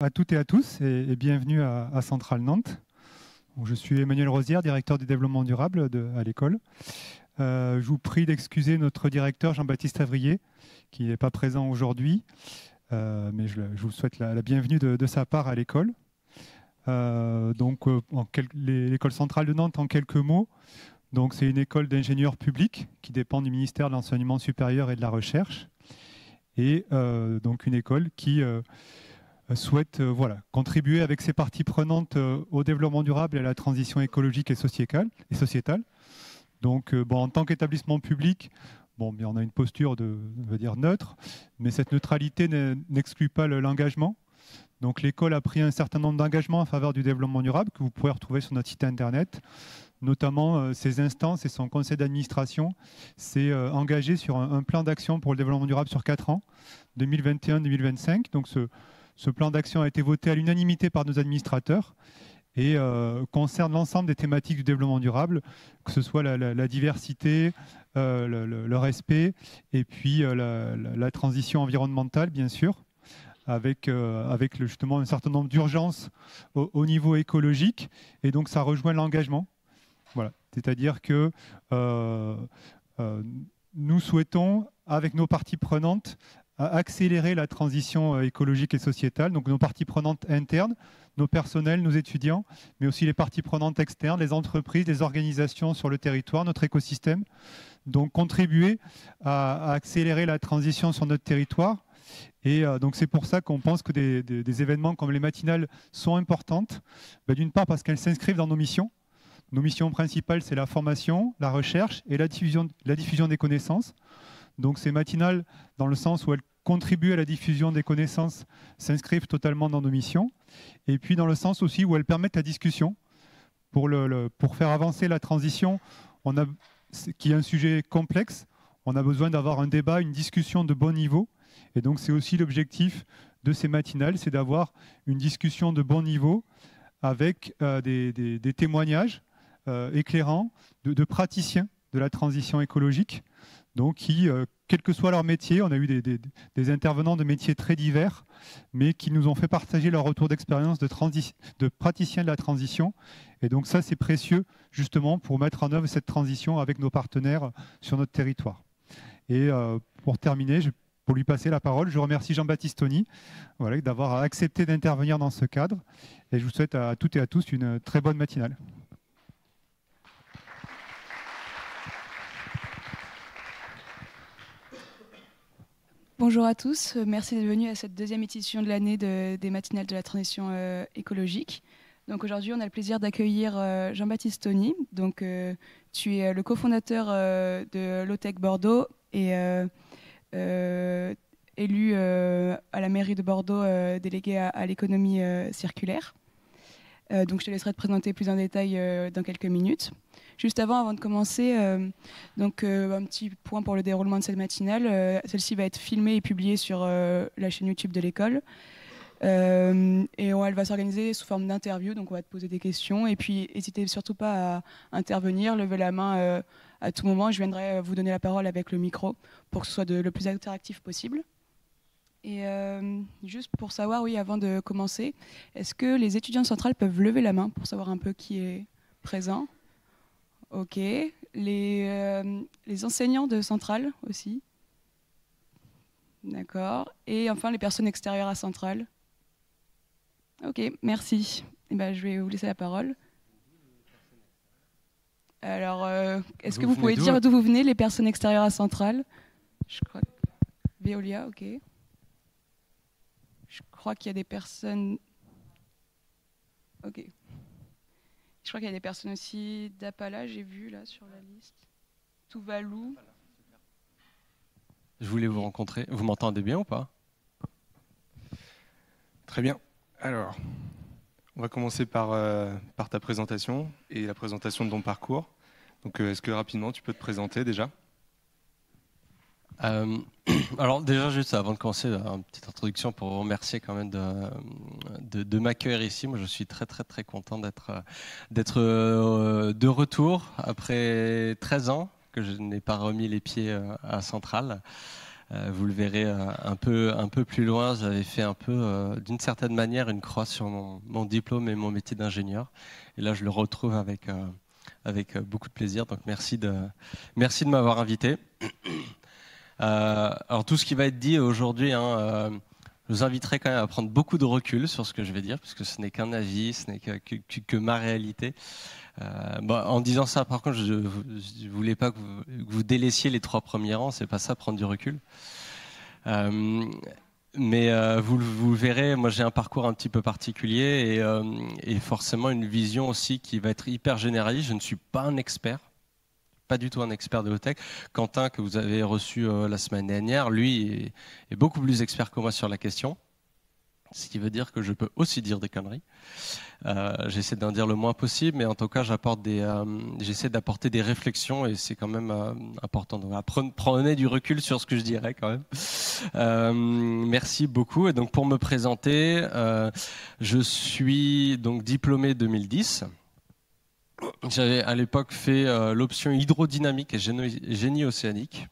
à toutes et à tous et, bienvenue à, Centrale Nantes. je suis Emmanuel Rosière, directeur du développement durable à l'école. Euh, je vous prie d'excuser notre directeur Jean-Baptiste Avrier qui n'est pas présent aujourd'hui, euh, mais je, vous souhaite la, bienvenue de, sa part à l'école. Euh, donc l'école centrale de Nantes en quelques mots. Donc c'est une école d'ingénieurs publics qui dépend du ministère de l'enseignement supérieur et de la recherche et donc une école qui souhaite euh, voilà, contribuer avec ses parties prenantes euh, au développement durable et à la transition écologique et sociétale. Donc, euh, bon, en tant qu'établissement public, bon, bien on a une posture de, dire neutre, mais cette neutralité n'exclut pas l'engagement. Donc, l'école a pris un certain nombre d'engagements en faveur du développement durable que vous pouvez retrouver sur notre site internet. Notamment, ses instances et son conseil d'administration s'est engagé sur un, un plan d'action pour le développement durable sur 4 ans, 2021-2025. Donc, ce, ce plan d'action a été voté à l'unanimité par nos administrateurs et euh, concerne l'ensemble des thématiques du développement durable, que ce soit la, diversité, euh, le, respect et puis euh, la, transition environnementale, bien sûr, avec, justement un certain nombre d'urgences au, niveau écologique. Et donc ça rejoint l'engagement. Voilà. C'est-à-dire que nous souhaitons, avec nos parties prenantes, à accélérer la transition euh, écologique et sociétale, donc nos parties prenantes internes, nos personnels, nos étudiants, mais aussi les parties prenantes externes, les entreprises, les organisations sur le territoire, notre écosystème. Donc contribuer à, accélérer la transition sur notre territoire. Et euh, donc c'est pour ça qu'on pense que des, événements comme les matinales sont importantes, bah, d'une part parce qu'elles s'inscrivent dans nos missions. Nos missions principales, c'est la formation, la recherche et la diffusion, la diffusion des connaissances. Donc ces matinales, dans le sens où elles contribuent à la diffusion des connaissances, s'inscrivent totalement dans nos missions, et puis dans le sens aussi où elles permettent la discussion. Pour, faire avancer la transition, qui est un sujet complexe, on a besoin d'avoir un débat, une discussion de bon niveau. Et donc c'est aussi l'objectif de ces matinales, c'est d'avoir une discussion de bon niveau avec euh, des, témoignages euh, éclairants de, praticiens de la transition écologique donc qui, euh, quel que soit leur métier, on a eu des, intervenants de métiers très divers, mais qui nous ont fait partager leur retour d'expérience de, de praticiens de la transition. Et donc ça, c'est précieux justement pour mettre en œuvre cette transition avec nos partenaires sur notre territoire. Et euh, pour terminer, pour lui passer la parole. Je remercie Jean-Baptiste Tony d'avoir accepté d'intervenir dans ce cadre et je vous souhaite à toutes et à tous une très bonne matinale. Bonjour à tous, euh, merci d'être venus à cette deuxième édition de l'année des matinales de la transition euh, écologique. Donc aujourd'hui, on a le plaisir d'accueillir euh, Jean-Baptiste Tony. Donc tu es le cofondateur de l'OTEC Bordeaux et élu à la mairie de Bordeaux, délégué à, l'économie circulaire. donc je te laisserai te présenter plus en détail dans quelques minutes. Juste avant, avant de commencer, euh, donc euh, un petit point pour le déroulement de cette matinale. Euh, celle-ci va être filmée et publiée sur la chaîne YouTube de l'école. et elle va s'organiser sous forme d'interview, donc on va te poser des questions. Et puis, n'hésitez surtout pas à intervenir, lever la main à tout moment. Je viendrai vous donner la parole avec le micro pour que ce soit le plus interactif possible. Et juste pour savoir, oui, avant de commencer, est-ce que les étudiants centrales peuvent lever la main pour savoir un peu qui est présent Ok. Euh, les, enseignants de Centrale aussi. D'accord. Et enfin, les personnes extérieures à Centrale. Ok, merci. Eh ben, je vais vous laisser la parole. Alors, euh, est-ce que vous pouvez dire d'où vous venez, les personnes extérieures à Centrale Je crois Veolia, ok. Je crois qu'il y a des personnes... Ok. Je crois qu'il y a des personnes aussi d'Apala, j'ai vu là sur la liste. Tuvalu. Je voulais vous rencontrer. Vous m'entendez bien ou pas Très bien. Alors, on va commencer euh, par, ta présentation et la présentation de ton parcours. Donc, euh, est-ce que rapidement tu peux te présenter déjà euh, alors déjà juste avant de commencer, une petite introduction pour vous remercier quand même de, de, m'accueillir ici. Moi je suis très très très content d'être euh, de retour après 13 ans que je n'ai pas remis les pieds euh, à Centrale. Vous le verrez un peu, un peu plus loin, j'avais fait un peu, d'une certaine manière, une croix sur mon, mon diplôme et mon métier d'ingénieur. Et là, je le retrouve avec, avec beaucoup de plaisir. Donc, merci de, merci de m'avoir invité. Euh, alors tout ce qui va être dit aujourd'hui, hein, euh, je vous inviterai quand même à prendre beaucoup de recul sur ce que je vais dire, parce que ce n'est qu'un avis, ce n'est que, ma réalité. Euh, en disant ça, par contre, je ne voulais pas que vous, délaissiez les trois premiers rangs, c'est pas ça, prendre du recul. mais vous, vous verrez, moi j'ai un parcours un petit peu particulier et, forcément une vision aussi qui va être hyper généraliste. Je ne suis pas un expert pas du tout un expert de haute tech Quentin, que vous avez reçu euh, la semaine dernière, lui est, beaucoup plus expert que moi sur la question. Ce qui veut dire que je peux aussi dire des conneries. Euh, j'essaie d'en dire le moins possible, mais en tout cas, j'apporte des, euh, j'essaie d'apporter des réflexions et c'est quand même important. Donc, prenez, du recul sur ce que je dirais quand même. merci beaucoup. Et donc, pour me présenter, je suis donc diplômé 2010. J'avais à l'époque fait euh, l'option hydrodynamique et génie, océanique.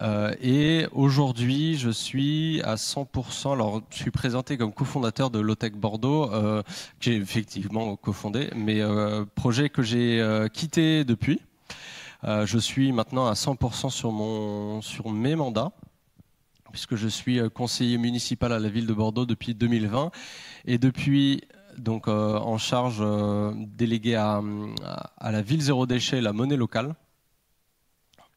Euh, et aujourd'hui, je suis à 100%, alors je suis présenté comme cofondateur de Lotec Bordeaux, euh, que j'ai effectivement cofondé, mais projet que j'ai quitté depuis. je suis maintenant à 100% sur, mon, sur mes mandats puisque je suis conseiller municipal à la ville de Bordeaux depuis 2020. Et depuis donc euh, en charge euh, déléguée à, la ville zéro déchet, la monnaie locale.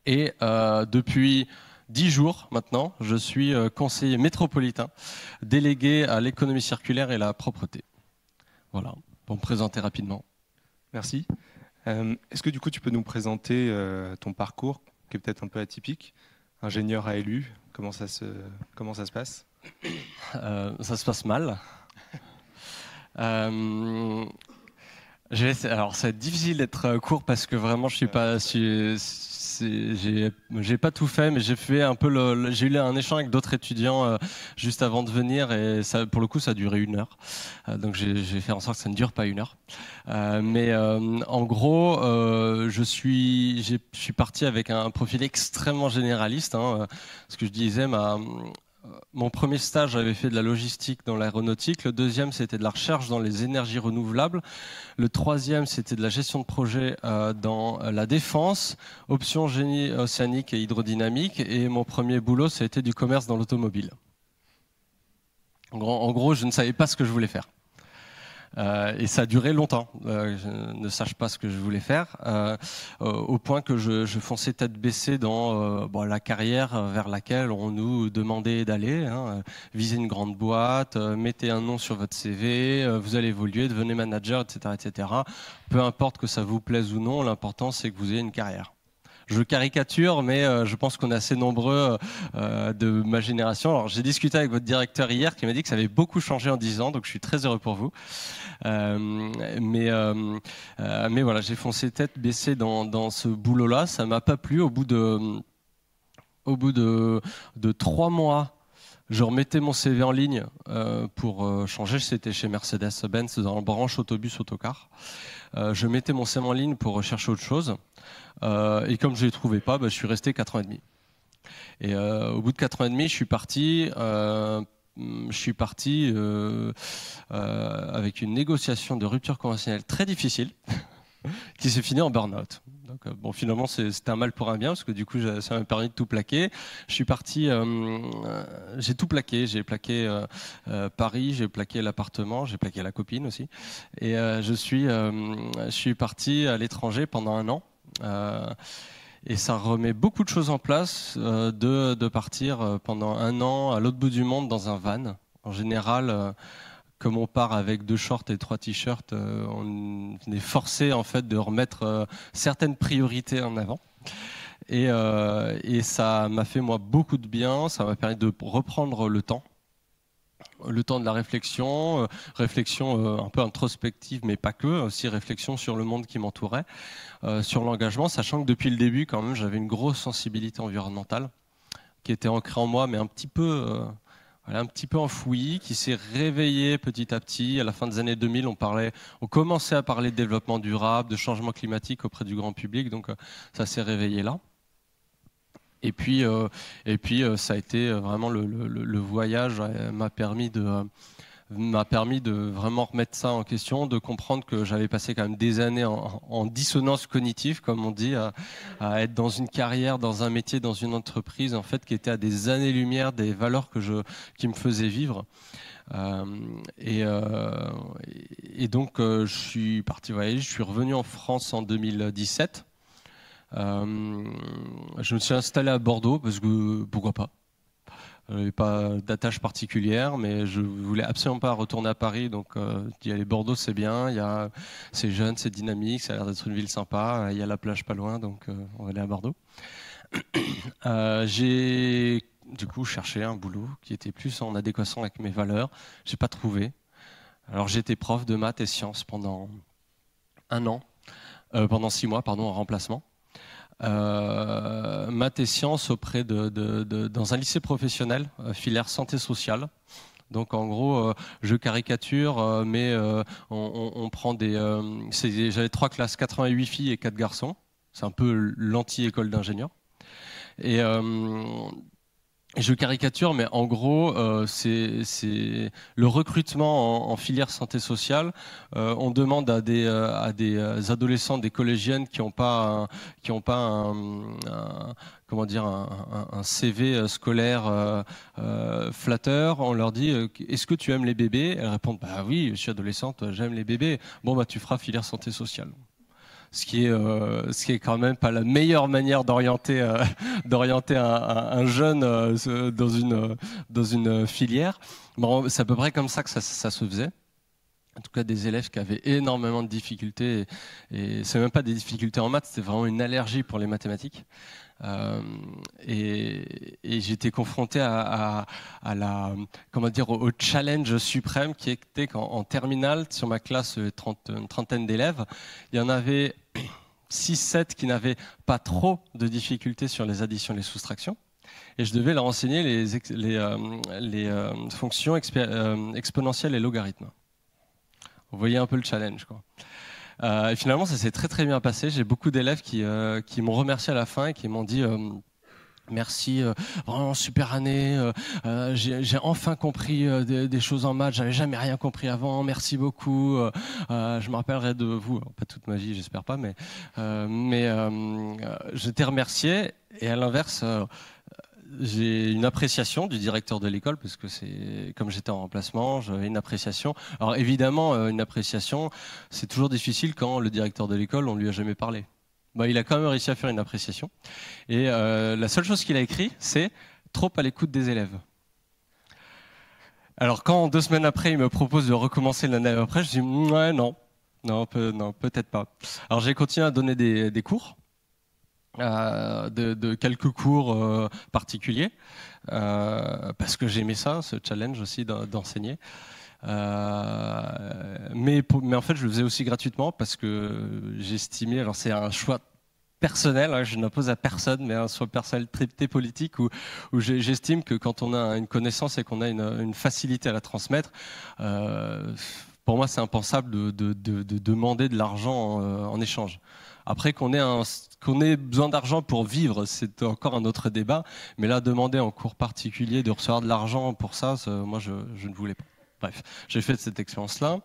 Et euh, depuis dix jours maintenant, je suis conseiller métropolitain délégué à l'économie circulaire et la propreté. Voilà, pour me présenter rapidement. Merci. Est-ce que du coup tu peux nous présenter ton parcours, qui est peut-être un peu atypique, ingénieur à élu, comment ça se, comment ça se passe Ça se passe mal. Euh, alors, ça va être difficile d'être euh, court parce que vraiment, je suis pas, j'ai pas tout fait, mais j'ai fait un peu, j'ai eu un échange avec d'autres étudiants euh, juste avant de venir et ça, pour le coup, ça a duré une heure. donc, j'ai fait en sorte que ça ne dure pas une heure. mais en gros, je suis, suis parti avec un profil extrêmement généraliste. Hein, ce que je disais, ma, euh, mon premier stage, j'avais fait de la logistique dans l'aéronautique. Le deuxième, c'était de la recherche dans les énergies renouvelables. Le troisième, c'était de la gestion de projet euh, dans la défense, option génie océanique et hydrodynamique. Et mon premier boulot, ça a été du commerce dans l'automobile. En gros, je ne savais pas ce que je voulais faire. Euh, et ça a duré longtemps. Euh, je ne sache pas ce que je voulais faire, euh, au point que je, je, fonçais tête baissée dans la carrière vers laquelle on nous demandait d'aller. Hein. viser une grande boîte, mettez un nom sur votre CV, vous allez évoluer, devenez manager, etc., etc. Peu importe que ça vous plaise ou non, l'important c'est que vous ayez une carrière je caricature, mais euh, je pense qu'on est assez nombreux euh, euh, de ma génération. Alors, j'ai discuté avec votre directeur hier qui m'a dit que ça avait beaucoup changé en 10 ans, donc je suis très heureux pour vous. mais, mais voilà, j'ai foncé tête baissée dans, ce boulot-là. Ça m'a pas plu. Au bout de, au bout de, trois mois, je remettais mon CV en ligne pour changer. C'était chez Mercedes-Benz dans la branche autobus autocar. Euh, je mettais mon SEM en ligne pour rechercher autre chose. Euh, et comme je ne les trouvais pas, bah, je suis resté 4 ans et demi. Et euh, au bout de quatre ans et demi, je suis parti je suis parti avec une négociation de rupture conventionnelle très difficile qui s'est finie en burn-out. Donc, euh, bon, finalement, c'était un mal pour un bien, parce que du coup, ça m'a permis de tout plaquer. Je suis parti, euh, euh, j'ai tout plaqué. J'ai plaqué Paris, j'ai plaqué l'appartement, j'ai plaqué la copine aussi. Et je, suis, je suis parti à l'étranger pendant un an. et ça remet beaucoup de choses en place de, de, partir pendant un an à l'autre bout du monde dans un van. En général, comme on part avec deux shorts et trois t-shirts, euh, on est forcé en fait de remettre euh, certaines priorités en avant. Euh, et, ça m'a fait moi beaucoup de bien. Ça m'a permis de reprendre le temps le temps de la réflexion, réflexion un peu introspective, mais pas que, aussi réflexion sur le monde qui m'entourait, sur l'engagement, sachant que depuis le début, quand même, j'avais une grosse sensibilité environnementale qui était ancrée en moi, mais un petit peu un petit peu enfoui, qui s'est réveillé petit à petit. À la fin des années 2000, on, parlait, on commençait à parler de développement durable, de changement climatique auprès du grand public, donc euh, ça s'est réveillé là. Et puis, euh, et puis euh, ça a été vraiment le, voyage le voyage m'a permis de m'a permis de vraiment remettre ça en question, de comprendre que j'avais passé quand même des années en, dissonance cognitive, comme on dit, à, être dans une carrière, dans un métier, dans une entreprise, en fait, qui était à des années-lumière des valeurs que je, qui me faisaient vivre. Euh, euh, et, donc, euh, je suis parti voyager, je suis revenu en France en 2017. je me suis installé à Bordeaux parce que pourquoi pas n'avais euh, pas d'attache particulière, mais je voulais absolument pas retourner à Paris. Donc, il y a les Bordeaux, c'est bien. Il y a c'est jeune, c'est dynamique, ça a l'air d'être une ville sympa. Il y a la plage pas loin, donc euh, on va aller à Bordeaux. Euh, j'ai du coup cherché un boulot qui était plus en adéquation avec mes valeurs. J'ai pas trouvé. Alors j'étais prof de maths et sciences pendant un an, pendant six mois, pardon, en remplacement. Euh, maths et sciences auprès de, dans un lycée professionnel, euh, filaire santé sociale. Donc en gros, euh, je caricature, mais on, prend des. J'avais trois classes, 88 filles et 4 garçons. C'est un peu l'anti-école d'ingénieurs. Et je caricature, mais en gros, euh, c'est le recrutement en, filière santé sociale. Euh, on demande à des, euh, à des adolescentes, des collégiennes qui n'ont pas, qui ont pas un, comment dire, un, CV scolaire flatteur. On leur dit Est-ce que tu aimes les bébés Elles répondent Bah oui, je suis adolescente, j'aime les bébés. Bon, bah tu feras filière santé sociale ce qui est, euh, ce qui est quand même pas la meilleure manière d'orienter, euh, d'orienter un, jeune euh, dans une, dans une filière. Bon, c'est à peu près comme ça que ça, se faisait en tout cas des élèves qui avaient énormément de difficultés, et, c'est même pas des difficultés en maths, c'était vraiment une allergie pour les mathématiques. Euh, et, j'étais confronté à, la, comment dire, au challenge suprême qui était qu'en terminale, sur ma classe, euh, une trentaine d'élèves, il y en avait 6-7 qui n'avaient pas trop de difficultés sur les additions et les soustractions et je devais leur enseigner les, euh, fonctions exponentielles et logarithmes. Vous voyez un peu le challenge. Quoi. Euh, et finalement, ça s'est très très bien passé. J'ai beaucoup d'élèves qui, euh, qui m'ont remercié à la fin et qui m'ont dit euh, Merci, vraiment super année. J'ai enfin compris des, choses en maths. J'avais jamais rien compris avant. Merci beaucoup. je me rappellerai de vous. pas toute ma vie, j'espère pas, mais mais je t'ai remercié. Et à l'inverse j'ai une appréciation du directeur de l'école parce que c'est comme j'étais en remplacement, j'avais une appréciation. Alors évidemment, euh, une appréciation, c'est toujours difficile quand le directeur de l'école, on lui a jamais parlé. Bah, il a quand même réussi à faire une appréciation. Et euh, la seule chose qu'il a écrit, c'est trop à l'écoute des élèves. Alors quand deux semaines après, il me propose de recommencer l'année après, je dis ouais non, non, peut, non peut-être pas. Alors j'ai continué à donner des cours. Euh, de, de, quelques cours euh, particuliers, euh, parce que j'aimais ça, ce challenge aussi d'enseigner. mais, mais en fait, je le faisais aussi gratuitement parce que j'estimais, alors c'est un choix personnel, hein, je n'impose à personne, mais un choix personnel très, politique où, où j'estime que quand on a une connaissance et qu'on a une, facilité à la transmettre, pour moi, c'est impensable de, demander de l'argent en, en échange. Après qu'on ait un qu'on ait besoin d'argent pour vivre, c'est encore un autre débat. Mais là, demander en cours particulier de recevoir de l'argent pour ça, moi, je, je, ne voulais pas. Bref, j'ai fait cette expérience-là.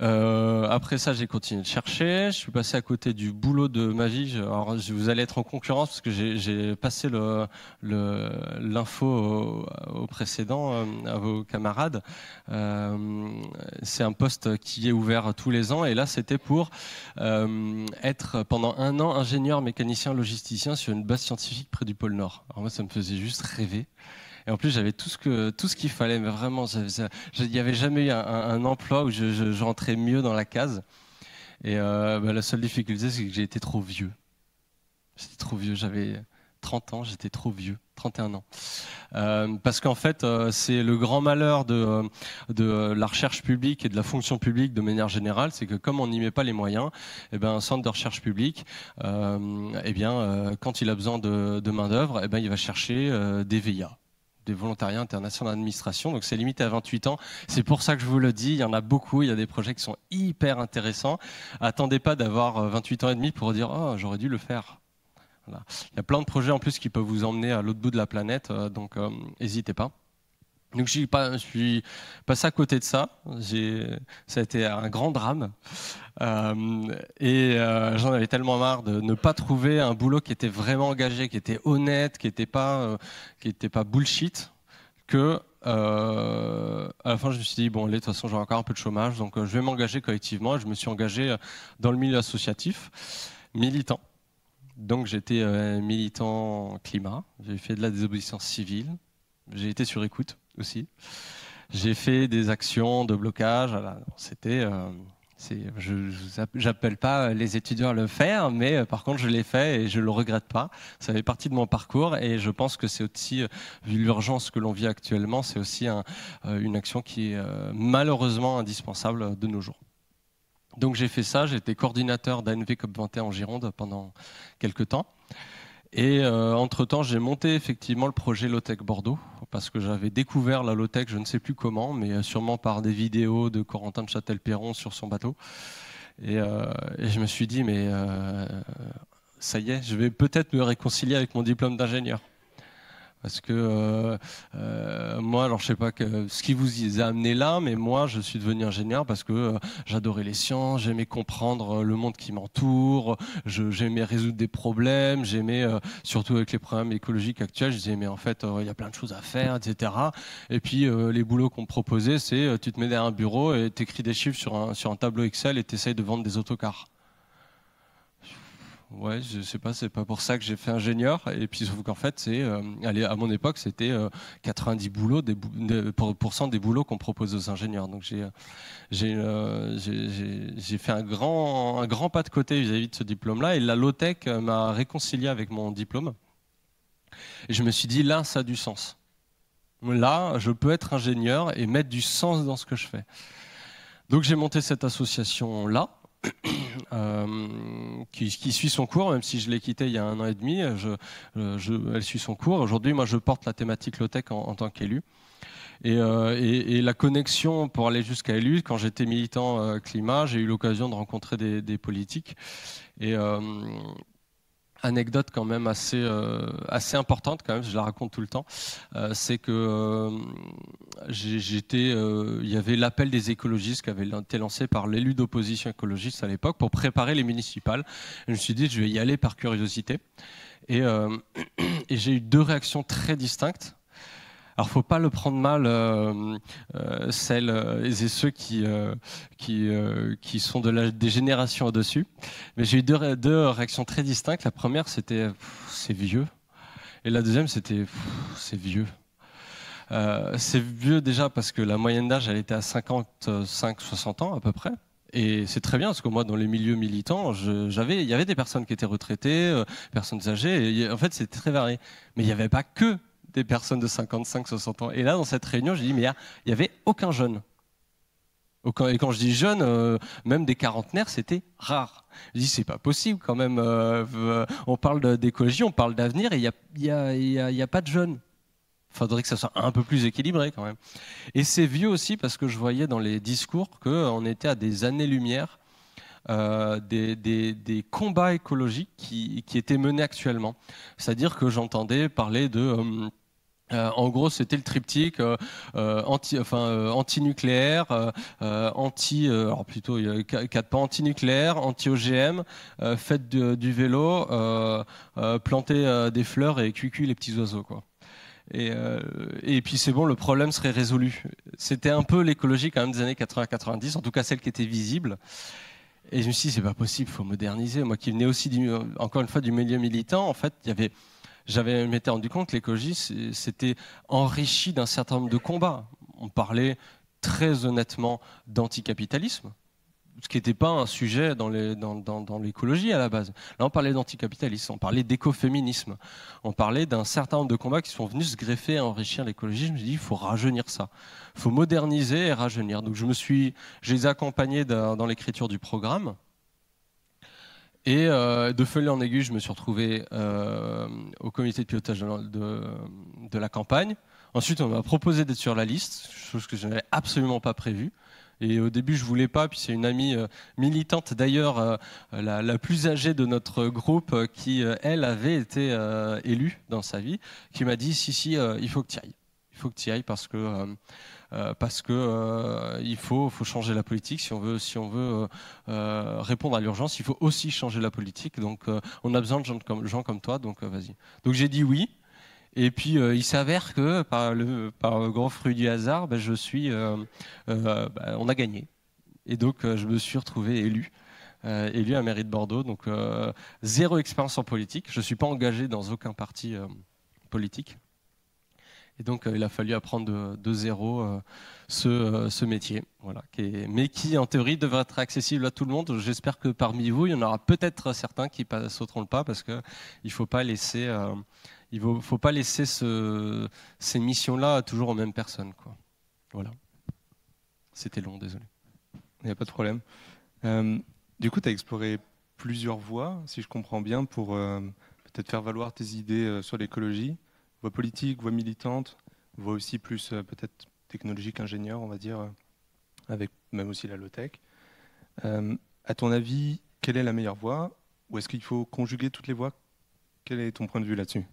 Euh, après ça, j'ai continué de chercher. Je suis passé à côté du boulot de ma vie. Alors, vous allez être en concurrence parce que j'ai passé l'info le, au, précédent, euh, à vos camarades. Euh, c'est un poste qui est ouvert tous les ans. Et là, c'était pour euh, être pendant un an ingénieur mécanicien logisticien sur une base scientifique près du pôle Nord. Alors moi, ça me faisait juste rêver. Et en plus, j'avais tout ce que qu'il fallait. Mais vraiment, il n'y avait jamais eu un, emploi où je, rentrais j'entrais mieux dans la case. Et euh, bah, la seule difficulté, c'est que j'ai été trop vieux. J'étais trop vieux. J'avais 30 ans. J'étais trop vieux. 31 ans. Euh, parce qu'en fait, euh, c'est le grand malheur de, la recherche publique et de la fonction publique de manière générale, c'est que comme on n'y met pas les moyens, eh ben, un centre de recherche publique, eh bien, quand il a besoin de, main-d'œuvre, eh ben, il va chercher des VIA des volontariats internationaux d'administration. Donc c'est limité à 28 ans. C'est pour ça que je vous le dis. Il y en a beaucoup. Il y a des projets qui sont hyper intéressants. Attendez pas d'avoir 28 euh, ans et demi pour dire oh j'aurais dû le faire. Il y a plein de projets en plus qui peuvent vous emmener à l'autre bout de la planète. Euh, donc n'hésitez euh, pas. Donc je suis, pas, je suis passé à côté de ça. Ça a été un grand drame. Euh, et euh, j'en avais tellement marre de ne pas trouver un boulot qui était vraiment engagé, qui était honnête, qui n'était pas, euh, pas bullshit, que à la fin, je me suis dit, bon, allez, de toute façon, j'ai encore un peu de chômage, donc je vais m'engager collectivement. je me suis engagé dans le milieu associatif, militant. Donc, j'étais militant climat, j'ai fait de la désobéissance civile, j'ai été sur écoute aussi. J'ai fait des actions de blocage. C'était, euh, je n'appelle pas les étudiants à le faire, mais euh, par contre, je l'ai fait et je ne le regrette pas. Ça fait partie de mon parcours et je pense que c'est aussi, euh, vu l'urgence que l'on vit actuellement, c'est aussi euh, une action qui est malheureusement indispensable de nos jours. Donc j'ai fait ça, j'étais coordinateur d'ANV COP21 en Gironde pendant quelques temps. Et euh, entre-temps, j'ai monté effectivement le projet Lotec Bordeaux, parce que j'avais découvert la Lotec, je ne sais plus comment, mais euh, sûrement par des vidéos de Corentin de Châtel-Perron sur son bateau. Et, euh, je me suis dit, mais ça y est, je vais peut-être me réconcilier avec mon diplôme d'ingénieur. Parce que euh, euh, moi, alors je sais pas ce qui vous a amené là, mais moi, je suis devenu ingénieur parce que euh, j'adorais les sciences, j'aimais comprendre le monde qui m'entoure, j'aimais résoudre des problèmes, j'aimais, surtout avec les problèmes écologiques actuels, je disais, mais en fait, il y a plein de choses à faire, etc. Et puis, les boulots qu'on me proposait, c'est tu te mets derrière un bureau et écris des chiffres sur un, sur un tableau Excel et tu essayes de vendre des autocars ouais, je sais pas, c'est pas pour ça que j'ai fait ingénieur. Et puis sauf qu'en fait, c'est, euh, à mon époque, c'était 90 euh, boulots, des, boulots qu'on propose aux ingénieurs. Donc euh, j'ai, fait un grand, un grand pas de côté vis-à-vis -vis de ce diplôme-là. Et la low-tech m'a réconcilié avec mon diplôme. Et je me suis dit, là, ça a du sens. Là, je peux être ingénieur et mettre du sens dans ce que je fais. Donc j'ai monté cette association-là Euh, qui, suit son cours, même si je l'ai quitté il y a un an et demi, je, euh, je, elle suit son cours. Aujourd'hui, moi, je porte la thématique low-tech en, tant qu'élu. Euh, et, la connexion pour aller jusqu'à élu, quand j'étais militant climat, j'ai eu l'occasion de rencontrer des, des politiques. Et anecdote quand même assez, euh, assez importante, quand même, je la raconte tout le temps, euh, c'est que euh, j'étais, il y avait l'appel des écologistes qui avait été lancé par l'élu d'opposition écologiste à l'époque pour préparer les municipales. je me suis dit, je vais y aller par curiosité. et j'ai eu deux réactions très distinctes. Alors, faut pas le prendre mal, euh, euh, celles euh, et ceux qui, qui, qui sont de la, des générations au-dessus. Mais j'ai eu deux, deux réactions très distinctes. La première, c'était c'est vieux. Et la deuxième, c'était c'est vieux. c'est vieux déjà parce que la moyenne d'âge, elle était à 55-60 ans à peu près. Et c'est très bien, parce que moi, dans les milieux militants, j'avais, il y avait des personnes qui étaient retraitées, personnes âgées, et en fait, c'était très varié. Mais il n'y avait pas que des personnes de 55, 60 ans. Et là, dans cette réunion, j'ai dit, mais il n'y avait aucun jeune. Et quand je dis jeune, euh, même des quarantenaires, c'était rare. Je dis, c'est pas possible quand même. Euh, on parle d'écologie, on parle d'avenir, et il n'y a, y a, y a, pas de jeunes. Il faudrait que ça soit un peu plus équilibré quand même. Et c'est vieux aussi parce que je voyais dans les discours qu'on euh, était à des années-lumière euh, des, combats écologiques qui, étaient menés actuellement. C'est-à-dire que j'entendais parler de... Euh, euh, en gros, c'était le triptyque anti, enfin, anti-nucléaire, anti, alors plutôt quatre pas anti-nucléaire, anti-OGM, faites du vélo, planter des fleurs et cuicu les petits oiseaux, quoi. Et, et puis c'est bon, le problème serait résolu. C'était un peu l'écologie quand même des années 80-90, en tout cas celle qui était visible. Et je me suis dit, c'est pas possible, il faut moderniser. Moi qui venais aussi, du, encore une fois, du milieu militant, en fait, il j'avais m'étais rendu compte que l'écologie s'était enrichi d'un certain nombre de combats. On parlait très honnêtement d'anticapitalisme, ce qui n'était pas un sujet dans, dans, l'écologie à la base. Là, on parlait d'anticapitalisme, on parlait d'écoféminisme, on parlait d'un certain nombre de combats qui sont venus se greffer et enrichir l'écologie. Je me suis dit, il faut rajeunir ça, il faut moderniser et rajeunir. Donc, je me suis, j'ai les ai accompagnés dans, l'écriture du programme. Et euh, de feuille en aiguille, je me suis retrouvé euh, au comité de pilotage de, de la campagne. Ensuite, on m'a proposé d'être sur la liste, chose que je n'avais absolument pas prévue. Et au début, je voulais pas. Puis c'est une amie euh, militante, d'ailleurs, euh, la, la, plus âgée de notre groupe, euh, qui, elle, avait été élue dans sa vie, qui m'a dit si, si, il faut que tu ailles. Il faut que tu ailles parce que. parce que il faut, faut, changer la politique si on veut, si on veut répondre à l'urgence. Il faut aussi changer la politique. Donc, on a besoin de gens comme, gens comme toi. Donc, vas-y. Donc, j'ai dit oui. Et puis euh, il s'avère que par le, par le grand fruit du hasard, ben, je suis, euh, euh, ben, on a gagné. Et donc je me suis retrouvé élu. élu à mairie de Bordeaux, donc zéro expérience en politique. Je ne suis pas engagé dans aucun parti politique. Et donc il a fallu apprendre de, zéro ce, métier, voilà, qui est, mais qui en théorie devrait être accessible à tout le monde. J'espère que parmi vous, il y en aura peut-être certains qui sauteront le pas parce qu'il ne faut pas laisser il ne faut, pas laisser ces missions-là toujours aux mêmes personnes. Quoi. Voilà. C'était long, désolé. Il n'y a pas de problème. Euh, du coup, tu as exploré plusieurs voies, si je comprends bien, pour euh, peut-être faire valoir tes idées euh, sur l'écologie. Voie politique, voie militante, voie aussi plus peut-être technologique, ingénieur, on va dire, avec même aussi la low-tech. à ton avis, quelle est la meilleure voie Ou est-ce qu'il faut conjuguer toutes les voies Quel est ton point de vue là-dessus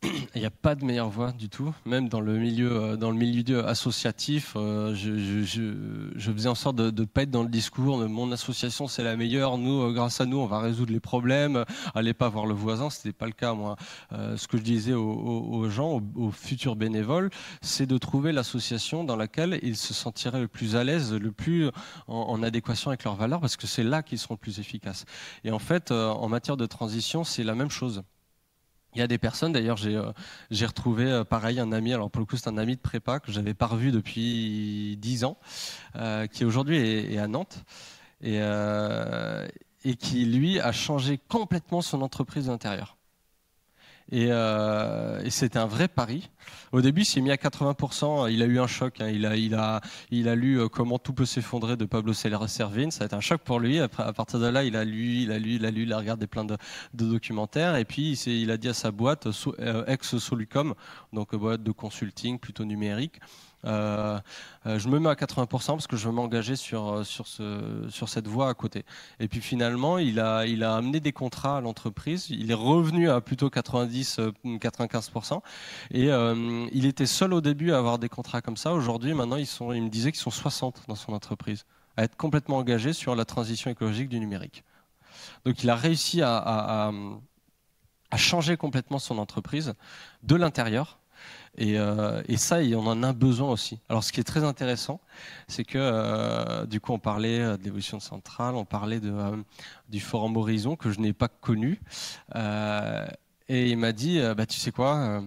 il n'y a pas de meilleure voie du tout, même dans le milieu, euh, dans le milieu associatif. Euh, je, faisais en sorte de ne pas être dans le discours de mon association c'est la meilleure, nous, euh, grâce à nous, on va résoudre les problèmes, allez pas voir le voisin, ce n'était pas le cas, moi. ce que je disais aux, gens, aux, futurs bénévoles, c'est de trouver l'association dans laquelle ils se sentiraient le plus à l'aise, le plus en, en adéquation avec leurs valeurs, parce que c'est là qu'ils seront le plus efficaces. Et en fait, en matière de transition, c'est la même chose. Il y a des personnes, d'ailleurs, j'ai euh, retrouvé euh, pareil un ami, alors pour le coup, c'est un ami de prépa que j'avais pas revu depuis 10 ans, euh, qui aujourd'hui est, à Nantes et, et, qui, lui, a changé complètement son entreprise de l'intérieur. Et, euh, c'était un vrai pari. Au début, il s'est mis à 80%. Il a eu un choc. Hein. Il, a, il, a, il a lu euh, Comment tout peut s'effondrer de Pablo Servine, Ça a été un choc pour lui. à partir de là, il a lu, il a lu, il a lu, il a regardé plein de, documentaires. Et puis, il, il, a dit à sa boîte, euh, ex-Solucom, donc euh, boîte de consulting plutôt numérique, euh, euh, je me mets à 80% parce que je veux m'engager sur, euh, sur, cette voie à côté. Et puis finalement, il a, amené des contrats à l'entreprise. Il est revenu à plutôt 90-95%. Et il était seul au début à avoir des contrats comme ça. Aujourd'hui, maintenant, ils il me disait qu'ils sont 60 dans son entreprise à être complètement engagé sur la transition écologique du numérique. Donc il a réussi à changer complètement son entreprise de l'intérieur euh, et, ça, on en a besoin aussi. Alors, ce qui est très intéressant, c'est que euh, du coup, on parlait euh, de l'évolution centrale, on parlait de, du forum Horizon que je n'ai pas connu. et il m'a dit, bah, tu sais quoi,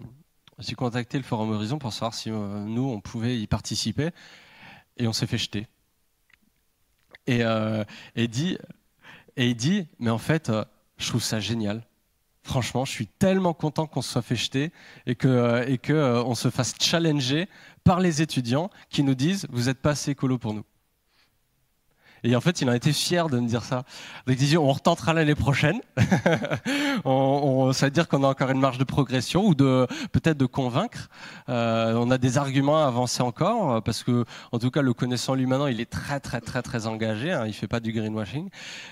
j'ai contacté le forum Horizon pour savoir si nous, on pouvait y participer. Et on s'est fait jeter. Et, dit, et il dit, mais en fait, je trouve ça génial. Franchement, je suis tellement content qu'on se soit fait jeter et que euh, et que euh, on se fasse challenger par les étudiants qui nous disent vous n'êtes pas assez écolo pour nous. Et en fait, il en était fier de me dire ça. Donc, il disait :« on retentera l'année prochaine. on, ça veut dire qu'on a encore une marge de progression ou de peut-être de convaincre. Euh, on a des arguments à avancer encore euh, parce que, en tout cas, le connaissant lui maintenant, il est très, très, très, très engagé. Hein, il fait pas du greenwashing.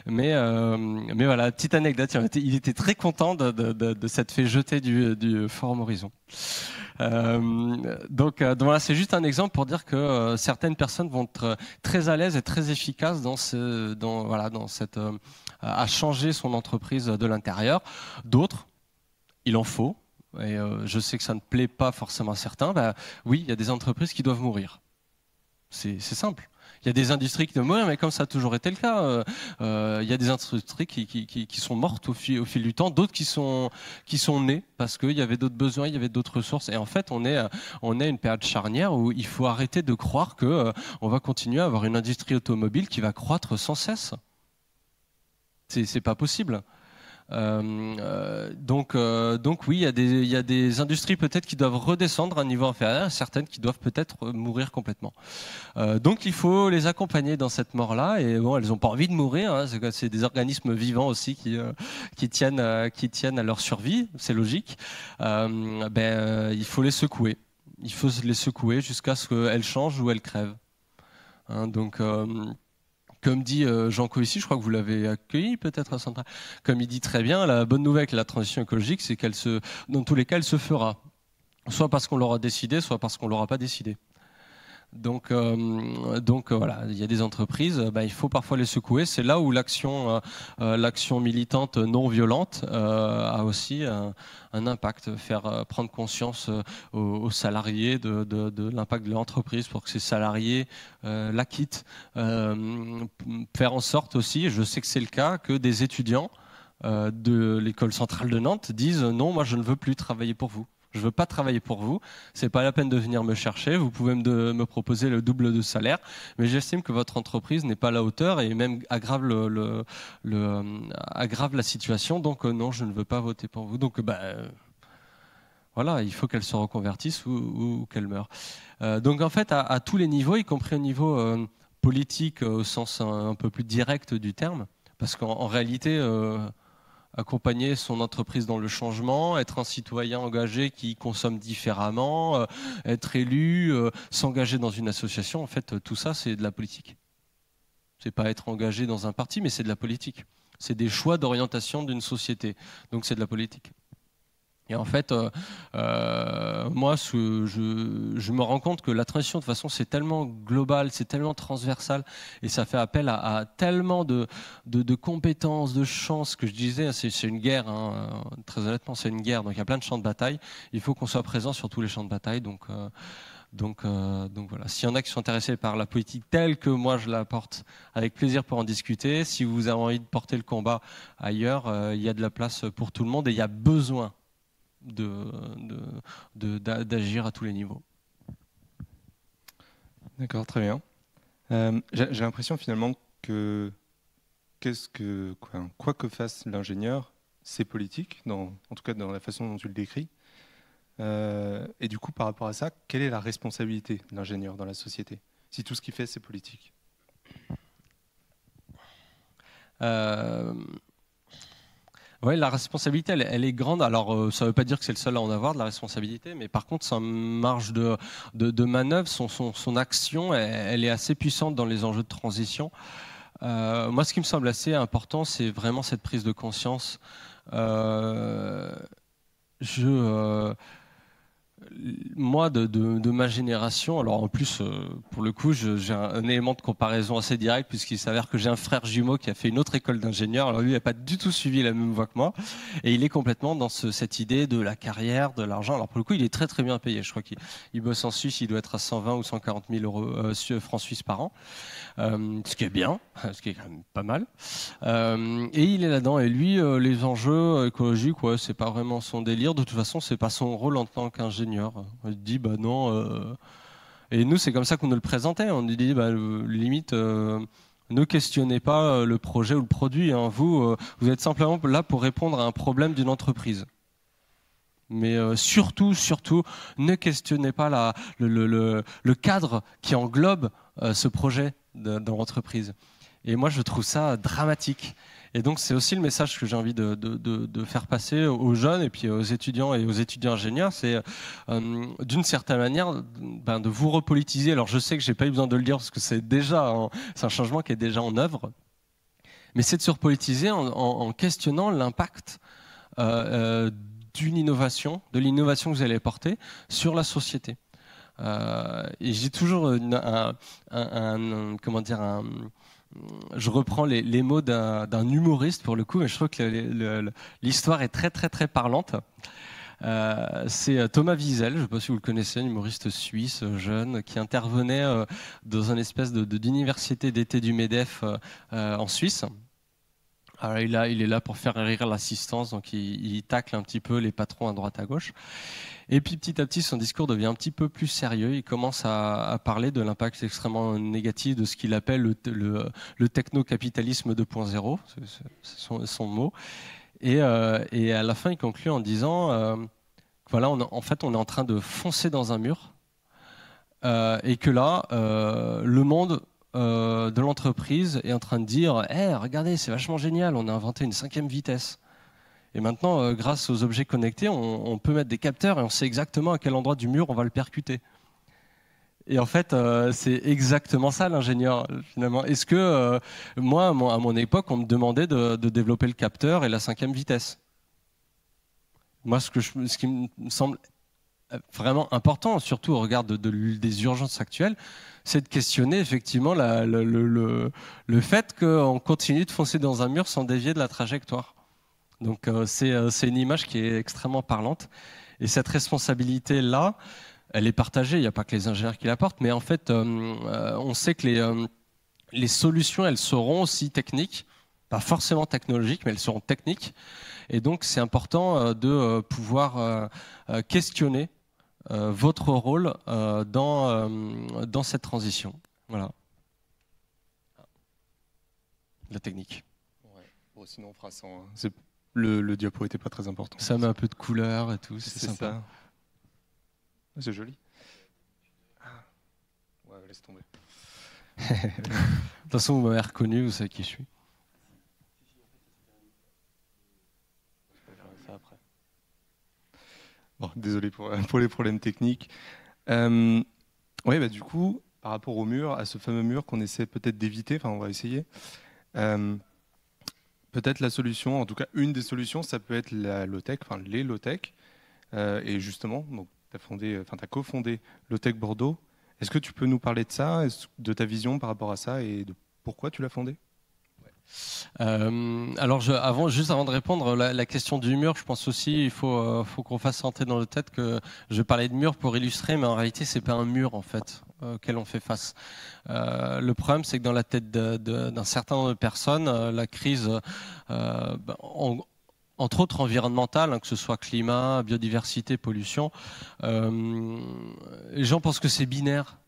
Mais, euh, mais voilà, petite anecdote. Il était, très content de, de, de, s'être fait jeter du, du Forum Horizon. Euh, euh, donc, voilà, c'est juste un exemple pour dire que euh, certaines personnes vont être très à l'aise et très efficaces dans, ce, dans, voilà, dans cette, à changer son entreprise de l'intérieur. D'autres, il en faut. Et je sais que ça ne plaît pas forcément à certains. Bah, oui, il y a des entreprises qui doivent mourir. C'est simple. Il y a des industries qui doivent mourir, mais comme ça a toujours été le cas, euh, euh, il y a des industries qui, sont mortes au fil, au fil du temps, d'autres qui sont, qui sont nées parce qu'il y avait d'autres besoins, il y avait d'autres ressources. Et en fait, on est, euh, on est à une période charnière où il faut arrêter de croire qu'on va continuer à avoir une industrie automobile qui va croître sans cesse. C'est pas possible. Euh, euh, donc, euh, donc oui, il y a des, des industries peut-être qui doivent redescendre à un niveau inférieur, certaines qui doivent peut-être mourir complètement. donc il faut les accompagner dans cette mort-là, et bon, elles n'ont pas envie de mourir, hein, c'est des organismes vivants aussi qui, qui, tiennent, qui tiennent à leur survie, c'est logique. ben, il faut les secouer, il faut les secouer jusqu'à ce qu'elles changent ou elles crèvent. Hein, donc... Comme dit euh, Jean Covici, je crois que vous l'avez accueilli peut-être à hein, Central. comme il dit très bien, la bonne nouvelle avec la transition écologique, c'est qu'elle se, dans tous les cas, elle se fera. Soit parce qu'on l'aura décidé, soit parce qu'on ne l'aura pas décidé. Donc, euh, euh, voilà, il y a des entreprises, bah, il faut parfois les secouer. C'est là où l'action, euh, militante non violente a aussi un, impact. Faire prendre conscience aux, salariés de, de l'impact de l'entreprise pour que ces salariés la quittent. faire en sorte aussi, je sais que c'est le cas, que des étudiants de l'école centrale de Nantes disent non, moi je ne veux plus travailler pour vous je ne veux pas travailler pour vous, c'est pas la peine de venir me chercher, vous pouvez me, me proposer le double de salaire, mais j'estime que votre entreprise n'est pas à la hauteur et même aggrave, le, le, euh, aggrave la situation, donc euh, non, je ne veux pas voter pour vous. Donc, euh, bah, voilà, il faut qu'elle se reconvertisse ou, qu'elle meure. donc en fait, à, tous les niveaux, y compris au niveau politique au sens un, peu plus direct du terme, parce qu'en réalité accompagner son entreprise dans le changement, être un citoyen engagé qui consomme différemment, euh, être élu, euh, s'engager dans une association. En fait, euh, tout ça, c'est de la politique. C'est pas être engagé dans un parti, mais c'est de la politique. C'est des choix d'orientation d'une société. Donc c'est de la politique. Et en fait, euh, euh, moi, je, me rends compte que la transition, de toute façon, c'est tellement global, c'est tellement transversal, et ça fait appel à, tellement de, compétences, de chances que je disais, hein, c'est une guerre, hein, très honnêtement, c'est une guerre. Donc il y a plein de champs de bataille. Il faut qu'on soit présent sur tous les champs de bataille. Donc, euh, donc, donc voilà. S'il y en a qui sont intéressés par la politique telle que moi je la porte, avec plaisir pour en discuter. Si vous avez envie de porter le combat ailleurs, il y a de la place pour tout le monde et il y a besoin d'agir à tous les niveaux. D'accord, très bien. Euh, j'ai l'impression finalement que, quoi, que fasse l'ingénieur, c'est politique, en tout cas dans la façon dont tu le décris. Euh, et du coup, par rapport à ça, quelle est la responsabilité de l'ingénieur dans la société, si tout ce qu'il fait, c'est politique euh, oui, la responsabilité, elle, est grande. Alors, euh, ça ne veut pas dire que c'est le seul à en avoir de la responsabilité, mais par contre, sa marge de, manœuvre, son, action, elle, est assez puissante dans les enjeux de transition. Euh, moi, ce qui me semble assez important, c'est vraiment cette prise de conscience. Euh, je moi, de, ma génération, alors en plus, euh, pour le coup, j'ai un, élément de comparaison assez direct, puisqu'il s'avère que j'ai un frère jumeau qui a fait une autre école d'ingénieur. Alors lui, il n'a pas du tout suivi la même voie que moi. Et il est complètement dans cette idée de la carrière, de l'argent. Alors pour le coup, il est très très bien payé. Je crois qu'il bosse en Suisse, il doit être à 120 ou 140 000 euros, euh, francs suisses par an. Euh, ce qui est bien, ce qui est quand même pas mal. et il est là-dedans. Et lui, les enjeux écologiques, c'est pas vraiment son délire. De toute façon, c'est pas son rôle en tant qu'ingénieur on dit, bah non. Euh, et nous, c'est comme ça qu'on nous le présentait. On dit, bah, limite, euh, ne questionnez pas euh, le projet ou le produit. Hein. Vous, vous êtes simplement là pour répondre à un problème d'une entreprise. Mais surtout, surtout, ne questionnez pas la, le, cadre qui englobe ce projet dans l'entreprise. Et moi, je trouve ça dramatique. Et donc, c'est aussi le message que j'ai envie de, de, de, faire passer aux jeunes et puis aux étudiants et aux étudiants ingénieurs, c'est euh, d'une certaine manière ben, de vous repolitiser. Alors, je sais que j'ai pas eu besoin de le dire parce que c'est déjà c'est un changement qui est déjà en œuvre, mais c'est de se repolitiser en, questionnant l'impact euh, euh, d'une innovation, de l'innovation que vous allez porter sur la société. et j'ai toujours un, un, comment dire un je reprends les, mots d'un humoriste pour le coup, mais je trouve que l'histoire est très très très parlante. Euh, c'est euh, Thomas Wiesel, je ne sais pas si vous le connaissez, un humoriste suisse euh, jeune qui intervenait dans une espèce d'université d'été du MEDEF en Suisse, il, est là pour faire rire l'assistance, donc il, tacle un petit peu les patrons à droite à gauche. Et puis petit à petit, son discours devient un petit peu plus sérieux. Il commence à, parler de l'impact extrêmement négatif de ce qu'il appelle le, techno-capitalisme 2.0, c'est son, mot. Euh, et, à la fin, il conclut en disant euh, voilà, en fait, on est en train de foncer dans un mur. Euh, et que là, le monde euh, de l'entreprise est en train de dire Eh, regardez, c'est vachement génial, on a inventé une cinquième vitesse. Et maintenant, euh, grâce aux objets connectés, on, peut mettre des capteurs et on sait exactement à quel endroit du mur on va le percuter. Et en fait, euh, c'est exactement ça l'ingénieur, finalement. Est-ce que, moi, à mon, époque, on me demandait de, développer le capteur et la cinquième vitesse Moi, ce, que ce qui me semble vraiment important, surtout au regard de, des urgences actuelles, c'est de questionner effectivement le, le, fait qu'on continue de foncer dans un mur sans dévier de la trajectoire. Donc euh, euh, c'est, une image qui est extrêmement parlante. Et cette responsabilité-là, elle est partagée, il n'y a pas que les ingénieurs qui la portent, mais en fait, euh, on sait que les, les solutions, elles seront aussi techniques pas forcément technologiques, mais elles seront techniques. Et donc, c'est important de pouvoir questionner euh, votre rôle euh, dans, euh, dans cette transition. Voilà. La technique. Ouais. sinon, on fera sans. Hein. Le, diapo était pas très important. Ça met un peu de couleur et tout, c'est sympa. C'est joli. Ah. Ouais, laisse tomber. de toute façon, vous m'avez reconnu, vous savez qui je suis. désolé pour, euh, pour, les problèmes techniques. Euh, oui, bah, du coup, par rapport au mur, à ce fameux mur qu'on essaie peut-être d'éviter, enfin on va essayer, euh, peut-être la solution, en tout cas une des solutions, ça peut être la enfin les low et justement, tu as, fondé, as cofondé low Bordeaux. Est-ce que tu peux nous parler de ça, de ta vision par rapport à ça et de pourquoi tu l'as fondé euh, alors, je, juste avant de répondre, la, la, question du mur, je pense aussi il euh, faut, qu'on fasse entrer dans le tête que je parlais de mur pour illustrer, mais en réalité, c'est pas un mur en fait euh, auquel on fait face. le problème, c'est que dans la tête d'un certain nombre de personnes, la crise, ben, entre autres environnementale hein, que ce soit climat, biodiversité, pollution, les gens pensent que c'est binaire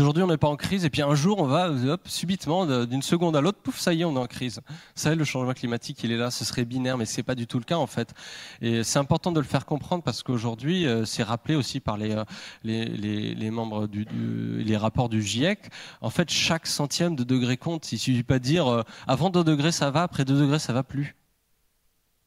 aujourd'hui on n'est pas en crise, et puis un jour on va, hop, subitement, d'une seconde à l'autre, pouf, ça y est, on est en crise. Ça savez, le changement climatique, il est là, ce serait binaire, mais ce n'est pas du tout le cas en fait. Et c'est important de le faire comprendre parce qu'aujourd'hui, euh, c'est rappelé aussi par les, euh, membres les rapports du GIEC. En fait, chaque centième de degré compte. Il ne suffit pas de dire euh, avant 2 degrés ça va, après 2 degrés ça va plus.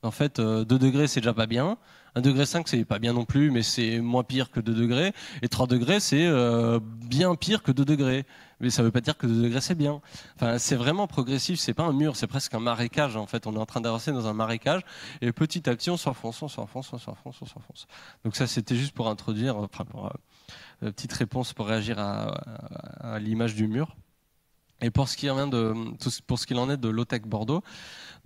En fait, 2 degrés, c'est déjà pas bien. Un degré 5, c'est pas bien non plus, mais c'est moins pire que 2 degrés. Et 3 degrés, c'est euh, bien pire que 2 degrés. Mais ça ne veut pas dire que 2 degrés, c'est bien. Enfin, c'est vraiment progressif, c'est pas un mur, c'est presque un marécage, en fait. On est en train d'avancer dans un marécage, et petit à petit, on s'enfonce, on s'enfonce, on s'enfonce, on s'enfonce. Donc ça, c'était juste pour introduire, enfin, euh, petite réponse pour réagir à l'image du mur. Et pour ce qui, revient de, pour ce qu'il en est de l'OTEC Bordeaux,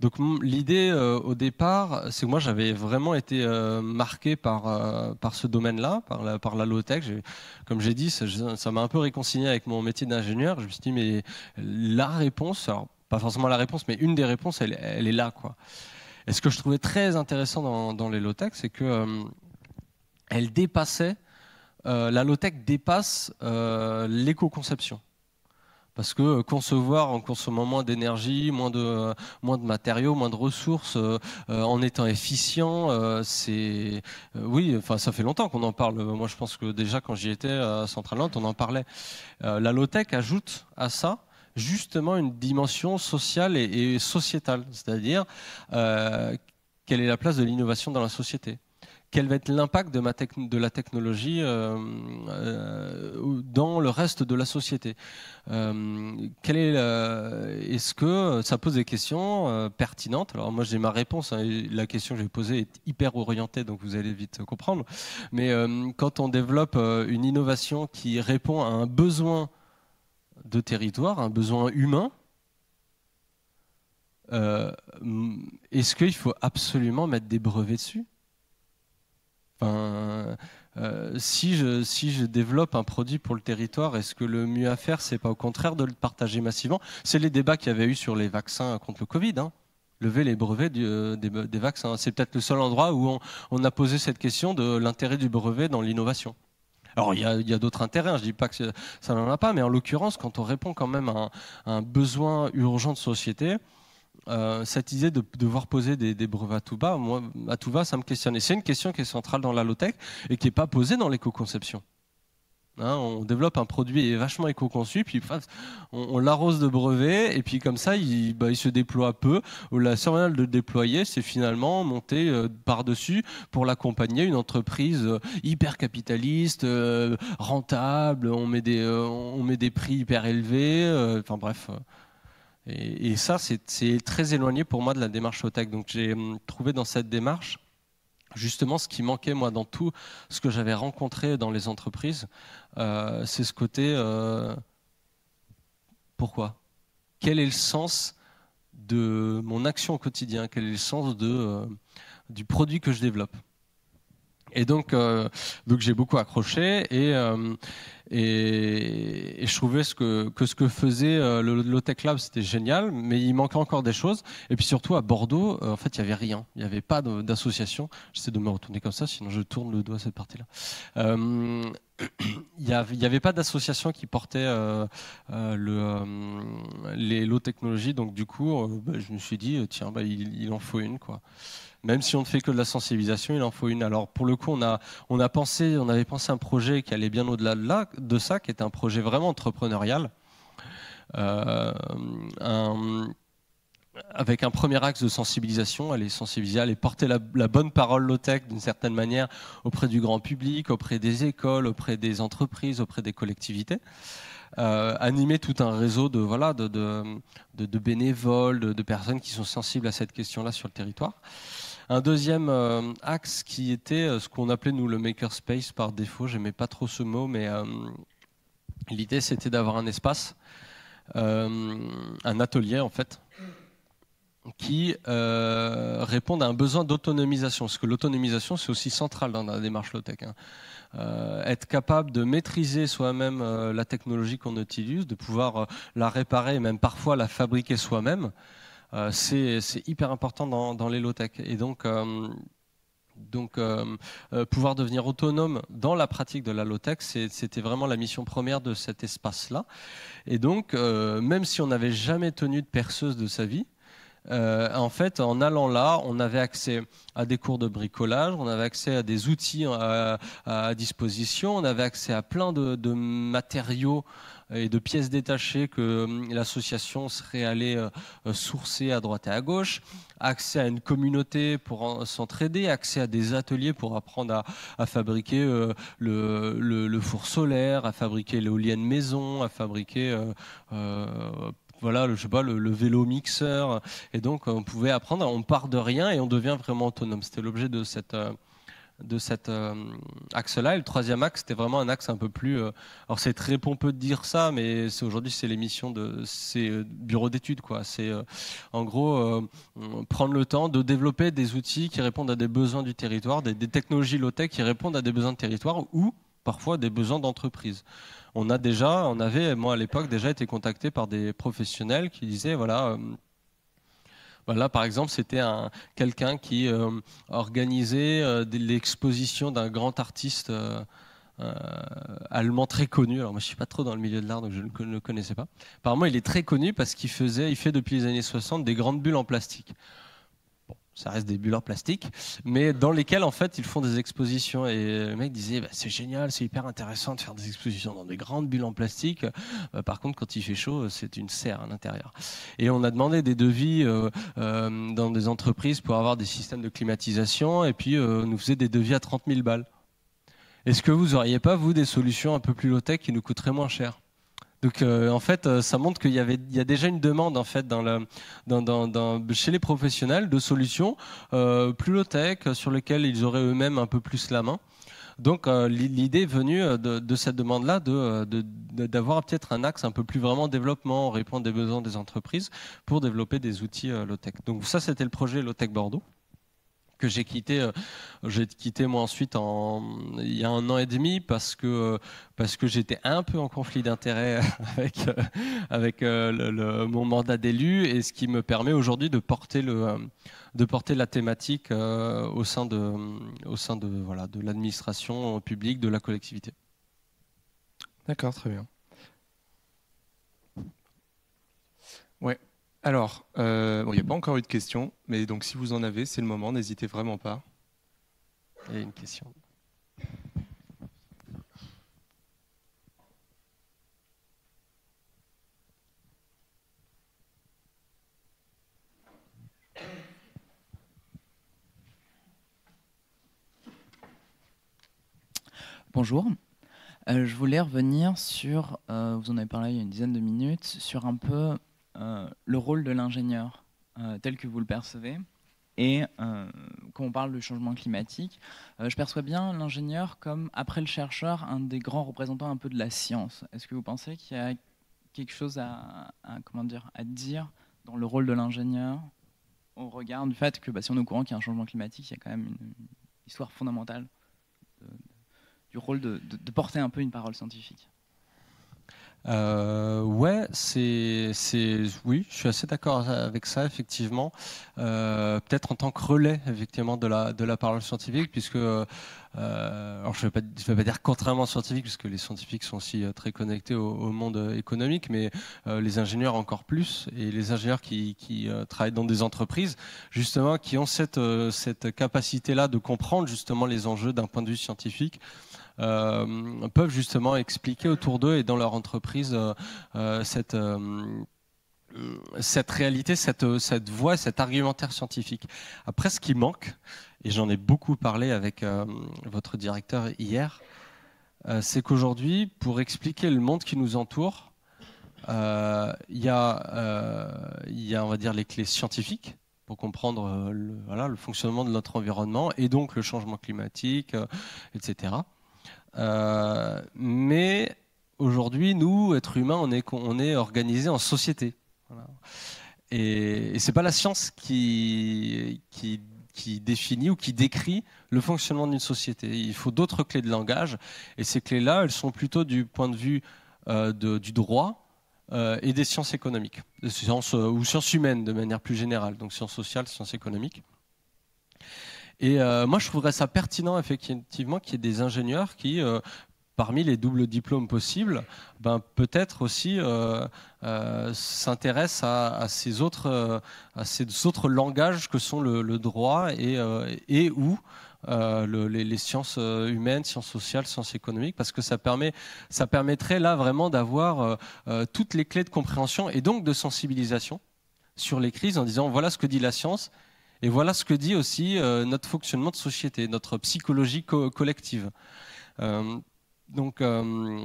donc l'idée euh, au départ, c'est que moi j'avais vraiment été euh, marqué par, euh, par ce domaine-là, par la, par la low-tech. Comme j'ai dit, ça m'a un peu réconcilié avec mon métier d'ingénieur. Je me suis dit, mais la réponse, pas forcément la réponse, mais une des réponses, elle, est là. Quoi. Et ce que je trouvais très intéressant dans, les low c'est que elle dépassait, la low dépasse l'éco-conception. Parce que euh, concevoir en consommant moins d'énergie, moins de, euh, moins de matériaux, moins de ressources, euh, en étant efficient, c'est. oui, enfin, ça fait longtemps qu'on en parle. Moi, je pense que déjà, quand j'y étais à Central on en parlait. la low-tech ajoute à ça justement une dimension sociale et sociétale, c'est-à-dire quelle est la place de l'innovation dans la société quel va être l'impact de, la technologie euh, euh, dans le reste de la société euh, est ce que ça pose des questions pertinentes Alors moi j'ai ma réponse. Hein, la question que j'ai posée est hyper orientée, donc vous allez vite comprendre. Mais quand on développe une innovation qui répond à un besoin de territoire, un besoin humain, est-ce qu'il faut absolument mettre des brevets dessus euh, si, je, développe un produit pour le territoire, est-ce que le mieux à faire, c'est pas au contraire de le partager massivement C'est les débats qu'il y avait eu sur les vaccins contre le Covid. Hein. lever les brevets euh, des, vaccins. Hein. C'est peut-être le seul endroit où on, a posé cette question de l'intérêt du brevet dans l'innovation. Alors, il y a, d'autres intérêts, hein. je ne dis pas que ça n'en a pas, mais en l'occurrence, quand on répond quand même à un besoin urgent de société, euh, cette idée de devoir poser des, brevets à tout bas, moi, à tout bas, ça me questionne. Et c'est une question qui est centrale dans la low-tech et qui n'est pas posée dans l'éco-conception. Hein, on développe un produit est vachement éco-conçu, puis on, l'arrose de brevets, et puis comme ça, il, bah, se déploie peu. La seule de le déployer, c'est finalement monter euh, par-dessus pour l'accompagner une entreprise euh, hyper capitaliste, rentable, on met, des, on met des prix hyper élevés, enfin bref. Et, ça, c'est très éloigné pour moi de la démarche tech Donc j'ai hum, trouvé dans cette démarche justement ce qui manquait moi dans tout ce que j'avais rencontré dans les entreprises, euh, c'est ce côté euh, pourquoi Quel est le sens de mon action au quotidien Quel est le sens de, euh, du produit que je développe Et donc, donc j'ai beaucoup accroché et et, je trouvais ce que, ce que faisait euh, le Tech Lab, c'était génial, mais il manquait encore des choses. Et puis surtout, à Bordeaux, euh, en fait, il n'y avait rien. Il n'y avait pas d'association. J'essaie de me retourner comme ça, sinon je tourne le doigt à cette partie-là. Euh, il n'y avait, pas d'association qui portait le, les low technologies, donc du coup, bah, je me suis dit, tiens, bah, il, il, en faut une. Quoi même si on ne fait que de la sensibilisation, il en faut une. Alors pour le coup, on a, pensé, on avait pensé un projet qui allait bien au-delà de, ça, qui est un projet vraiment entrepreneurial. Euh, avec un premier axe de sensibilisation, aller sensibiliser, aller porter la, bonne parole low-tech d'une certaine manière auprès du grand public, auprès des écoles, auprès des entreprises, auprès des collectivités. Euh, animer tout un réseau voilà, de bénévoles, de, personnes qui sont sensibles à cette question-là sur le territoire. Un deuxième euh, axe qui était euh, ce qu'on appelait nous le makerspace par défaut, j'aimais pas trop ce mot, mais euh, l'idée c'était d'avoir un espace, un atelier en fait, qui répond à un besoin d'autonomisation. Parce que l'autonomisation, c'est aussi central dans la démarche low-tech. Hein. être capable de maîtriser soi-même la technologie qu'on utilise, de pouvoir la réparer et même parfois la fabriquer soi-même, euh, c'est hyper important dans, dans tech Et donc, euh, donc, euh, pouvoir devenir autonome dans la pratique de la low-tech, c'était vraiment la mission première de cet espace-là. Et donc, même si on n'avait jamais tenu de perceuse de sa vie, en fait, en allant là, on avait accès à des cours de bricolage, on avait accès à des outils à, disposition, on avait accès à plein de, de matériaux et de pièces détachées que hum, l'association serait allée euh, euh, sourcer à droite et à gauche, accès à une communauté pour s'entraider, accès à des ateliers pour apprendre à, fabriquer euh, le, four solaire, à fabriquer l'éolienne maison, à fabriquer voilà, le, je pas, le, vélo mixeur. Et donc, on pouvait apprendre, on part de rien et on devient vraiment autonome. C'était l'objet de cette, de cet euh, axe-là. Et le troisième axe, c'était vraiment un axe un peu plus. Euh, alors c'est très pompeux de dire ça, mais c'est aujourd'hui c'est l'émission de ces euh, bureaux d'études quoi. C'est en gros prendre le temps de développer des outils qui répondent à des besoins du territoire, des, technologies low-tech qui répondent à des besoins de territoire ou parfois des besoins d'entreprise. On a déjà, on avait moi à l'époque déjà été contacté par des professionnels qui disaient voilà bah, là, par exemple, c'était un, quelqu'un qui euh, organisait euh, l'exposition d'un grand artiste euh, allemand très connu. Alors moi, je suis pas trop dans le milieu de l'art, donc je ne le connaissais pas. Apparemment, il est très connu parce qu'il faisait, il fait depuis les années 60 des grandes bulles en plastique ça reste des bulles en plastique, mais dans lesquelles, en fait ils font des expositions. Et le mec disait bah, c'est génial, c'est hyper intéressant de faire des expositions dans des grandes bulles en plastique. Euh, par contre, quand il fait chaud, euh, c'est une serre à l'intérieur. Et on a demandé des devis euh, dans des entreprises pour avoir des systèmes de climatisation, et puis on nous faisait des devis à 30 000 balles. Est-ce que vous auriez pas vous des solutions un peu plus low tech qui nous coûteraient moins cher donc euh, en fait, euh, ça montre qu'il y, avait, il y a déjà une demande en fait dans le dans, chez les professionnels de solutions euh, plus low-tech sur lesquelles ils auraient eux-mêmes un peu plus la main. Donc euh, l'idée est venue de, cette demande-là d'avoir de, d'avoir peut-être un axe un peu plus vraiment développement, répondre des besoins des entreprises pour développer des outils low-tech. Donc ça, c'était le projet Low-Tech Bordeaux que j'ai quitté. Euh, j'ai quitté moi ensuite en, il y a un an et demi parce que euh, parce que j'étais un peu en conflit d'intérêt avec euh, avec mon mandat d'élu et ce qui me permet aujourd'hui de porter le de porter la thématique au sein de au sein de voilà de l'administration publique de la collectivité. D'accord, très bien. Alors, euh, il n'y a pas encore eu de questions, mais donc si vous en avez, c'est le moment, n'hésitez vraiment pas. Il y a une question. Bonjour. Euh, je voulais revenir sur, euh, vous en avez parlé il y a une dizaine de minutes, sur un peu euh, le rôle de l'ingénieur euh, tel que vous le percevez. Et euh, quand on parle du changement climatique, je perçois bien l'ingénieur comme, après le chercheur, un des grands représentants un peu de la science. Est-ce que vous pensez qu'il y a quelque chose à, comment dire, à dire dans le rôle de l'ingénieur au regard du fait que bah, si on est au courant qu'il y a un changement climatique, il y a quand même une, histoire fondamentale du rôle de, de, porter un peu une parole scientifique euh, ouais, c'est, c'est, oui, je suis assez d'accord avec ça, effectivement. Euh, peut-être en tant que relais, effectivement, de la, de la parole scientifique, puisque, euh, alors je ne vais, pas dire contrairement scientifique puisque les scientifiques sont aussi euh, très connectés au, monde euh, économique, mais euh, les ingénieurs encore plus, et les ingénieurs qui, qui travaillent dans des entreprises, justement, qui ont cette, cette capacité-là de comprendre, justement, les enjeux d'un point de vue scientifique. Euh, peuvent justement expliquer autour d'eux et dans leur entreprise euh, euh, cette cette réalité, cette, cette voie, cet argumentaire scientifique. Après, ce qui manque, et j'en ai beaucoup parlé avec votre directeur hier, c'est qu'aujourd'hui, pour expliquer le monde qui nous entoure, il y, y, a, on va dire, les clés scientifiques pour comprendre le fonctionnement de notre environnement et donc le changement climatique, etc. Euh, mais aujourd'hui, nous, êtres humains, on est, on est organisés en société. Et, et ce n'est pas la science qui, qui, définit ou qui décrit le fonctionnement d'une société. Il faut d'autres clés de langage. Et ces clés-là, elles sont plutôt du point de vue euh, du droit euh, et des sciences économiques, sciences, ou sciences humaines de manière plus générale, donc sciences sociales, sciences économiques. Et euh, moi, je trouverais ça pertinent, effectivement, qu'il y ait des ingénieurs qui, euh, parmi les doubles diplômes possibles, ben, peut-être aussi euh, s'intéressent à, ces autres, ces autres langages que sont le, droit et, et ou les, sciences humaines, sciences sociales, sciences économiques, parce que ça, permet, ça permettrait là vraiment d'avoir toutes les clés de compréhension et donc de sensibilisation sur les crises en disant voilà ce que dit la science et voilà ce que dit aussi euh, notre fonctionnement de société, notre psychologie collective. Euh, donc, euh,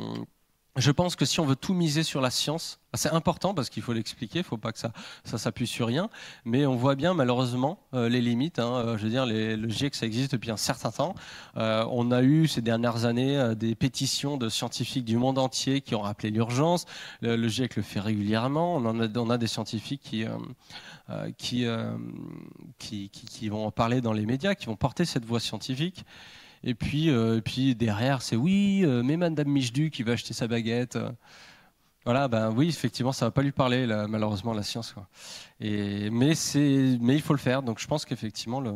je pense que si on veut tout miser sur la science, bah, c'est important parce qu'il faut l'expliquer, il ne faut pas que ça, s'appuie sur rien, mais on voit bien malheureusement euh, les limites. Hein. Euh, je veux dire, le GIEC, ça existe depuis un certain temps. Euh, on a eu ces dernières années des pétitions de scientifiques du monde entier qui ont rappelé l'urgence. Le, GIEC le fait régulièrement. On, a, des scientifiques qui, qui vont en parler dans les médias, qui vont porter cette voix scientifique. Et puis, euh, puis derrière, c'est oui, euh, mais Madame Michdu qui va acheter sa baguette. Voilà, ben oui, effectivement, ça va pas lui parler, là, malheureusement, la science. Quoi. Et, mais, c'est, mais il faut le faire. Donc je pense qu'effectivement, le.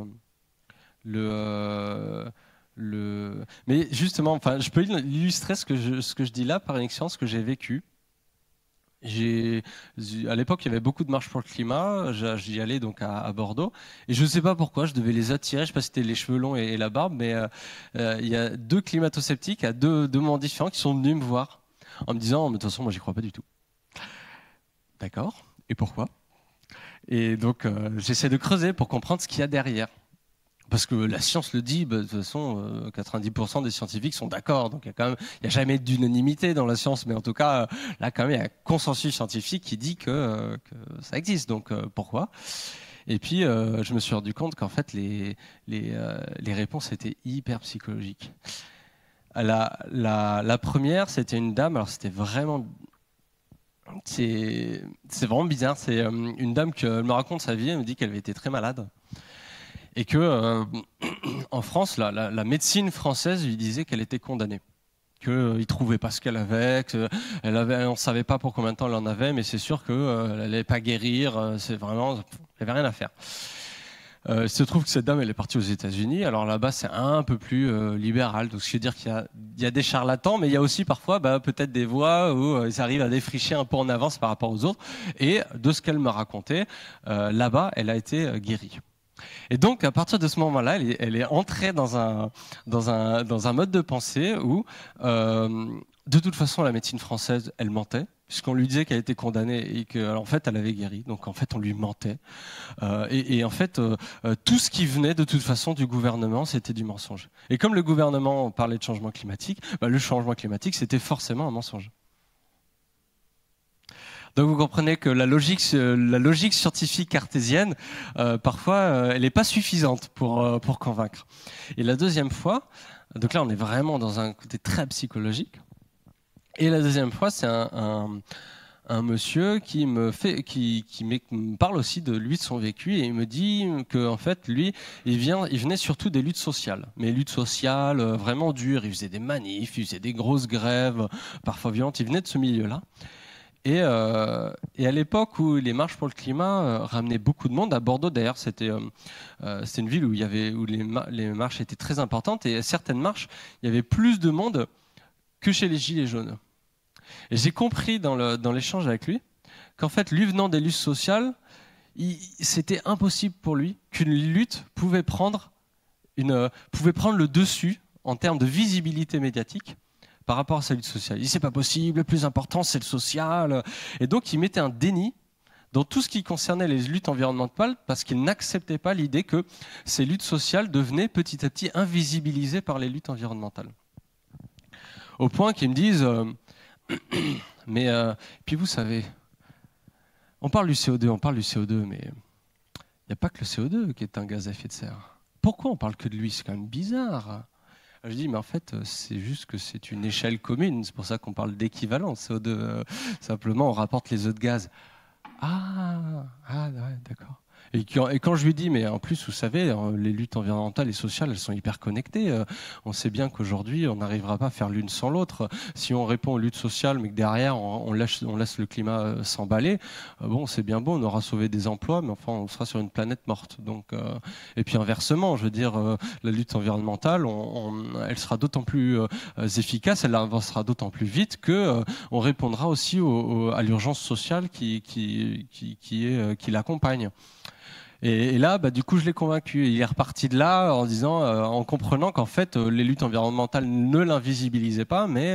le euh, le... Mais justement, enfin, je peux illustrer ce que je, ce que je dis là par une expérience que j'ai vécue. J'ai, à l'époque, il y avait beaucoup de marches pour le climat. J'y allais donc à, Bordeaux. Et je ne sais pas pourquoi, je devais les attirer. Je ne sais pas si c'était les cheveux longs et, la barbe, mais euh, euh, il y a deux climato-sceptiques à deux, moments différents qui sont venus me voir en me disant mais De toute façon, moi, j'y crois pas du tout. D'accord. Et pourquoi Et donc, euh, j'essaie de creuser pour comprendre ce qu'il y a derrière parce que la science le dit, bah, de toute façon, 90% euh, des scientifiques sont d'accord. Donc il n'y a, jamais d'unanimité dans la science, mais en tout cas, là, quand même, il y a un consensus scientifique qui dit que, euh, ça existe. Donc euh, pourquoi Et puis, je me suis rendu compte qu'en fait, les, réponses étaient hyper psychologiques. La, première, c'était une dame, alors c'était vraiment. C'est vraiment bizarre. C'est une dame qui me raconte sa vie, elle me dit qu'elle avait été très malade et que euh, en France, la, médecine française lui disait qu'elle était condamnée, qu'il euh, ne trouvait pas ce qu'elle avait, euh, elle avait, on ne savait pas pour combien de temps elle en avait, mais c'est sûr qu'elle n'allait pas guérir, c'est vraiment, elle rien à faire. il se trouve que cette dame, elle est partie aux États-Unis. Alors là-bas, c'est un peu plus libéral. Donc, je veux dire qu'il y, a des charlatans, mais il y a aussi parfois bah, peut-être des voies où ils arrivent à défricher un peu en avance par rapport aux autres. Et de ce qu'elle me racontait, là-bas, elle a été guérie. Et donc, à partir de ce moment-là, elle, est entrée dans un, mode de pensée où, euh, de toute façon, la médecine française, elle mentait puisqu'on lui disait qu'elle était condamnée et qu'en fait elle avait guéri, donc en fait on lui mentait. Euh, et, en fait euh, tout ce qui venait de toute façon du gouvernement c'était du mensonge. Et comme le gouvernement parlait de changement climatique, bah, le changement climatique c'était forcément un mensonge. Donc vous comprenez que la logique, euh, scientifique cartésienne, euh, parfois, euh, elle n'est pas suffisante pour, convaincre. Et la deuxième fois, donc là on est vraiment dans un côté très psychologique, et la deuxième fois c'est un, monsieur qui me, parle aussi de lui, de son vécu, et il me dit qu'en en fait lui, il, il venait surtout des luttes sociales, mais luttes sociales vraiment dures, il faisait des manifs, il faisait des grosses grèves, parfois violentes, il venait de ce milieu-là. Euh, et, à l'époque où les marches pour le climat euh, ramenaient beaucoup de monde, à Bordeaux d'ailleurs, euh, c'était une ville où, il y avait, où les, les, marches étaient très importantes, et certaines marches, il y avait plus de monde que chez les Gilets jaunes. Et j'ai compris dans l'échange avec lui qu'en fait, lui venant des luttes sociales, c'était impossible pour lui qu'une lutte pouvait prendre, une, pouvait prendre le dessus en termes de visibilité médiatique par rapport à sa lutte sociale. Il dit c'est pas possible, le plus important c'est le social. Et donc il mettait un déni dans tout ce qui concernait les luttes environnementales parce qu'il n'acceptait pas l'idée que ces luttes sociales devenaient petit à petit invisibilisées par les luttes environnementales. Au point qu'ils me disent euh, Mais euh, puis vous savez, on parle du CO2, on parle du CO2, mais il n'y a pas que le CO2 qui est un gaz à effet de serre. Pourquoi on parle que de lui C'est quand même bizarre. Je dis, mais en fait, c'est juste que c'est une échelle commune. C'est pour ça qu'on parle d'équivalence. Euh, simplement, on rapporte les œufs de gaz. Ah, ah d'accord. Et, quand je lui dis, mais en plus, vous savez, euh, les luttes environnementales et sociales, elles sont hyper connectées. Euh, on sait bien qu'aujourd'hui, on n'arrivera pas à faire l'une sans l'autre. Si on répond aux luttes sociales, mais que derrière, on, on, laisse le climat euh, s'emballer, bon, c'est bien beau, on aura sauvé des emplois, mais enfin, on sera sur une planète morte. Donc, et puis inversement, je veux dire, la lutte environnementale, elle sera d'autant plus efficace, elle avancera d'autant plus vite que on répondra aussi au, à l'urgence sociale qui l'accompagne. Et, là, bah, du coup, je l'ai convaincu. Il est reparti de là euh, en disant, euh, en comprenant qu'en fait, euh, les luttes environnementales ne l'invisibilisaient pas, mais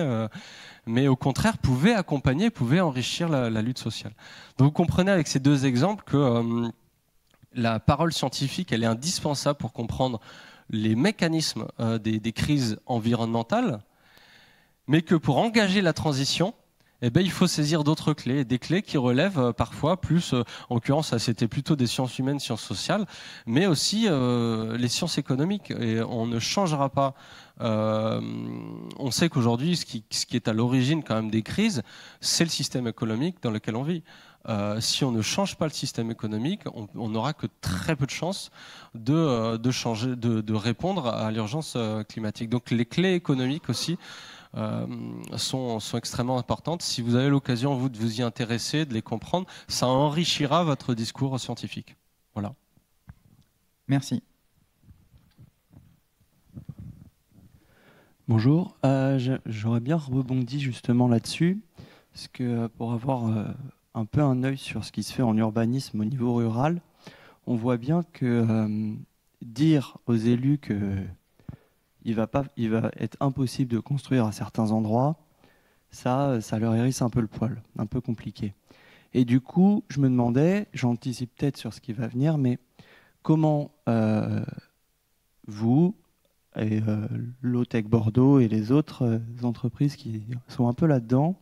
mais au contraire pouvaient accompagner, pouvaient enrichir la, lutte sociale. Donc, vous comprenez avec ces deux exemples que la parole scientifique, elle est indispensable pour comprendre les mécanismes des crises environnementales, mais que pour engager la transition, eh ben, il faut saisir d'autres clés, des clés qui relèvent euh, parfois plus, euh, en l'occurrence, c'était plutôt des sciences humaines, sciences sociales, mais aussi euh, les sciences économiques. Et on ne changera pas. on sait qu'aujourd'hui, ce qui, ce qui est à l'origine quand même des crises, c'est le système économique dans lequel on vit. si on ne change pas le système économique, on n'aura que très peu de chances de, de, changer, de, de répondre à l'urgence climatique. Donc les clés économiques aussi euh, sont, extrêmement importantes. Si vous avez l'occasion, vous, de vous y intéresser, de les comprendre, ça enrichira votre discours scientifique. Voilà. Merci. Bonjour, euh, j'aurais bien rebondi justement là-dessus, parce que euh, pour avoir un peu un œil sur ce qui se fait en urbanisme au niveau rural, on voit bien que dire aux élus que il va, pas, il va être impossible de construire à certains endroits. Ça, ça leur hérisse un peu le poil, un peu compliqué. Et du coup, je me demandais, j'anticipe peut-être sur ce qui va venir, mais comment euh, vous et euh, e Bordeaux et les autres euh, entreprises qui sont un peu là-dedans,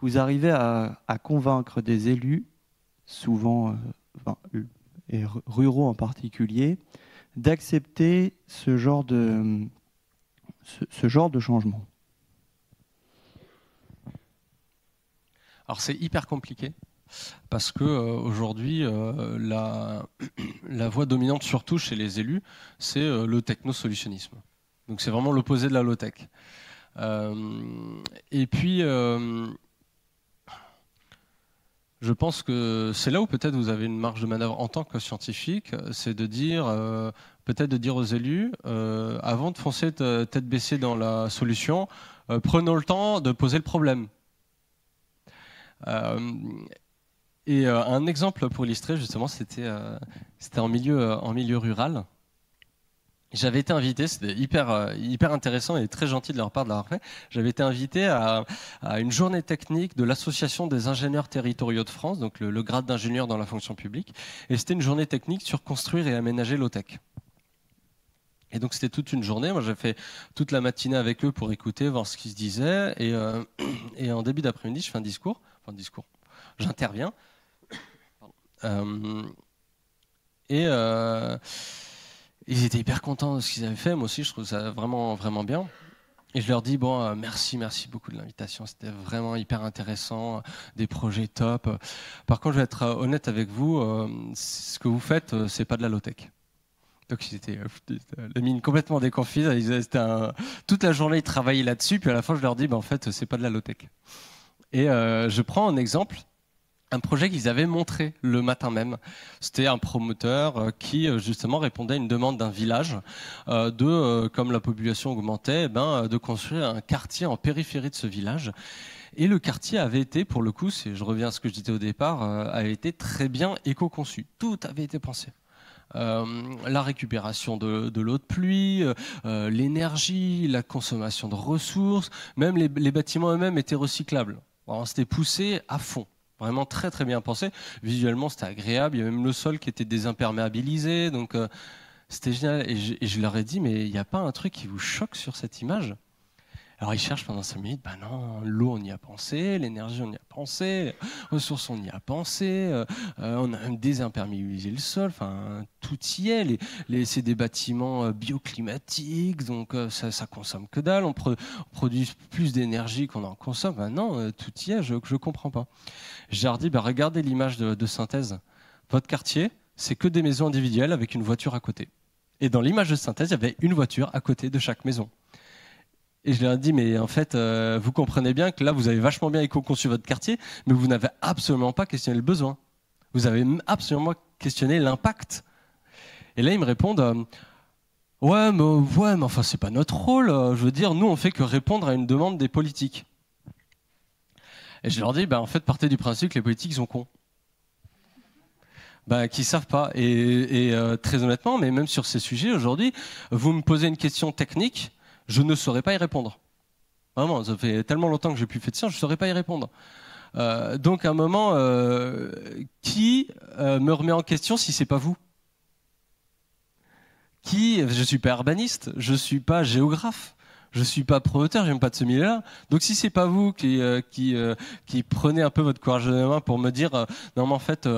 vous arrivez à, convaincre des élus, souvent euh, et ruraux en particulier, d'accepter ce genre de, ce, genre de changement Alors c'est hyper compliqué parce que euh, aujourd'hui euh, la, voie dominante surtout chez les élus c'est le euh, le technosolutionnisme. Donc c'est vraiment l'opposé de la low tech. et puis je pense que c'est là où peut-être vous avez une marge de manœuvre en tant que scientifique, c'est de dire euh, peut-être de dire aux élus, euh, avant de foncer tête baissée dans la solution, euh, prenons le temps de poser le problème. et un exemple pour illustrer justement, c'était en milieu en milieu rural. J'avais été invité, c'était hyper, euh, hyper intéressant et très gentil de leur part de fait. J'avais été invité à, une journée technique de l'Association des ingénieurs territoriaux de France, donc le, grade d'ingénieur dans la fonction publique. Et c'était une journée technique sur construire et aménager l'OTEC. Et donc c'était toute une journée. Moi j'ai fait toute la matinée avec eux pour écouter, voir ce qu'ils se disaient. Et, euh, en début d'après-midi, je fais un discours. Enfin, un discours. J'interviens. Euh, et ils étaient hyper contents de ce qu'ils avaient fait. Moi aussi, je trouve ça vraiment, vraiment bien. Et je leur dis, bon, euh, merci, merci beaucoup de l'invitation. C'était vraiment hyper intéressant, euh, des projets top. Par contre, je vais être euh, honnête avec vous, ce que vous faites, c'est pas de la low-tech. Donc, ils étaient, les mines complètement déconfises. Un... Toute la journée, ils travaillaient là-dessus. Puis à la fin, je leur dis, ben, en fait, c'est pas de la low-tech. Et je prends un exemple un projet qu'ils avaient montré le matin même. C'était un promoteur euh, qui euh, justement répondait à une demande d'un village euh, de, comme la population augmentait, eh ben, de construire un quartier en périphérie de ce village. Et le quartier avait été, pour le coup, je reviens à ce que je disais au départ, avait été très bien éco-conçu. Tout avait été pensé. la récupération de, l'eau de pluie, l'énergie, la consommation de ressources, même les, les bâtiments eux-mêmes étaient recyclables. On s'était poussé à fond vraiment très très bien pensé. Visuellement, c'était agréable. Il y avait même le sol qui était désimperméabilisé. Donc, euh, c'était génial. Et je, et je, leur ai dit, mais il n'y a pas un truc qui vous choque sur cette image alors ils cherchent pendant 5 minutes, ben non, l'eau on y a pensé, l'énergie on y a pensé, les ressources on y a pensé, euh, euh, on a même désimperméabilisé le sol, enfin tout y est, les, c'est des bâtiments euh, bioclimatiques, donc ça, consomme que dalle, on, produit plus d'énergie qu'on en consomme, ben non, tout y est, je ne comprends pas. J'ai leur ben regardez l'image de, de synthèse, votre quartier, c'est que des maisons individuelles avec une voiture à côté. Et dans l'image de synthèse, il y avait une voiture à côté de chaque maison. Et je leur ai dit, mais en fait, euh, vous comprenez bien que là, vous avez vachement bien éco-conçu votre quartier, mais vous n'avez absolument pas questionné le besoin. Vous avez absolument questionné l'impact. Et là, ils me répondent, euh, ouais, mais, ouais, mais enfin, c'est pas notre rôle. Euh, je veux dire, nous, on fait que répondre à une demande des politiques. Et je leur dis, bah, en fait, partez du principe que les politiques sont cons. Bah, qui savent pas. Et, très honnêtement, mais même sur ces sujets aujourd'hui, vous me posez une question technique, je ne saurais pas y répondre. Vraiment, ça fait tellement longtemps que j'ai plus fait de science, je ne saurais pas y répondre. Euh, donc à un moment, euh, qui euh, me remet en question si c'est pas vous Qui Je suis pas urbaniste, je ne suis pas géographe je suis pas promoteur, j'aime pas de ce milieu-là. Donc si c'est pas vous qui euh, qui, euh, qui prenez un peu votre courage de main pour me dire euh, non mais en fait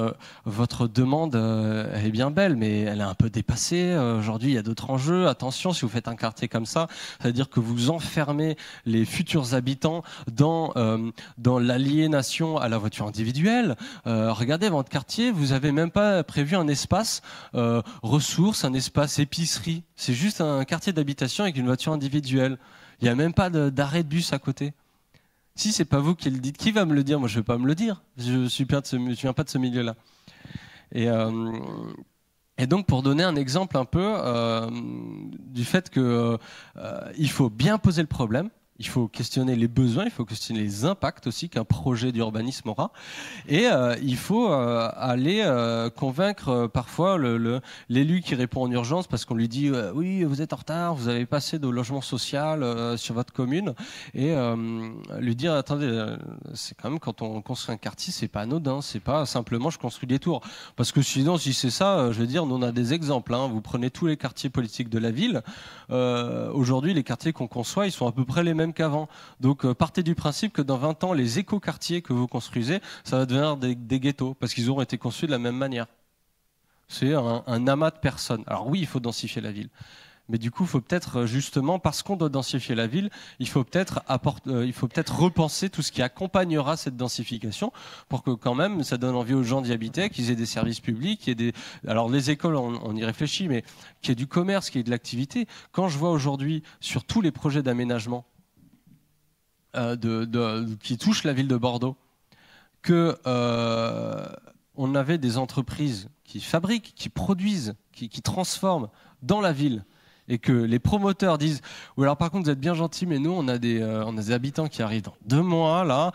votre demande est bien belle mais elle est un peu dépassée. Aujourd'hui il y a d'autres enjeux. Attention si vous faites un quartier comme ça, c'est-à-dire que vous enfermez les futurs habitants dans dans l'aliénation à la voiture individuelle. regardez votre quartier, vous avez même pas prévu un espace ressources, un espace épicerie. C'est juste un quartier d'habitation avec une voiture individuelle. Il n'y a même pas d'arrêt de, bus à côté. Si c'est pas vous qui le dites, qui va me le dire Moi, je ne vais pas me le dire. Je ne viens pas de ce milieu-là. Euh, et, donc, pour donner un exemple un peu euh, du fait qu'il euh, faut bien poser le problème, il faut questionner les besoins, il faut questionner les impacts aussi qu'un projet d'urbanisme aura. Et euh, il faut euh, aller euh, convaincre parfois l'élu qui répond en urgence parce qu'on lui dit oui, vous êtes en retard, vous avez passé de logements social sur votre commune. Et lui dire attendez, c'est quand même quand on construit un quartier, c'est pas anodin, c'est pas simplement je construis des tours. Parce que sinon, si c'est ça, je veux dire, nous on a des exemples. Hein. Vous prenez tous les quartiers politiques de la ville. Aujourd'hui, les quartiers qu'on conçoit, ils sont à peu près les mêmes qu'avant. Donc euh, partez du principe que dans 20 ans, les écoquartiers que vous construisez, ça va devenir des, ghettos, parce qu'ils auront été construits de la même manière. C'est un, amas de personnes. Alors oui, il faut densifier la ville. Mais du coup, il faut peut-être euh, justement parce qu'on doit densifier la ville, il faut peut-être euh, peut repenser tout ce qui accompagnera cette densification pour que quand même ça donne envie aux gens d'y habiter, qu'ils aient des services publics, qu'il y ait des alors les écoles, on y réfléchit, mais qu'il y ait du commerce, qu'il y ait de l'activité. Quand je vois aujourd'hui sur tous les projets d'aménagement euh, de, qui touche la ville de Bordeaux, que euh, on avait des entreprises qui fabriquent, qui produisent, qui, transforment dans la ville. Et que les promoteurs disent, ou alors par contre vous êtes bien gentils, mais nous on a des, euh, on a des habitants qui arrivent dans deux mois là,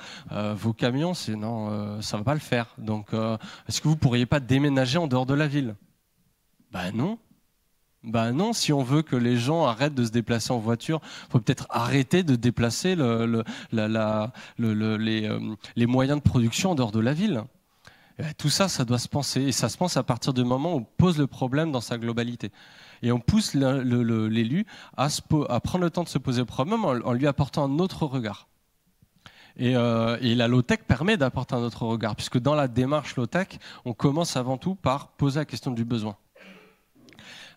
vos camions, c'est non, ça va pas le faire. Donc est-ce que vous pourriez pas déménager en dehors de la ville Ben non, ben non, si on veut que les gens arrêtent de se déplacer en voiture, il faut peut-être arrêter de déplacer euh, les, moyens de production en dehors de la ville. Euh, tout ça, ça doit se penser. Et ça se pense à partir du moment où on pose le problème dans sa globalité. Et on pousse l'élu à, prendre le temps de se poser le problème en, lui apportant un autre regard. Et, euh, et, la low-tech permet d'apporter un autre regard, puisque dans la démarche low-tech, on commence avant tout par poser la question du besoin.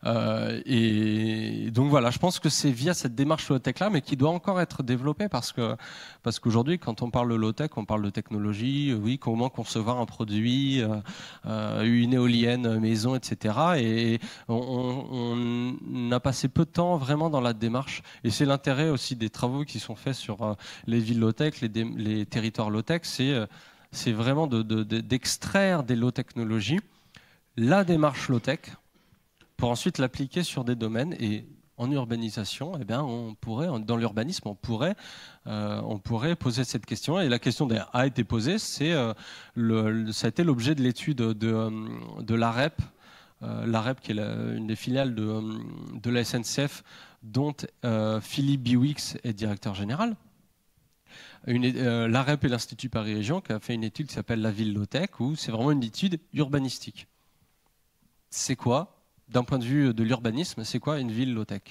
Euh, et donc voilà, je pense que c'est via cette démarche low-tech-là, mais qui doit encore être développée parce que parce qu'aujourd'hui, quand on parle de low-tech, on parle de technologie, euh, oui, comment concevoir un produit, euh, une éolienne maison, etc. Et on, on, a passé peu de temps vraiment dans la démarche. Et c'est l'intérêt aussi des travaux qui sont faits sur les villes low-tech, les, territoires low-tech, c'est c'est vraiment d'extraire de, des low-technologies la démarche low-tech pour ensuite l'appliquer sur des domaines. Et en urbanisation, eh bien, on pourrait, dans l'urbanisme, on pourrait, euh, on pourrait poser cette question. Et la question a été posée, c'est euh, ça a été l'objet de l'étude de, l'AREP, euh, l'AREP e qui est une des filiales de, la SNCF, dont Philippe Biwix est directeur général. L'AREP et l'Institut Paris Région qui a fait une étude qui s'appelle La Ville Lothèque, où c'est vraiment une étude urbanistique. C'est quoi d'un point de vue de l'urbanisme, c'est quoi une ville low-tech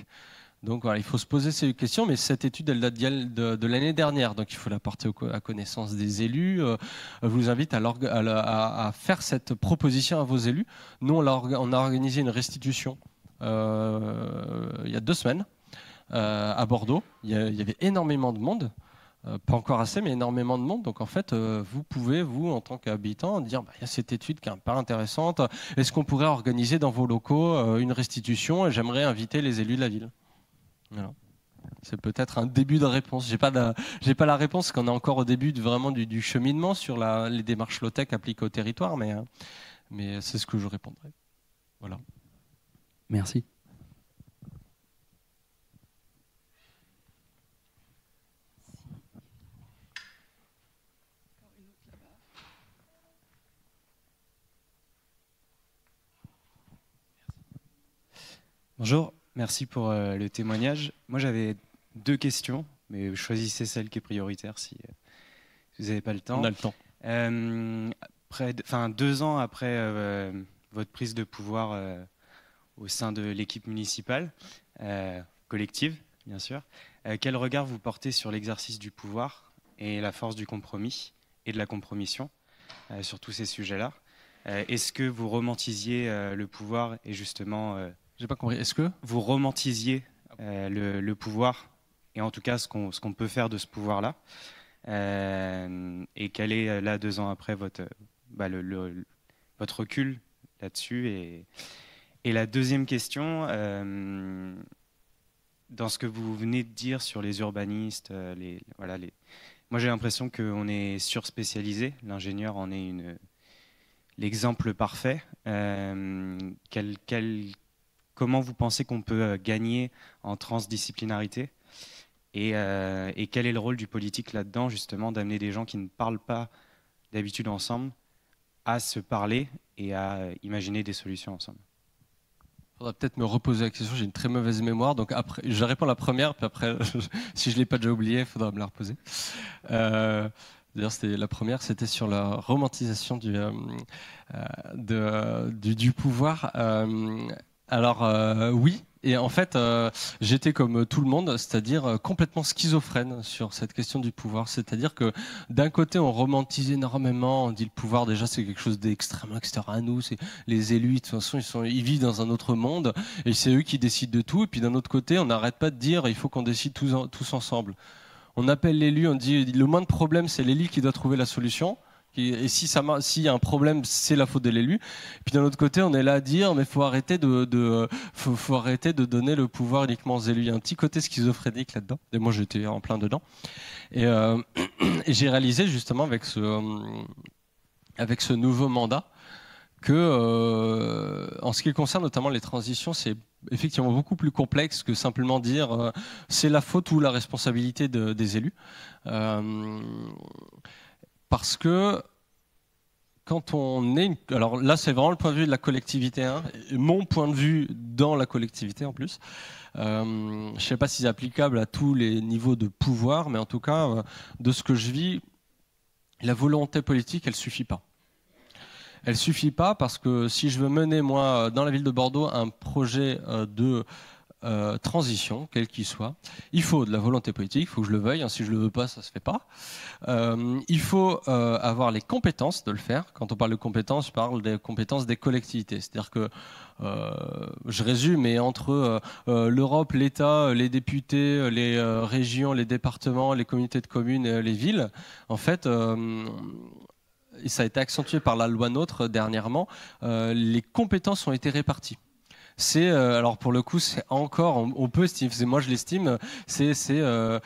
donc voilà, il faut se poser ces questions, mais cette étude, elle date de, l'année dernière, donc il faut la porter à connaissance des élus. Euh, je vous invite à, faire cette proposition à vos élus. Nous, on, a, organisé une restitution euh, il y a deux semaines euh, à Bordeaux. il y, avait énormément de monde. Euh, pas encore assez, mais énormément de monde. Donc en fait, euh, vous pouvez, vous, en tant qu'habitant, dire, bah, il y a cette étude qui est pas intéressante, est-ce qu'on pourrait organiser dans vos locaux euh, une restitution et j'aimerais inviter les élus de la ville C'est peut-être un début de réponse. J'ai pas, pas la réponse, qu'on est encore au début vraiment du, cheminement sur les démarches low-tech appliquées au territoire, mais, mais c'est ce que je répondrai. Voilà. Merci. Bonjour, merci pour euh, le témoignage. Moi, j'avais deux questions, mais choisissez celle qui est prioritaire si, euh, vous n'avez pas le temps. On a le temps. Euh, deux ans après votre prise de pouvoir au sein de l'équipe municipale, collective, bien sûr, quel regard vous portez sur l'exercice du pouvoir et la force du compromis et de la compromission sur tous ces sujets-là Est-ce que vous romantisiez le pouvoir et justement j'ai pas compris. Est-ce que vous romantisiez euh, le, pouvoir et en tout cas ce qu'on peut faire de ce pouvoir-là euh, et quel est euh, là deux ans après votre bah, votre recul là-dessus et, la deuxième question dans ce que vous venez de dire sur les urbanistes les voilà les moi j'ai l'impression qu'on est sur spécialisé. l'ingénieur en est une l'exemple parfait quel, quel comment vous pensez qu'on peut euh, gagner en transdisciplinarité euh, et, quel est le rôle du politique là-dedans, justement, d'amener des gens qui ne parlent pas d'habitude ensemble à se parler et à euh, imaginer des solutions ensemble il faudra peut-être me reposer la question, j'ai une très mauvaise mémoire, donc après, je réponds la première, puis après, si je ne l'ai pas déjà oubliée, il faudra me la reposer. D'ailleurs, c'était la première, c'était sur la romantisation du, de, du, du, pouvoir. Alors euh, oui, et en fait, euh, j'étais comme tout le monde, c'est-à-dire euh, complètement schizophrène sur cette question du pouvoir. C'est-à-dire que d'un côté, on romantise énormément, on dit le pouvoir déjà c'est quelque chose d'extrêmement extérieur à nous, c'est les élus, de toute façon, ils, sont, ils vivent dans un autre monde, et c'est eux qui décident de tout. Et puis d'un autre côté, on n'arrête pas de dire, il faut qu'on décide tous, tous ensemble. On appelle l'élu, on dit, le moins de problème, c'est l'élu qui doit trouver la solution. Et si ça s'il y a un problème, c'est la faute de l'élu. Puis d'un autre côté, on est là à dire, mais faut arrêter de, faut, arrêter de donner le pouvoir uniquement aux élus. Il y a un petit côté schizophrénique là-dedans. Et moi, j'étais en plein dedans. Et, euh, j'ai réalisé justement avec ce, euh, avec ce nouveau mandat que, euh, en ce qui concerne notamment les transitions, c'est effectivement beaucoup plus complexe que simplement dire c'est la faute ou la responsabilité des élus parce que quand on est Alors là, c'est vraiment le point de vue de la collectivité, hein, mon point de vue dans la collectivité en plus. Euh, je ne sais pas si c'est applicable à tous les niveaux de pouvoir, mais en tout cas, euh, de ce que je vis, la volonté politique, elle ne suffit pas. Elle ne suffit pas parce que si je veux mener, moi, dans la ville de Bordeaux, un projet euh, de euh, transition, quelle qu'il soit. Il faut de la volonté politique, il faut que je le veuille, hein. si je ne le veux pas, ça ne se fait pas. Euh, il faut euh, avoir les compétences de le faire. Quand on parle de compétences, je parle des compétences des collectivités. C'est-à-dire que, je résume, mais entre l'Europe, l'État, les députés, les régions, les départements, les communautés de communes, les villes, en fait et ça a été accentué par la loi NOTRe dernièrement, les compétences ont été réparties c'est euh, alors pour le coup c'est encore on, peut estimer, moi je l'estime, c'est c'est euh,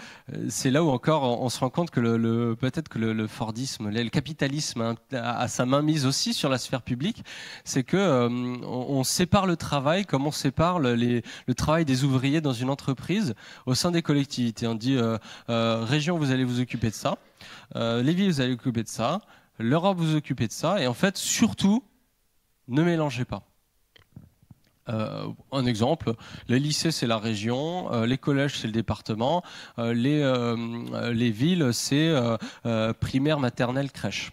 c'est là où encore on, se rend compte que le, peut-être que le, Fordisme, le, capitalisme a, sa main mise aussi sur la sphère publique, c'est que euh, on, sépare le travail comme on sépare le travail des ouvriers dans une entreprise au sein des collectivités. On dit région vous allez vous occuper de ça, les villes vous allez vous occuper de ça, l'Europe vous occupez de ça, et en fait surtout ne mélangez pas. Euh, un exemple, les lycées c'est la région, euh, les collèges c'est le département, euh, les, les, villes c'est primaire, maternelle, crèche.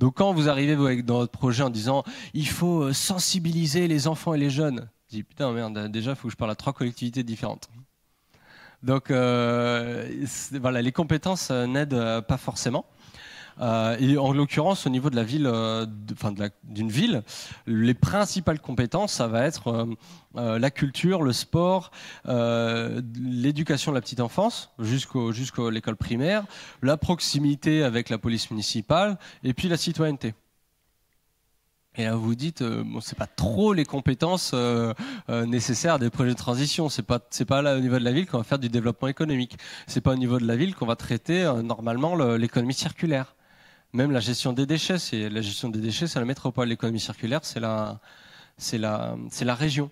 Donc quand vous arrivez dans votre projet en disant il faut sensibiliser les enfants et les jeunes, je dis putain merde, déjà il faut que je parle à trois collectivités différentes. Donc voilà, les compétences n'aident pas forcément. Euh, et en l'occurrence, au niveau de la ville, euh, d'une ville, les principales compétences, ça va être euh, la culture, le sport, l'éducation de la petite enfance jusqu'à l'école primaire, la proximité avec la police municipale, et puis la citoyenneté. Et là, vous vous dites, ce bon, c'est pas trop les compétences nécessaires des projets de transition. C'est pas, c'est pas là au niveau de la ville qu'on va faire du développement économique. C'est pas au niveau de la ville qu'on va traiter normalement l'économie circulaire. Même la gestion des déchets, c'est la gestion des déchets, c'est la métropole. L'économie circulaire, c'est la, c'est la, c'est la région.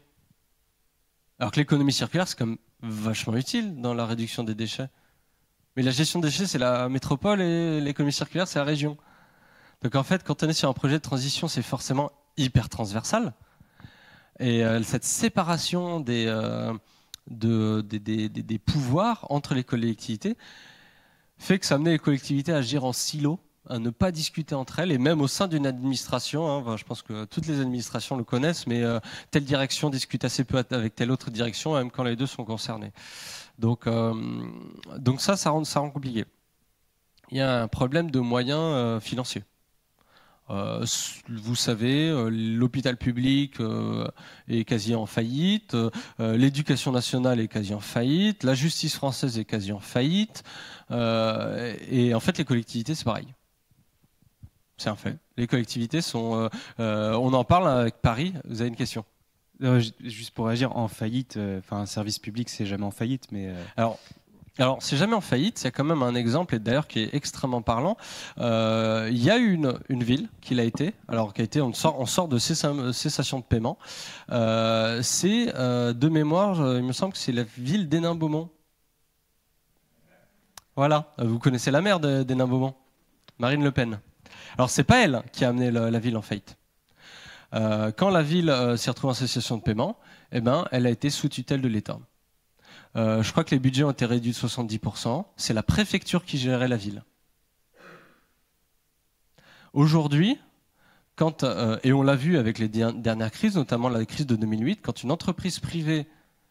Alors que l'économie circulaire, c'est comme vachement utile dans la réduction des déchets. Mais la gestion des déchets, c'est la métropole et l'économie circulaire, c'est la région. Donc en fait, quand on est sur un projet de transition, c'est forcément hyper transversal. Et euh, cette séparation euh, des, des, pouvoirs entre les collectivités fait que ça amenait les collectivités à agir en silo à ne pas discuter entre elles, et même au sein d'une administration, hein. je pense que toutes les administrations le connaissent, mais euh, telle direction discute assez peu avec telle autre direction, même quand les deux sont concernés. Donc, euh, donc ça, ça rend, ça compliqué. Il y a un problème de moyens euh, financiers. vous savez, l'hôpital public est quasi en faillite, l'éducation nationale est quasi en faillite, la justice française est quasi en faillite, et en fait les collectivités c'est pareil. C'est un fait. Les collectivités sont. Euh, euh, on en parle avec Paris. Vous avez une question euh, Juste pour réagir, en faillite, enfin, un service public, c'est jamais en faillite, mais. Alors, alors, c'est jamais en faillite, c'est quand même un exemple, et d'ailleurs qui est extrêmement parlant. Il y a eu une, une, ville qui l'a été, alors qui a été, on sort, on sort de cessation de paiement. c'est, de mémoire, il me semble que c'est la ville d'Hénin-Beaumont. Voilà, vous connaissez la mère d'Hénin-Beaumont, Marine Le Pen. Alors c'est pas elle qui a amené la, ville en faillite. Euh, quand la ville euh, s'est retrouvée en association de paiement, eh ben, elle a été sous tutelle de l'État. Euh, je crois que les budgets ont été réduits de 70%. C'est la préfecture qui gérait la ville. Aujourd'hui, quand, et on l'a vu avec les dernières crises, notamment la crise de 2008, quand une entreprise privée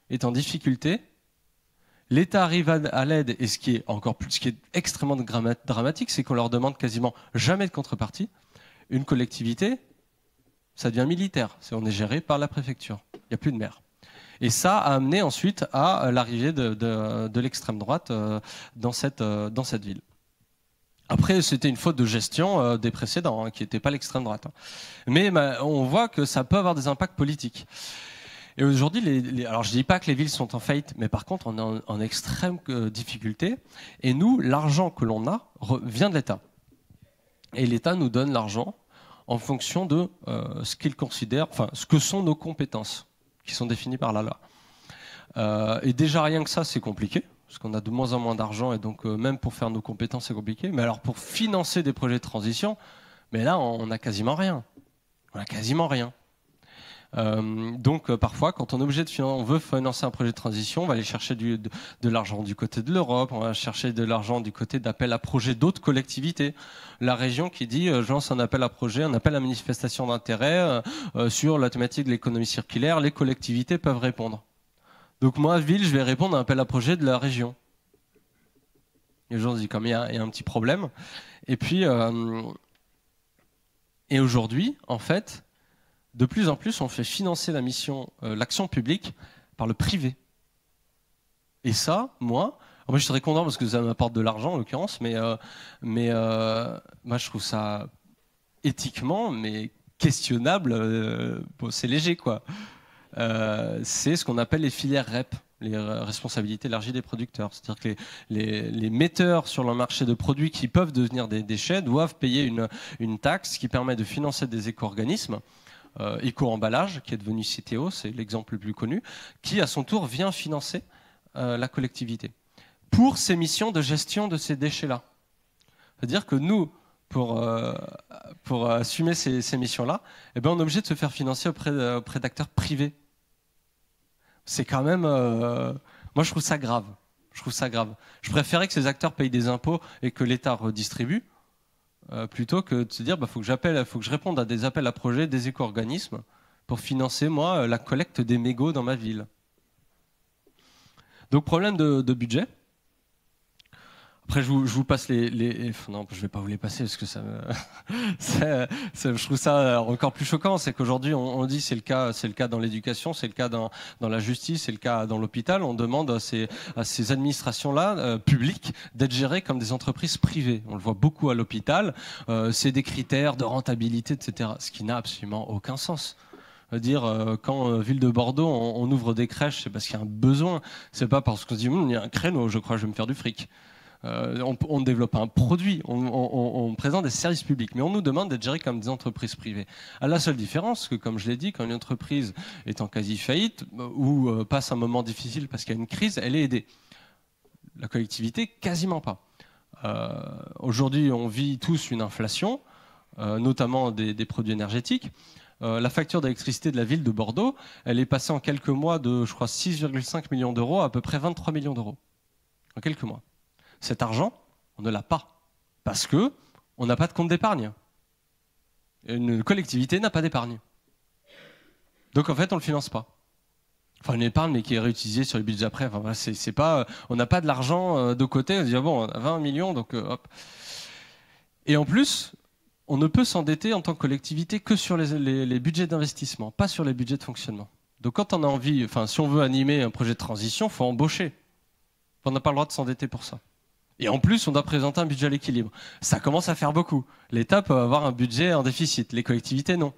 est en difficulté, L'État arrive à, l'aide et ce qui est encore plus, ce qui est extrêmement dramatique, c'est qu'on leur demande quasiment jamais de contrepartie. Une collectivité, ça devient militaire. on est géré par la préfecture. Il n'y a plus de maire. Et ça a amené ensuite à euh, l'arrivée de, l'extrême droite euh, euh, dans cette, ville. Après, c'était une faute de gestion des précédents, hein, qui n'était pas l'extrême droite. Hein. Mais on voit que ça peut avoir des impacts politiques. Et aujourd'hui, les, alors je dis pas que les villes sont en faillite, mais par contre, on est en, extrême euh, difficulté. Et nous, l'argent que l'on a vient de l'État. Et l'État nous donne l'argent en fonction de euh, ce qu'il considère, enfin, ce que sont nos compétences, qui sont définies par la loi. Euh, et déjà, rien que ça, c'est compliqué parce qu'on a de moins en moins d'argent et donc même pour faire nos compétences c'est compliqué. Mais alors pour financer des projets de transition, mais là on n'a quasiment rien. On n'a quasiment rien. Euh, donc euh, parfois, quand on est obligé de on veut financer un projet de transition, on va aller chercher de, l'argent du côté de l'Europe, on va chercher de l'argent du côté d'appels à projets d'autres collectivités. La région qui dit, euh, je lance un appel à projet, un appel à manifestation d'intérêt sur la thématique de l'économie circulaire, les collectivités peuvent répondre. Donc moi, ville, je vais répondre à un appel à projet de la région. Et les comme il y, a, un petit problème. Et puis, et aujourd'hui, en fait, de plus en plus, on fait financer la mission, euh, l'action publique par le privé. Et ça, moi, je serais content parce que ça m'apporte de l'argent en l'occurrence, mais, euh, mais euh, moi je trouve ça éthiquement, mais questionnable, c'est léger quoi. c'est ce qu'on appelle les filières REP, les responsabilités élargies des producteurs. C'est-à-dire que les, metteurs sur le marché de produits qui peuvent devenir des déchets doivent payer une, une taxe qui permet de financer des éco-organismes euh, éco-emballage, qui est devenu CTO, c'est l'exemple le plus connu, qui à son tour vient financer euh, la collectivité pour ses missions de gestion de ces déchets-là. C'est-à-dire que nous, pour, euh, pour assumer ces, missions-là, eh ben, on est obligé de se faire financer auprès, auprès d'acteurs privés. C'est quand même... moi, je trouve ça grave. Je trouve ça grave. Je préférais que ces acteurs payent des impôts et que l'État redistribue euh, plutôt que de se dire, bah, faut que j'appelle, faut que je réponde à des appels à projets des éco-organismes pour financer, moi, euh, la collecte des mégots dans ma ville. Donc, problème de budget. Après, je vous, je vous passe les, les, Non, je vais pas vous les passer parce que ça, me... je trouve ça encore plus choquant. C'est qu'aujourd'hui, on, on, dit c'est le cas, c'est le cas dans l'éducation, c'est le cas dans, dans la justice, c'est le cas dans l'hôpital. On demande à ces, à ces administrations-là, euh, publiques, d'être gérées comme des entreprises privées. On le voit beaucoup à l'hôpital. Euh, c'est des critères de rentabilité, etc. Ce qui n'a absolument aucun sens dire euh, quand ville de Bordeaux on, on, ouvre des crèches c'est parce qu'il y a un besoin c'est pas parce qu'on se dit hum, il y a un créneau je crois je vais me faire du fric euh, on, développe un produit, on, présente des services publics, mais on nous demande d'être gérés comme des entreprises privées. la seule différence que, comme je l'ai dit, quand une entreprise est en quasi-faillite euh, ou euh, passe un moment difficile parce qu'il y a une crise, elle est aidée. La collectivité, quasiment pas. Aujourd'hui, on vit tous une inflation, notamment des, produits énergétiques. la facture d'électricité de la ville de Bordeaux, elle est passée en quelques mois de, je crois, 6,5 millions d'euros à, à peu près 23 millions d'euros. En quelques mois. Cet argent, on ne l'a pas parce que on n'a pas de compte d'épargne. Une collectivité n'a pas d'épargne. Donc en fait, on ne le finance pas. Enfin, une épargne, mais qui est réutilisée sur les budgets après. c'est, pas, euh, on n'a pas de l'argent euh, de côté. On dit, ah bon, on a 20 millions, donc euh, hop. Et en plus, on ne peut s'endetter en tant que collectivité que sur les, budgets d'investissement, pas sur les budgets de fonctionnement. Donc quand on a envie, enfin, si on veut animer un projet de transition, il faut embaucher. On n'a pas le droit de s'endetter pour ça. Et en plus, on doit présenter un budget à l'équilibre. Ça commence à faire beaucoup. L'État peut avoir un budget en déficit, les collectivités non.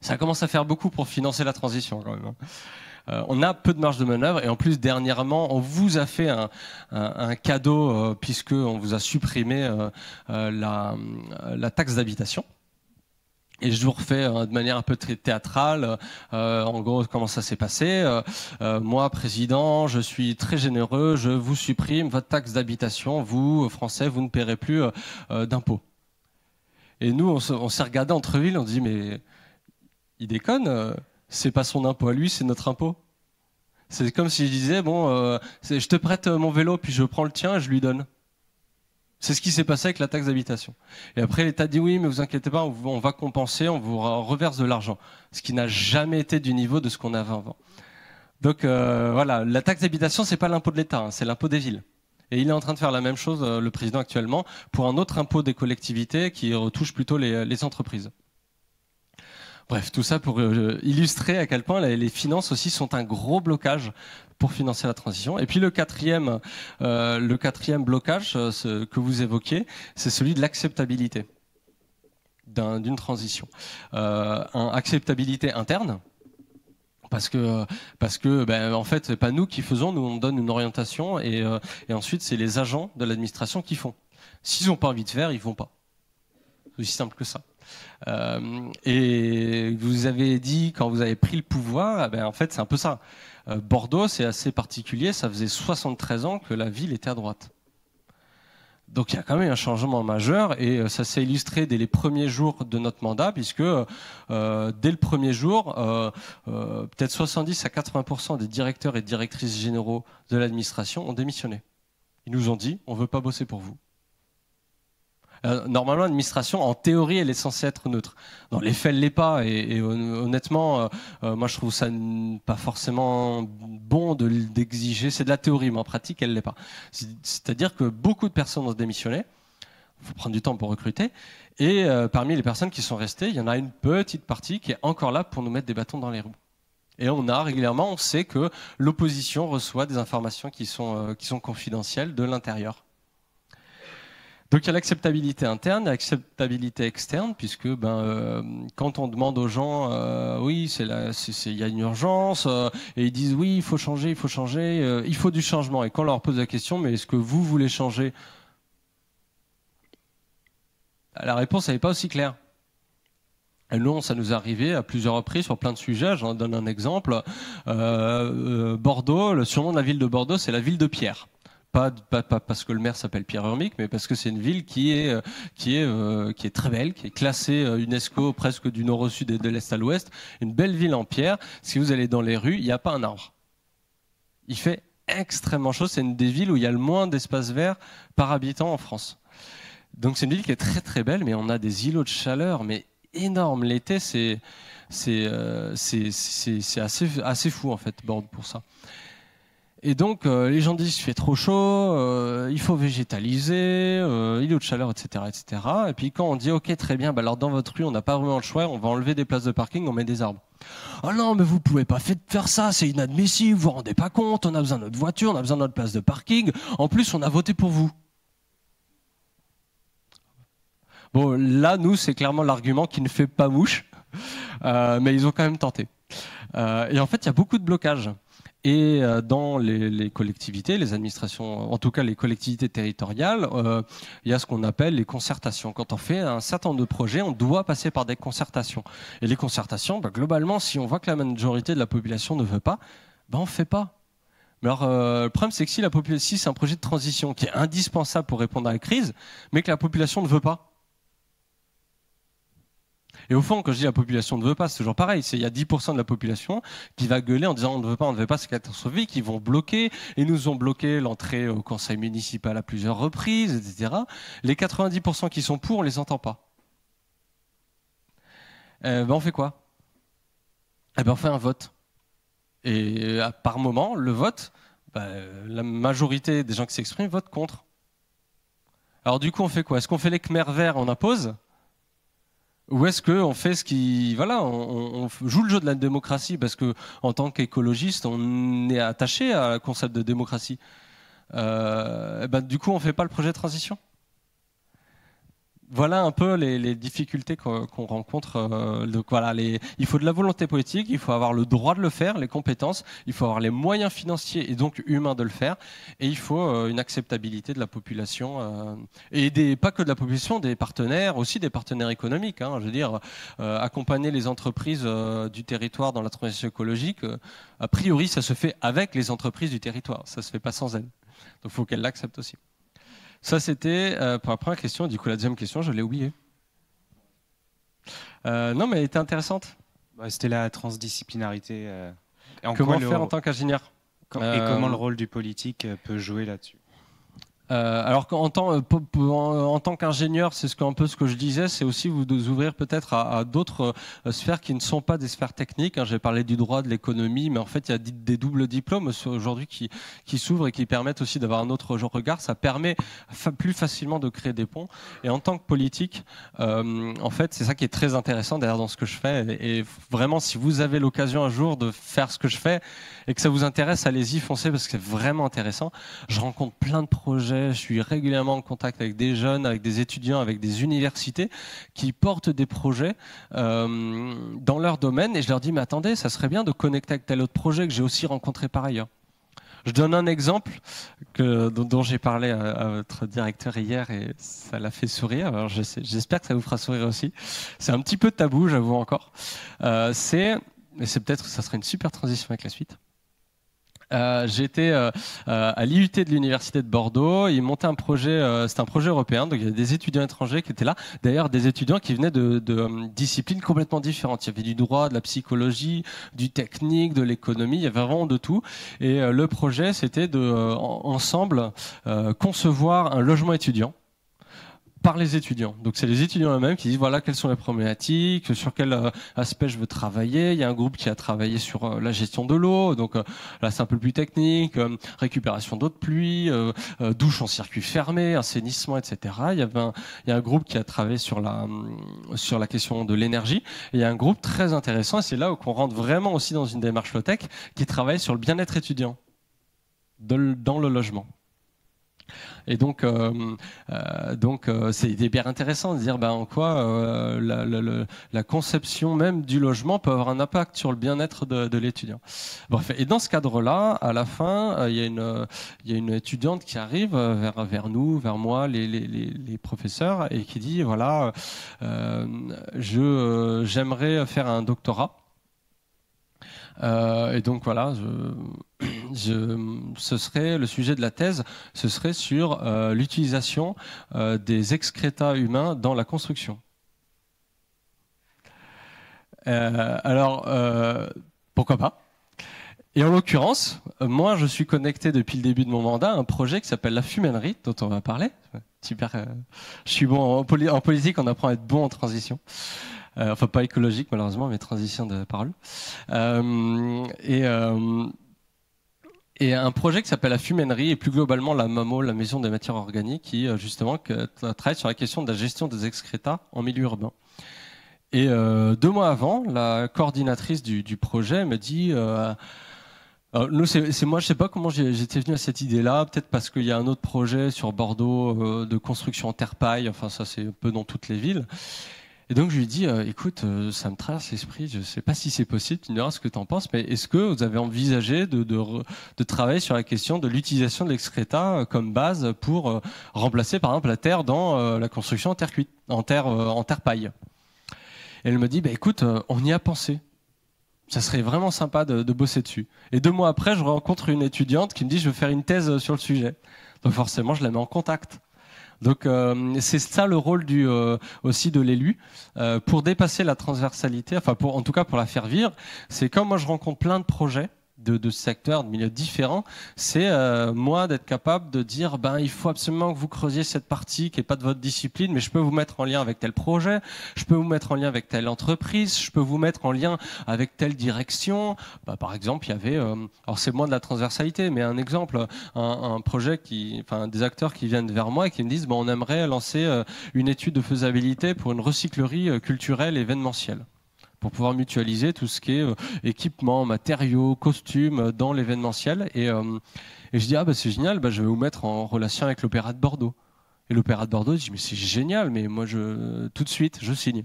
Ça commence à faire beaucoup pour financer la transition quand même. Hein. Euh, on a peu de marge de manœuvre et en plus dernièrement on vous a fait un, cadeau puisqu'on euh, puisque on vous a supprimé euh, la, la, taxe d'habitation et je vous refais euh, de manière un peu très théâtrale, euh, en gros, comment ça s'est passé. Euh, moi, président, je suis très généreux, je vous supprime votre taxe d'habitation. Vous, Français, vous ne paierez plus d'impôts. Et nous, on s'est regardé entre villes, on dit, mais il déconne, c'est pas son impôt à lui, c'est notre impôt. C'est comme si je disais, bon, je te prête mon vélo, puis je prends le tien et je lui donne. C'est ce qui s'est passé avec la taxe d'habitation. Et après, l'État dit oui, mais vous inquiétez pas, on, va compenser, on vous reverse de l'argent. Ce qui n'a jamais été du niveau de ce qu'on avait avant. Donc euh, voilà, la taxe d'habitation, n'est pas l'impôt de l'État, hein, c'est l'impôt des villes. Et il est en train de faire la même chose, euh, le président actuellement, pour un autre impôt des collectivités qui retouche plutôt les entreprises. Bref, tout ça pour euh, illustrer à quel point les finances aussi sont un gros blocage pour financer la transition. Et puis le quatrième, euh, le quatrième blocage euh, ce, que vous évoquiez, c'est celui de l'acceptabilité d'une transition. Euh, acceptabilité interne, parce que parce que ben, en fait c'est pas nous qui faisons, nous on donne une orientation et, ensuite c'est les agents de l'administration qui font. S'ils n'ont pas envie de faire, ils vont pas. C'est aussi simple que ça. et vous avez dit quand vous avez pris le pouvoir, eh ben, en fait c'est un peu ça. Euh, Bordeaux, c'est assez particulier, ça faisait 73 ans que la ville était à droite. Donc il y a quand même un changement majeur et euh, ça s'est illustré dès les premiers jours de notre mandat, puisque euh, dès le premier jour, peut-être 70 à 80 des directeurs et directrices généraux de l'administration ont démissionné. Ils nous ont dit, on ne veut pas bosser pour vous. Euh, normalement, l'administration, en théorie, elle est censée être neutre. Dans les faits, elle l'est pas. Et, honnêtement, euh, euh, moi, je trouve ça pas forcément bon d'exiger. c'est de la théorie, mais en pratique, elle l'est pas. C'est-à-dire que beaucoup de personnes ont démissionné. Il faut prendre du temps pour recruter. Et parmi les personnes qui sont restées, il y en a une petite partie qui est encore là pour nous mettre des bâtons dans les roues. Et on a régulièrement, on sait que l'opposition reçoit des informations qui sont, qui sont confidentielles de l'intérieur. Donc il y a l'acceptabilité interne, l'acceptabilité externe, puisque ben, euh, quand on demande aux gens, euh, oui, il y a une urgence, euh, et ils disent, oui, il faut changer, il faut changer, il faut du changement. Et quand on leur pose la question, mais est-ce que vous voulez changer La réponse n'est pas aussi claire. Et nous, ça nous est arrivé à plusieurs reprises sur plein de sujets. J'en donne un exemple. Bordeaux, le surnom de la ville de Bordeaux, c'est la ville de pierre pas, parce que le maire s'appelle Pierre Urmic, mais parce que c'est une ville qui est, euh, qui, est, euh, qui est très belle, qui est classée euh, UNESCO presque du nord au sud et de l'est à l'ouest. Une belle ville en pierre. Si vous allez dans les rues, il n'y a pas un arbre. Il fait extrêmement chaud. C'est une des villes où il y a le moins d'espace vert par habitant en France. Donc c'est une ville qui est très très belle, mais on a des îlots de chaleur, mais énorme. L'été, c'est c'est assez, assez fou en fait, Bordeaux pour ça. Et donc, euh, les gens disent, il fait trop chaud, euh, il faut végétaliser, euh, il est de chaleur, etc., etc. Et puis, quand on dit, OK, très bien, bah, alors dans votre rue, on n'a pas vraiment le choix, on va enlever des places de parking, on met des arbres. Oh non, mais vous ne pouvez pas faire ça, c'est inadmissible, vous vous rendez pas compte, on a besoin de notre voiture, on a besoin de notre place de parking, en plus, on a voté pour vous. Bon, là, nous, c'est clairement l'argument qui ne fait pas mouche, mais ils ont quand même tenté. et en fait, il y a beaucoup de blocages. Et euh, dans les, collectivités, les administrations, en tout cas les collectivités territoriales, euh, il y a ce qu'on appelle les concertations. Quand on fait un certain nombre de projets, on doit passer par des concertations. Et les concertations, bah, globalement, si on voit que la majorité de la population ne veut pas, bah, on ne fait pas. Mais alors, euh, le problème, c'est que si, la population, si c'est un projet de transition qui est indispensable pour répondre à la crise, mais que la population ne veut pas, et au fond, quand je dis la population ne veut pas, c'est toujours pareil. Il y a 10% de la population qui va gueuler en disant on ne veut pas, on ne veut pas, c'est catastrophique. Qui vont bloquer. et nous ont bloqué l'entrée au conseil municipal à plusieurs reprises, etc. Les 90% qui sont pour, on ne les entend pas. Euh, ben, on fait quoi eh ben on fait un vote. Et euh, par moment, le vote, ben, la majorité des gens qui s'expriment votent contre. Alors du coup, on fait quoi Est-ce qu'on fait les Khmer verts, on impose ou est-ce qu'on fait ce qui. Voilà, on, on, joue le jeu de la démocratie parce que en tant qu'écologiste, on est attaché à un concept de démocratie. Euh, eh ben, du coup, on ne fait pas le projet de transition voilà un peu les, difficultés qu'on rencontre. Euh, il faut de la volonté politique, il faut avoir le droit de le faire, les compétences, il faut avoir les moyens financiers et donc humains de le faire, et il faut euh, une acceptabilité de la population euh, et des, pas que de la population, des partenaires aussi des partenaires économiques. Hein, je veux dire, accompagner les entreprises du territoire dans la transition écologique, a priori, ça se fait avec les entreprises du territoire, ça se fait pas sans elles. Donc, il faut qu'elles l'acceptent aussi. Ça, c'était euh, pour la première question. Du coup, la deuxième question, je l'ai oubliée. Euh, non, mais elle était intéressante. Bah, c'était la transdisciplinarité. Euh, et comment le... faire en tant qu'ingénieur Et comment le rôle du politique peut jouer là-dessus euh, alors qu'en tant, euh, en, tant qu'ingénieur, c'est ce un peu ce que je disais, c'est aussi vous ouvrir peut-être à, d'autres euh, sphères qui ne sont pas des sphères techniques. Hein. J'ai parlé du droit, de l'économie, mais en fait, il y a des doubles diplômes aujourd'hui qui, qui s'ouvrent et qui permettent aussi d'avoir un autre regard. Ça permet plus facilement de créer des ponts. Et en tant que politique, en fait, c'est ça qui est très intéressant derrière dans ce que je fais. Et, vraiment, si vous avez l'occasion un jour de faire ce que je fais et que ça vous intéresse, allez-y, foncez parce que c'est vraiment intéressant. Je rencontre plein de projets je suis régulièrement en contact avec des jeunes, avec des étudiants, avec des universités qui portent des projets euh, dans leur domaine et je leur dis mais attendez, ça serait bien de connecter avec tel autre projet que j'ai aussi rencontré par ailleurs. Je donne un exemple dont, j'ai parlé à, votre directeur hier et ça l'a fait sourire. j'espère que ça vous fera sourire aussi. C'est un petit peu tabou, j'avoue encore. Euh, c'est, mais c'est peut-être, ça serait une super transition avec la suite. Euh, j'étais euh, euh, à l'IUT de l'université de Bordeaux. Ils montaient un projet, c'est un projet européen, donc il y avait des étudiants étrangers qui étaient là. D'ailleurs, des étudiants qui venaient de, de disciplines complètement différentes. Il y avait du droit, de la psychologie, du technique, de l'économie. Il y avait vraiment de tout. Et le projet, c'était de ensemble concevoir un logement étudiant par les étudiants. Donc c'est les étudiants eux-mêmes qui disent voilà quelles sont les problématiques, sur quel euh, aspect je veux travailler. Il y a un groupe qui a travaillé sur euh, la gestion de l'eau, donc euh, là c'est un peu plus technique, récupération d'eau de pluie, douche en circuit fermé, assainissement, etc. Il y, a un groupe qui a travaillé sur la sur la question de l'énergie. Il y a un groupe très intéressant et c'est là où rentre vraiment aussi dans une démarche low-tech qui travaille sur le bien-être étudiant dans le logement. Et donc, euh, euh, donc euh, c'est hyper intéressant de dire ben, en quoi la, conception même du logement peut avoir un impact sur le bien-être de, l'étudiant. Bref, et dans ce cadre-là, à la fin, il y, a une, une étudiante qui arrive vers, vers nous, vers moi, les, les, professeurs, et qui dit, voilà, je j'aimerais faire un doctorat. et donc voilà, je, ce serait le sujet de la thèse, ce serait sur euh, l'utilisation euh, des excrétats humains dans la construction. Euh, alors, pourquoi pas et en l'occurrence, moi, je suis connecté depuis le début de mon mandat à un projet qui s'appelle la fumainerie, dont on va parler. Super. je suis bon en, en, politique, on apprend à être bon en transition. enfin, pas écologique, malheureusement, mais transition de parole. et et un projet qui s'appelle la Fumainerie et plus globalement la MAMO, la Maison des matières organiques, qui euh, justement euh, travaille sur la question de la gestion des excrétats en milieu urbain. Et euh, deux mois avant, la coordinatrice du, projet me dit euh, c'est moi, je sais pas comment j'étais venu à cette idée-là. Peut-être parce qu'il y a un autre projet sur Bordeaux de construction en terre paille. Enfin, ça c'est un peu dans toutes les villes. Et donc je lui dis, euh, écoute, euh, ça me trace l'esprit, je ne sais pas si c'est possible, tu me diras ce que tu en penses, mais est-ce que vous avez envisagé de, de, de travailler sur la question de l'utilisation de l'excréta euh, comme base pour remplacer par exemple la terre dans la construction en terre cuite, en terre, en terre paille Et elle me dit, bah, écoute, on y a pensé. Ça serait vraiment sympa de, de bosser dessus. Et deux mois après, je rencontre une étudiante qui me dit, je veux faire une thèse sur le sujet. Donc forcément, je la mets en contact. Donc euh, c'est ça le rôle du, euh, aussi de l'élu euh, pour dépasser la transversalité, enfin pour, en tout cas pour la faire vivre. C'est comme moi je rencontre plein de projets de, secteurs, de milieux différents, c'est euh, moi d'être capable de dire ben il faut absolument que vous creusiez cette partie qui n'est pas de votre discipline, mais je peux vous mettre en lien avec tel projet, je peux vous mettre en lien avec telle entreprise, je peux vous mettre en lien avec telle direction. Bah, par exemple, il y avait, euh, alors c'est moins de la transversalité, mais un exemple, un, projet qui, enfin des acteurs qui viennent vers moi et qui me disent bon on aimerait lancer euh, une étude de faisabilité pour une recyclerie culturelle événementielle pour pouvoir mutualiser tout ce qui est euh, équipement, matériaux, costumes euh, dans l'événementiel. Euh, et, je dis, ah, bah, c'est génial, bah, je vais vous mettre en relation avec l'Opéra de Bordeaux. Et l'Opéra de Bordeaux, dit « mais c'est génial, mais moi, je, tout de suite, je signe.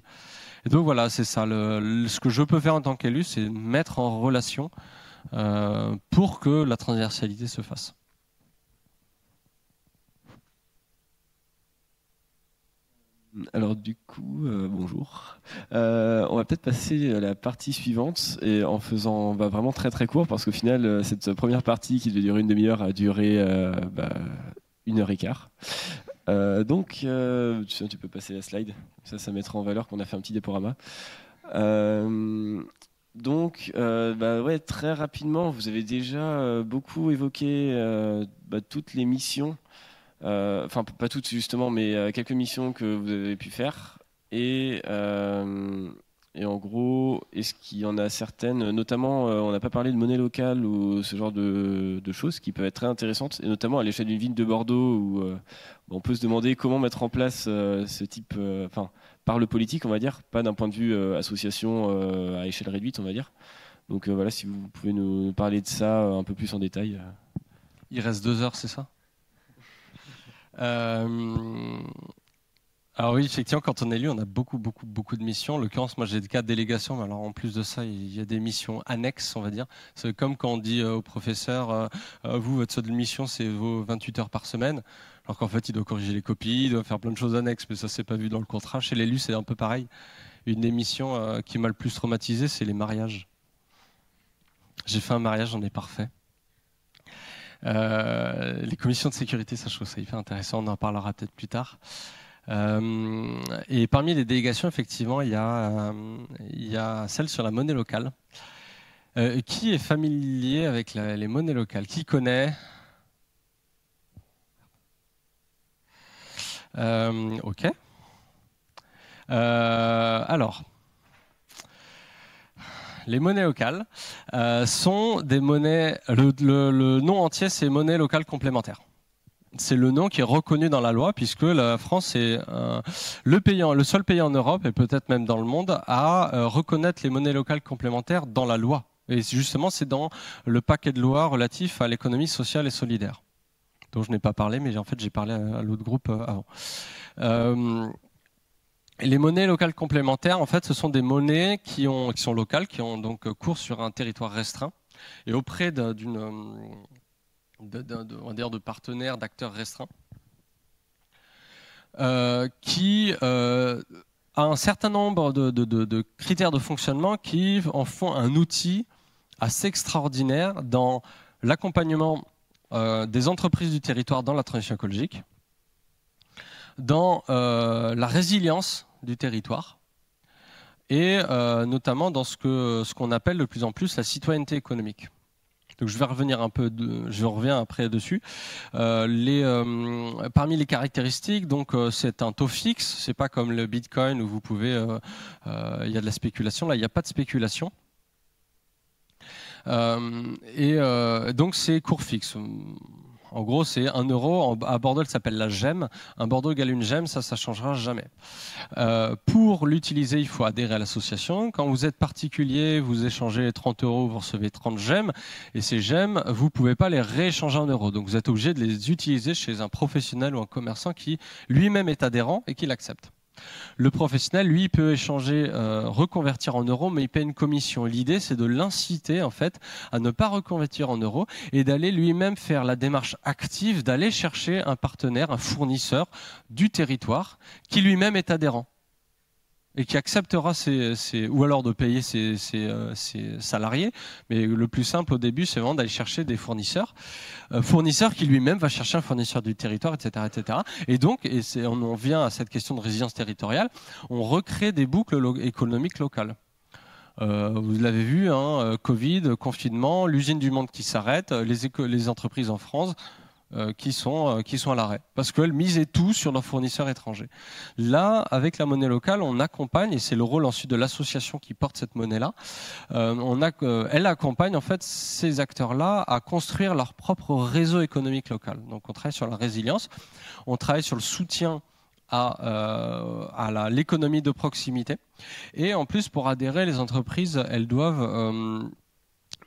Et donc voilà, c'est ça. ce que je peux faire en tant qu'élu, c'est mettre en relation pour que la transversalité se fasse. alors du coup, euh, bonjour. Euh, on va peut-être passer à la partie suivante et en faisant bah, vraiment très très court parce qu'au final, euh, cette première partie qui devait durer une demi-heure a duré bah, une heure et quart. donc, tu, peux passer la slide. Ça, ça mettra en valeur qu'on a fait un petit déporama. donc, bah, très rapidement, vous avez déjà beaucoup évoqué toutes les missions euh, enfin pas toutes justement, mais euh, quelques missions que vous avez pu faire. Et, euh, et en gros, est-ce qu'il y en a certaines, notamment on n'a pas parlé de monnaie locale ou ce genre de, choses qui peuvent être très intéressantes, et notamment à l'échelle d'une ville de Bordeaux où on peut se demander comment mettre en place ce type, enfin par le politique on va dire, pas d'un point de vue association à échelle réduite on va dire. Donc voilà, si vous pouvez nous parler de ça un peu plus en détail. Il reste deux heures, c'est ça euh, alors oui, effectivement, quand on est élu, on a beaucoup, beaucoup, beaucoup de missions. En l'occurrence, moi, j'ai quatre délégations. mais alors en plus de ça, il y a des missions annexes, on va dire. C'est comme quand on dit euh, au professeur, euh, vous, votre seule mission, c'est vos 28 heures par semaine. Alors qu'en fait, il doit corriger les copies, il doit faire plein de choses annexes, mais ça, c'est pas vu dans le contrat. Chez l'élu, c'est un peu pareil. Une des missions qui m'a le plus traumatisé, c'est les mariages. J'ai fait un mariage, on est parfait. Euh, les commissions de sécurité, ça je trouve ça hyper intéressant, on en parlera peut-être plus tard. Euh, et parmi les délégations, effectivement, il y, a, euh, il y a celle sur la monnaie locale. qui est familier avec les monnaies locales Qui connaît Ok. alors, les monnaies locales euh, sont des monnaies. Le, nom entier, c'est monnaie locale complémentaire c'est le nom qui est reconnu dans la loi, puisque la France est euh, le, pays, le seul pays en Europe, et peut-être même dans le monde, à euh, reconnaître les monnaies locales complémentaires dans la loi. Et justement, c'est dans le paquet de lois relatif à l'économie sociale et solidaire, dont je n'ai pas parlé, mais en fait j'ai parlé à, l'autre groupe avant les monnaies locales complémentaires, en fait, ce sont des monnaies qui, ont, sont locales, qui ont donc euh, cours sur un territoire restreint. Et auprès d'une, euh, de, partenaires, d'acteurs restreints, euh, qui a un certain nombre de, critères de fonctionnement qui en font un outil assez extraordinaire dans l'accompagnement des entreprises du territoire dans la transition écologique dans la résilience du territoire, et euh, notamment dans ce que ce qu'on appelle de plus en plus la citoyenneté économique. Donc je vais revenir un peu, je reviens après dessus. Euh, euh, parmi les caractéristiques, donc c'est un taux fixe, c'est pas comme le Bitcoin où vous pouvez, il y a de la spéculation. Là, il n'y a pas de spéculation. et donc c'est court fixe. En gros, c'est un euro. À Bordeaux, s'appelle la gemme. Un Bordeaux égale une gemme, ça, ça ne changera jamais. Euh, pour l'utiliser, il faut adhérer à l'association. Quand vous êtes particulier, vous échangez 30 euros, vous recevez 30 gemmes. Et ces gemmes, vous ne pouvez pas les rééchanger en euros. Donc, vous êtes obligé de les utiliser chez un professionnel ou un commerçant qui lui-même est adhérent et qui l'accepte. Le professionnel, lui, peut échanger, euh, reconvertir en euros, mais il paie une commission. L'idée, c'est de l'inciter en fait à ne pas reconvertir en euros et d'aller lui-même faire la démarche active d'aller chercher un partenaire, un fournisseur du territoire qui lui-même est adhérent et qui acceptera ses, ou alors de payer euh, ses, salariés. Mais le plus simple au début, c'est vraiment d'aller chercher des fournisseurs, euh, fournisseurs qui lui-même va chercher un fournisseur du territoire, etc., etc. Et donc, et on en vient à cette question de résilience territoriale. On recrée des boucles économiques locales. Euh, vous l'avez vu, hein, Covid, confinement, l'usine du monde qui s'arrête, les entreprises en France. Euh, qui sont, euh, qui sont à l'arrêt, parce qu'elles misaient tout sur leurs fournisseurs étrangers. Là, avec la monnaie locale, on accompagne, et c'est le rôle ensuite de l'association qui porte cette monnaie-là, euh, on a, elle accompagne en fait ces acteurs-là à construire leur propre réseau économique local. Donc on travaille sur la résilience, on travaille sur le soutien à, à l'économie de proximité. Et en plus, pour adhérer, les entreprises, elles doivent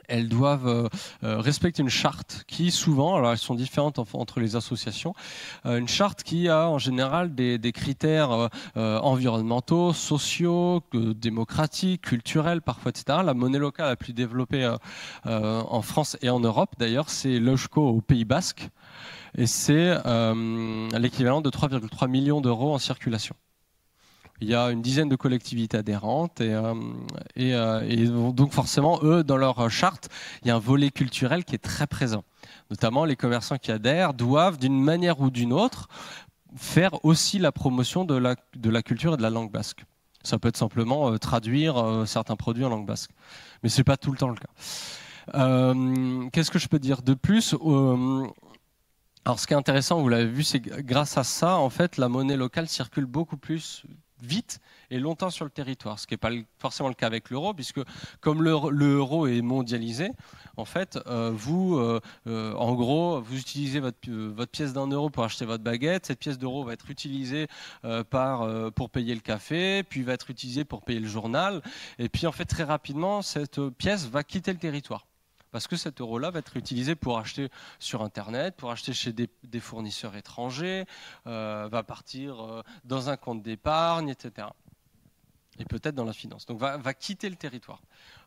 elles doivent euh, euh, respecter une charte qui souvent, alors elles sont différentes entre les associations, euh, une charte qui a en général des, critères environnementaux, sociaux, démocratiques, culturels parfois, etc. La monnaie locale la plus développée en France et en Europe d'ailleurs, c'est Lojko e au Pays Basque, et c'est l'équivalent de 3,3 millions d'euros en circulation. Il y a une dizaine de collectivités adhérentes et, euh, euh, donc forcément, eux, dans leur charte, il y a un volet culturel qui est très présent. Notamment, les commerçants qui adhèrent doivent, d'une manière ou d'une autre, faire aussi la promotion de la, culture et de la langue basque. Ça peut être simplement euh, traduire certains produits en langue basque. Mais ce n'est pas tout le temps le cas. Qu'est-ce que je peux dire de plus alors, ce qui est intéressant, vous l'avez vu, c'est grâce à ça, en fait, la monnaie locale circule beaucoup plus vite et longtemps sur le territoire, ce qui n'est pas forcément le cas avec l'euro, puisque comme l'euro est mondialisé, en fait, euh, vous, euh, euh, en gros, vous utilisez votre, pièce d'un euro pour acheter votre baguette, cette pièce d'euro va être utilisée par, pour payer le café, puis va être utilisée pour payer le journal, et puis en fait, très rapidement, cette pièce va quitter le territoire parce que cet euro-là va être utilisé pour acheter sur Internet, pour acheter chez des, fournisseurs étrangers, euh, va partir euh, dans un compte d'épargne, etc. Et peut-être dans la finance. Donc va, quitter le territoire.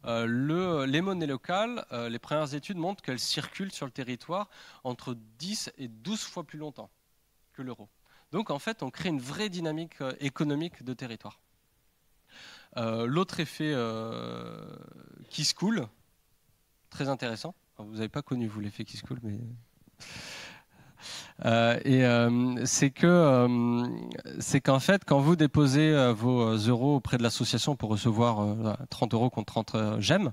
Euh, les monnaies locales, les premières études montrent qu'elles circulent sur le territoire entre 10 et 12 fois plus longtemps que l'euro. Donc en fait, on crée une vraie dynamique économique de territoire. L'autre effet qui se coule, très intéressant. vous n'avez pas connu, vous, l'effet qui se coule, mais. Euh, euh, et euh, c'est que c'est qu'en fait, quand vous déposez vos euros auprès de l'association pour recevoir 30 euros contre 30 j'aime,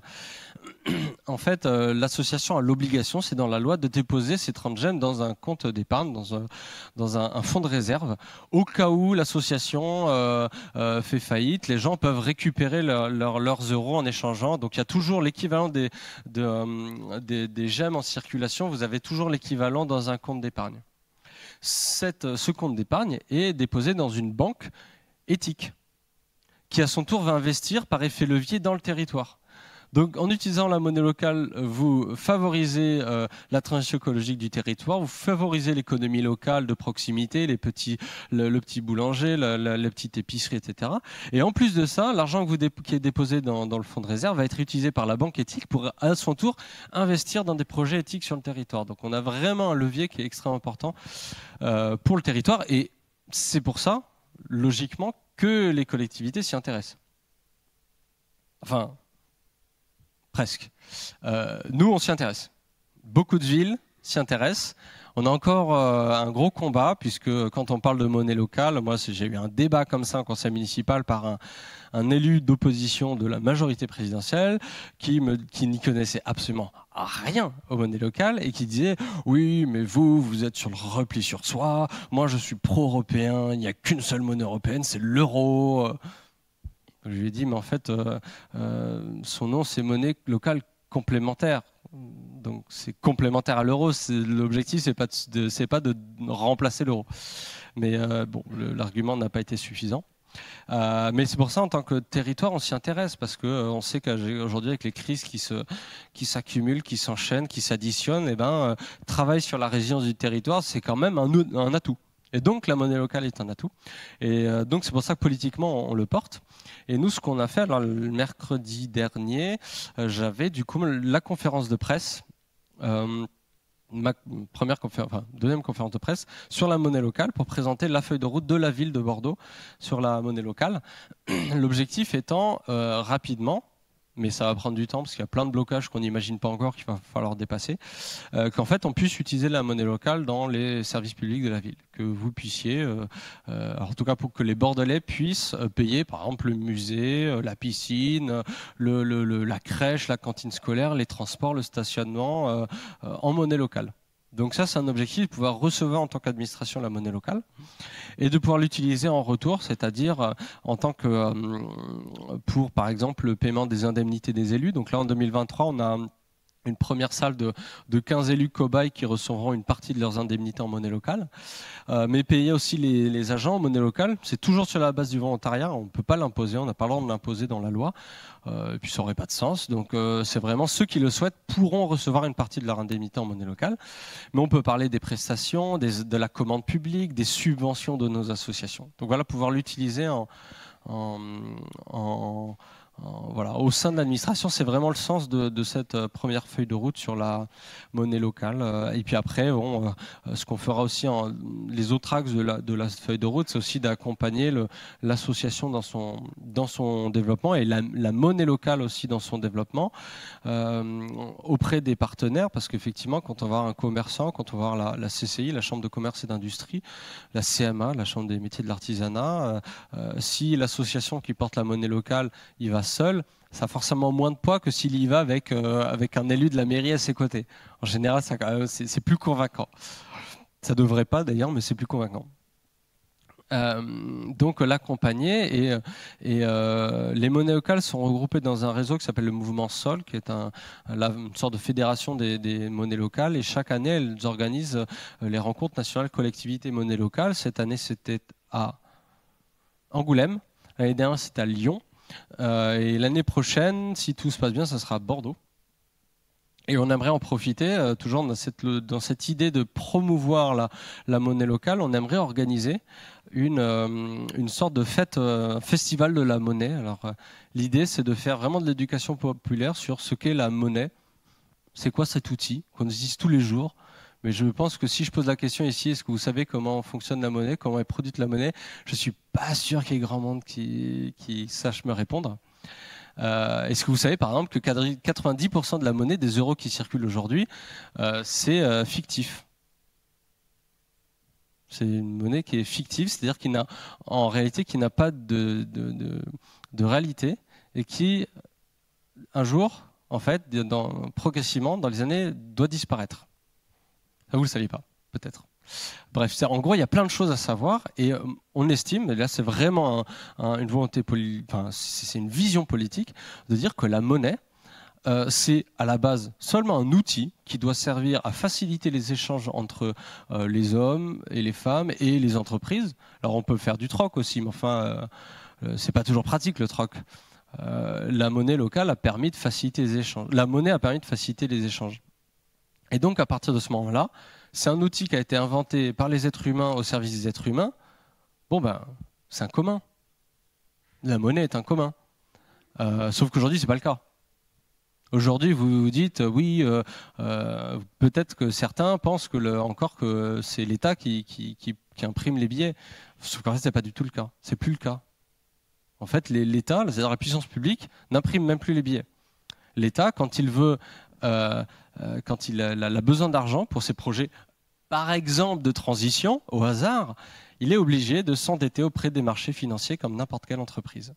en fait, euh, l'association a l'obligation, c'est dans la loi, de déposer ces 30 gemmes dans un compte d'épargne, dans, un, fonds de réserve. Au cas où l'association euh, euh, fait faillite, les gens peuvent récupérer leurs euros en échangeant. Donc il y a toujours l'équivalent des, des gemmes en circulation, vous avez toujours l'équivalent dans un compte d'épargne. ce compte d'épargne est déposé dans une banque éthique qui à son tour va investir par effet levier dans le territoire. Donc en utilisant la monnaie locale, vous favorisez euh, la transition écologique du territoire, vous favorisez l'économie locale de proximité, les petits, le, petit boulanger, la, la, petite épicerie, etc. Et en plus de ça, l'argent qui est déposé dans, le fonds de réserve va être utilisé par la banque éthique pour à son tour investir dans des projets éthiques sur le territoire. Donc on a vraiment un levier qui est extrêmement important euh, pour le territoire et c'est pour ça, logiquement, que les collectivités s'y intéressent. Enfin, presque. Euh, nous, on s'y intéresse. Beaucoup de villes s'y intéressent. On a encore euh, un gros combat, puisque quand on parle de monnaie locale, moi j'ai eu un débat comme ça en conseil municipal par un, élu d'opposition de la majorité présidentielle qui, qui n'y connaissait absolument rien aux monnaies locales et qui disait Oui, mais vous, vous êtes sur le repli sur soi, moi je suis pro-européen, il n'y a qu'une seule monnaie européenne, c'est l'euro. Je lui ai dit, mais en fait, euh, euh, son nom, c'est monnaie locale complémentaire. Donc c'est complémentaire à l'euro. L'objectif, c'est pas de, c'est pas de remplacer l'euro. Mais euh, bon, l'argument n'a pas été suffisant. mais c'est pour ça, en tant que territoire, on s'y intéresse parce qu'on on sait qu'aujourd'hui, avec les crises qui, s'accumulent, qui s'enchaînent, qui s'additionnent, et eh ben, travailler sur la résilience du territoire, c'est quand même un atout. Et donc la monnaie locale est un atout. Et euh, donc c'est pour ça que politiquement on, le porte. Et nous, ce qu'on a fait, le mercredi dernier, euh, j'avais du coup la conférence de presse. Euh, ma première conférence, enfin, deuxième conférence de presse sur la monnaie locale pour présenter la feuille de route de la ville de Bordeaux sur la monnaie locale. L'objectif étant rapidement mais ça va prendre du temps parce qu'il y a plein de blocages qu'on n'imagine pas encore qu'il va falloir dépasser, euh, qu'en fait on puisse utiliser la monnaie locale dans les services publics de la ville, que vous puissiez, euh, euh, en tout cas pour que les Bordelais puissent payer par exemple le musée, la piscine, le, la crèche, la cantine scolaire, les transports, le stationnement en monnaie locale. Donc ça, c'est un objectif de pouvoir recevoir en tant qu'administration la monnaie locale et de pouvoir l'utiliser en retour, c'est-à-dire euh, en tant que euh, pour, par exemple, le paiement des indemnités des élus. Donc là, en 2023, on a une première salle de, 15 élus cobayes qui recevront une partie de leurs indemnités en monnaie locale, euh, mais payer aussi les, agents en monnaie locale. C'est toujours sur la base du volontariat, on ne peut pas l'imposer, on n'a pas le droit de l'imposer dans la loi, euh, et puis ça n'aurait pas de sens. Donc euh, c'est vraiment ceux qui le souhaitent pourront recevoir une partie de leur indemnité en monnaie locale. Mais on peut parler des prestations, de la commande publique, des subventions de nos associations. Donc voilà, pouvoir l'utiliser en, en euh, voilà, au sein de l'administration, c'est vraiment le sens de, cette euh, première feuille de route sur la monnaie locale. Euh, et puis après, bon, ce qu'on fera aussi, en, les autres axes de la, de la feuille de route, c'est aussi d'accompagner l'association dans son, dans son développement et la, monnaie locale aussi dans son développement auprès des partenaires, parce qu'effectivement, quand on va voir un commerçant, quand on va voir la, CCI, la Chambre de commerce et d'industrie, la CMA, la Chambre des métiers de l'artisanat, si l'association qui porte la monnaie locale, il va seul, ça a forcément moins de poids que s'il y va avec, euh, avec un élu de la mairie à ses côtés. En général, euh, c'est plus convaincant. Ça ne devrait pas d'ailleurs, mais c'est plus convaincant. Euh, donc l'accompagner et, les monnaies locales sont regroupées dans un réseau qui s'appelle le mouvement Sol, qui est une sorte de fédération des, des, monnaies locales. Et chaque année, elles organisent les rencontres nationales collectivités monnaies locales. Cette année, c'était à Angoulême. L'année dernière, c'était à Lyon. Euh, et l'année prochaine, si tout se passe bien, ça sera à Bordeaux. Et on aimerait en profiter, euh, toujours dans cette, idée de promouvoir la, monnaie locale, on aimerait organiser une, euh, une sorte de fête, festival de la monnaie. Alors l'idée, c'est de faire vraiment de l'éducation populaire sur ce qu'est la monnaie, c'est quoi cet outil qu'on utilise tous les jours, mais je pense que si je pose la question ici, est-ce que vous savez comment fonctionne la monnaie, comment est produite la monnaie Je ne suis pas sûr qu'il y ait grand monde qui, sache me répondre. Euh, est-ce que vous savez par exemple que 90% de la monnaie des euros qui circulent aujourd'hui, euh, c'est euh, fictif C'est une monnaie qui est fictive, c'est-à-dire qui n'a en réalité qui n'a pas de, réalité et qui un jour, en fait, progressivement dans les années, doit disparaître. Ah, vous ne le savez pas, peut-être. Bref, en gros, il y a plein de choses à savoir et euh, on estime, et là c'est vraiment une volonté, c'est une vision politique, de dire que la monnaie, euh, c'est à la base seulement un outil qui doit servir à faciliter les échanges entre euh, les hommes et les femmes et les entreprises. Alors on peut faire du troc aussi, mais enfin, ce c'est pas toujours pratique le troc. la monnaie locale a permis de faciliter les échanges. La monnaie a permis de faciliter les échanges. Et donc, à partir de ce moment-là, c'est un outil qui a été inventé par les êtres humains au service des êtres humains. Bon, ben, c'est un commun. La monnaie est un commun. Euh, sauf qu'aujourd'hui, ce n'est pas le cas. Aujourd'hui, vous vous dites, euh, oui, euh, peut-être que certains pensent que encore que c'est l'État qui, imprime les billets. Sauf qu'en fait, ce n'est pas du tout le cas. C'est plus le cas. En fait, l'État, c'est-à-dire la puissance publique, n'imprime même plus les billets. L'État, quand il veut euh, quand il a, besoin d'argent pour ses projets, par exemple de transition, au hasard, il est obligé de s'endetter auprès des marchés financiers comme n'importe quelle entreprise.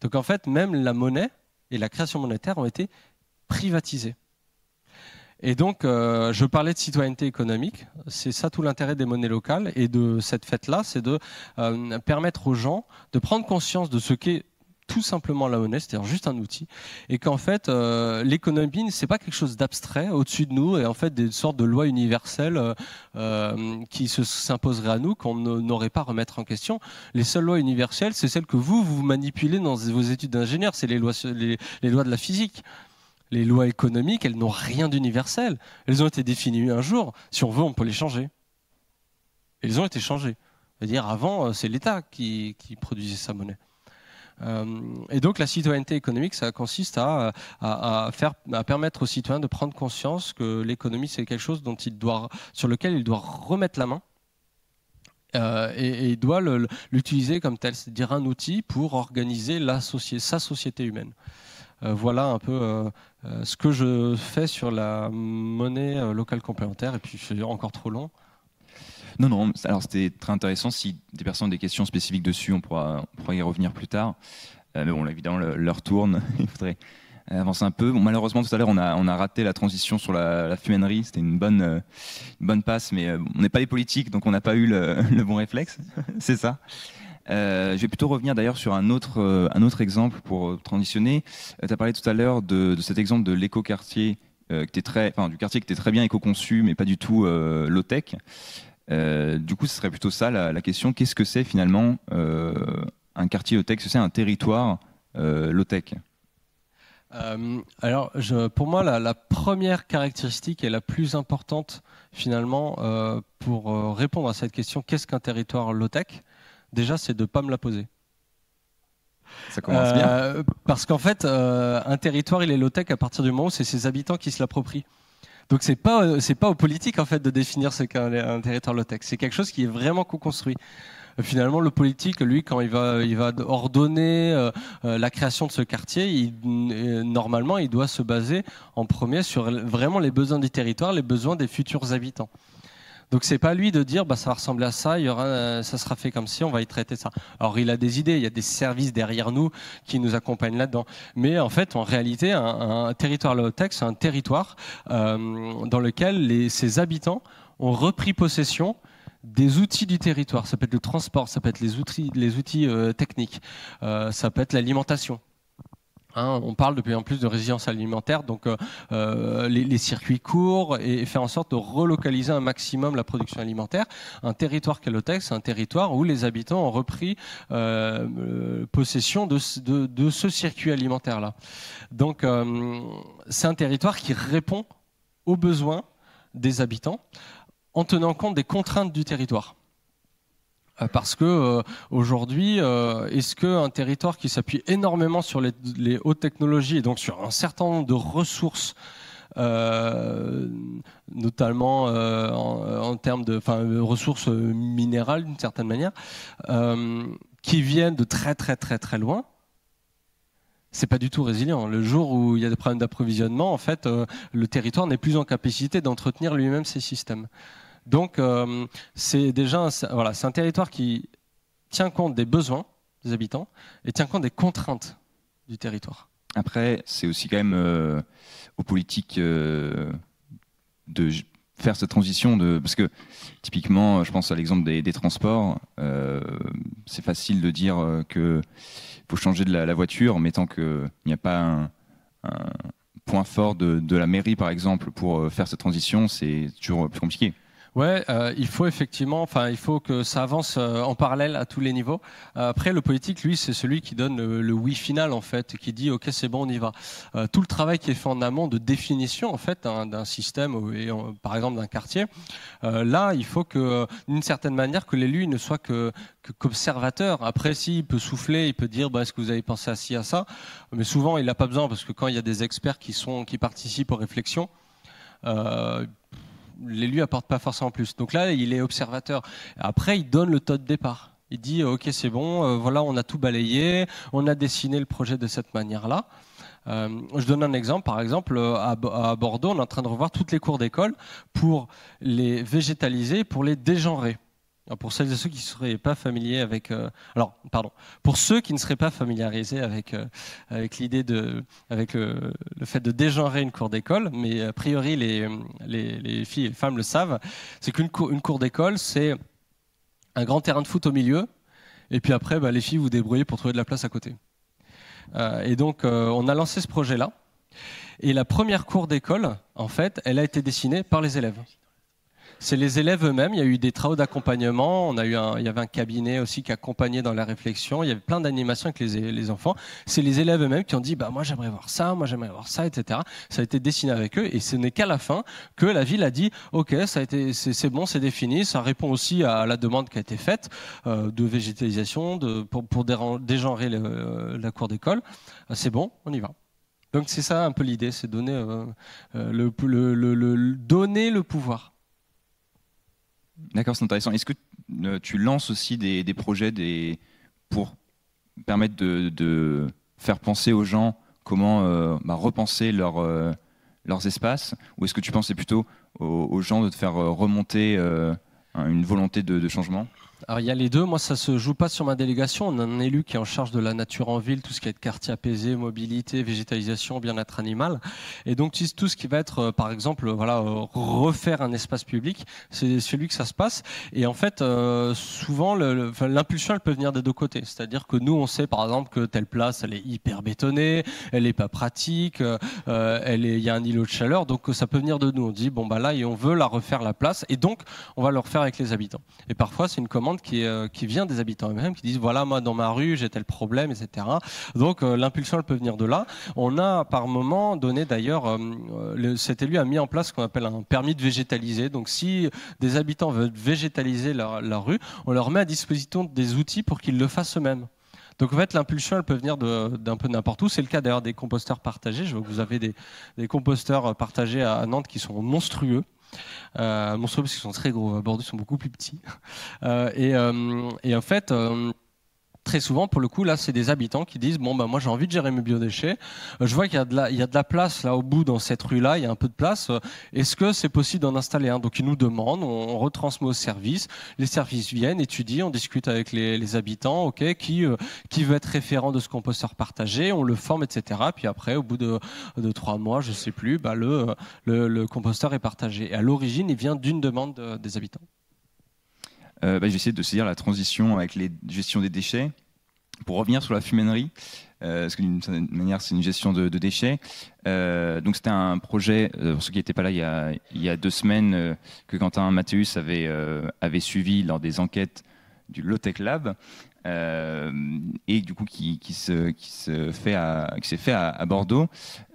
Donc en fait, même la monnaie et la création monétaire ont été privatisées. Et donc, euh, je parlais de citoyenneté économique. C'est ça tout l'intérêt des monnaies locales et de cette fête-là, c'est de euh, permettre aux gens de prendre conscience de ce qu'est tout simplement la monnaie, c'est-à-dire juste un outil, et qu'en fait, l'économie, euh, l'économie, c'est pas quelque chose d'abstrait au-dessus de nous, et en fait des sortes de lois universelles euh, euh, qui qui s'imposeraient à nous, qu'on n'aurait pas à remettre en question. Les seules lois universelles, c'est celles que vous, vous manipulez dans vos études d'ingénieur, c'est les lois, les, lois de la physique les lois économiques, elles n'ont rien d'universel. Elles ont été définies un jour. Si on veut, on peut les changer. Elles ont été changées. C'est-à-dire, avant, c'est l'État qui produisait sa monnaie. Euh, et donc la citoyenneté économique, ça consiste à, faire, permettre aux citoyens de prendre conscience que l'économie, c'est quelque chose dont il doit, sur lequel il doit remettre la main. Euh, et, ils doivent doit l'utiliser comme tel, c'est-à-dire un outil pour organiser la sa société humaine. Euh, voilà un peu ce que je fais sur la monnaie locale complémentaire, et puis c'est encore trop long. Non, non, alors c'était très intéressant. Si des personnes ont des questions spécifiques dessus, on pourra, pourra y revenir plus tard. Euh, mais bon, évidemment, l'heure tourne. Il faudrait avancer un peu. Bon, malheureusement, tout à l'heure, on a, on a raté la transition sur la, la C'était une bonne, euh, bonne passe, mais euh, on n'est pas les politiques, donc on n'a pas eu le, bon réflexe. C'est ça. je vais plutôt revenir d'ailleurs sur un autre, un autre exemple pour transitionner. tu as parlé tout à l'heure de, cet exemple de l'éco-quartier. très, du quartier qui était très bien éco-conçu, mais pas du tout low-tech. Euh, du coup, ce serait plutôt ça la, question. Qu'est-ce que c'est finalement euh, un quartier low-tech ce c'est un territoire euh, low-tech alors, pour moi, la, première caractéristique et la plus importante finalement pour répondre à cette question qu'est-ce qu'un territoire low-tech Déjà, c'est de ne pas me la poser. Ça commence bien. parce qu'en fait, un territoire, il est low-tech à partir du moment où c'est ses habitants qui se l'approprient. Donc c'est pas euh, pas aux politiques en fait de définir ce qu'est un, territoire low tech. C'est quelque chose qui est vraiment co-construit. Euh, finalement, le politique, lui, quand il va, euh, ordonner la création de ce quartier, normalement, il doit se baser en premier sur vraiment les besoins du territoire, les besoins des futurs habitants. Donc c'est pas lui de dire bah ça va ressembler à ça, il y aura, euh, ça sera fait comme si, on va y traiter ça. Alors il a des idées, il y a des services derrière nous qui nous accompagnent là-dedans. Mais en fait, en réalité, un, territoire low tech, c'est un territoire euh, dans lequel ses habitants ont repris possession des outils du territoire. Ça peut être le transport, ça peut être les outils, les outils euh, techniques, ça peut être l'alimentation, Hein, on parle de plus en plus de résilience alimentaire, donc euh, euh, les, circuits courts et, faire en sorte de relocaliser un maximum la production alimentaire. Un territoire qu'est c'est un territoire où les habitants ont repris euh, possession de, ce circuit alimentaire-là. Donc c'est un territoire qui répond aux besoins des habitants en tenant compte des contraintes du territoire. Euh, parce que euh, aujourd'hui, euh, est-ce qu'un territoire qui s'appuie énormément sur les, hautes technologies et donc sur un certain nombre de ressources notamment en, termes de, ressources minérales d'une certaine manière, qui viennent de très très très très loin. C'est pas du tout résilient. Le jour où il y a des problèmes d'approvisionnement, en fait, le territoire n'est plus en capacité d'entretenir lui-même ses systèmes. Donc euh, c'est déjà un, voilà, c'est un territoire qui tient compte des besoins des habitants et tient compte des contraintes du territoire. Après, c'est aussi quand même euh, aux politiques euh, de faire cette transition de parce que typiquement, je pense à l'exemple des, transports. c'est facile de dire que faut changer de la, voiture, mais tant qu'il n'y a pas un, point fort de, la mairie, par exemple, pour faire cette transition, c'est toujours plus compliqué. Ouais, euh, il faut effectivement, enfin, il faut que ça avance euh, en parallèle à tous les niveaux. Euh, après, le politique, lui, c'est celui qui donne le, oui final, en fait, qui dit OK, c'est bon, on y va. tout le travail qui est fait en amont de définition, en fait, hein, d'un système, par exemple d'un quartier, là, il faut que, d'une certaine manière, que l'élu ne soit que qu'observateur. après, s'il peut souffler, il peut dire bah, est-ce que vous avez pensé à ci à ça, mais souvent, il n'a pas besoin parce que quand il y a des experts qui sont qui participent aux réflexions l'élu apporte pas forcément plus. Donc là, il est observateur. Après, il donne le taux de départ. Il dit euh, ok c'est bon, euh, voilà on a tout balayé, on a dessiné le projet de cette manière-là. Euh, je donne un exemple, par exemple à, à, Bordeaux, on est en train de revoir toutes les cours d'école pour les végétaliser, pour les dégenrer. Pour celles et ceux qui ne seraient pas familiers avec, euh, alors pardon, pour ceux qui ne seraient pas familiarisés avec euh, avec l'idée de, avec le, fait de dégenrer une cour d'école, mais a priori les, filles et les femmes le savent, c'est qu'une cour, une cour d'école c'est un grand terrain de foot au milieu, et puis après bah, les filles vous débrouillez pour trouver de la place à côté. Euh, et donc on a lancé ce projet là, et la première cour d'école en fait, elle a été dessinée par les élèves c'est les élèves eux-mêmes. Il y a eu des travaux d'accompagnement. On a eu un, il y avait un cabinet aussi qui accompagnait dans la réflexion. Il y avait plein d'animations avec les, enfants. C'est les élèves eux-mêmes qui ont dit, bah, moi, j'aimerais voir ça, moi, j'aimerais voir ça, etc. Ça a été dessiné avec eux. Et ce n'est qu'à la fin que la ville a dit, OK, ça a été, c'est bon, c'est défini. Ça répond aussi à la demande qui a été faite euh, de végétalisation, de, pour, dégenrer euh, la cour d'école. Ah, c'est bon, on y va. Donc c'est ça un peu l'idée, c'est donner, euh, le, donner le pouvoir. D'accord, c'est intéressant. Est-ce que euh, tu lances aussi des, projets pour permettre de, faire penser aux gens comment euh, bah, repenser euh, leurs espaces Ou est-ce que tu pensais plutôt aux, gens de te faire remonter une volonté de changement alors il y a les deux. Moi, ça se joue pas sur ma délégation. On a un élu qui est en charge de la nature en ville, tout ce qui est quartier apaisé, mobilité, végétalisation, bien-être animal. Et donc tout ce qui va être, euh, par exemple, euh, voilà, euh, refaire un espace public, c'est celui que ça se passe. Et en fait, souvent, l'impulsion, elle peut venir des deux côtés. C'est-à-dire que nous, on sait, par exemple, que telle place, elle est hyper bétonnée, elle est pas pratique, elle est, il y a un îlot de chaleur, donc ça peut venir de nous. On dit bon bah là, et on veut la refaire la place, et donc on va le refaire avec les habitants. Et parfois, c'est une commande euh, qui, vient des habitants eux-mêmes, qui disent voilà, moi dans ma rue, j'ai tel problème, etc. Donc euh, l'impulsion, elle peut venir de là. On a par moment donné d'ailleurs, euh, cet élu a mis en place ce qu'on appelle un permis de végétaliser. Donc si des habitants veulent végétaliser leur, rue, on leur met à disposition des outils pour qu'ils le fassent eux-mêmes. Donc en fait, l'impulsion, elle peut venir d'un peu n'importe où. C'est le cas d'ailleurs des composteurs partagés. Je vois que vous avez des, des composteurs partagés à Nantes qui sont monstrueux monstrueux euh, parce qu'ils sont très gros. Euh, Bordus sont beaucoup plus petits. Euh, et, et en fait très souvent, pour le coup, là, c'est des habitants qui disent Bon, ben, moi, j'ai envie de gérer mes biodéchets. Euh, je vois qu'il y, a de la, il y de la place là au bout dans cette rue-là, il y a un peu de place. Euh, est-ce que c'est possible d'en installer un Donc, ils nous demandent, on, retransmet au service. Les services viennent, étudient, on discute avec les, habitants OK, euh, qui, veut être référent de ce composteur partagé, on le forme, etc. Puis après, au bout de, trois mois, je ne sais plus, bah, le, le composteur est partagé. Et à l'origine, il vient d'une demande des habitants euh, bah, j'ai de saisir la transition avec les gestions des déchets. Pour revenir sur la fumainerie, euh, parce que d'une certaine manière, c'est une gestion de, déchets. Euh, donc, c'était un projet, euh, pour ceux qui n'étaient pas là il y a, il y a deux semaines, que Quentin Mathéus avait, avait suivi lors des enquêtes du Lotec Lab. et du coup qui, qui se, qui se fait à, qui s'est fait à, Bordeaux.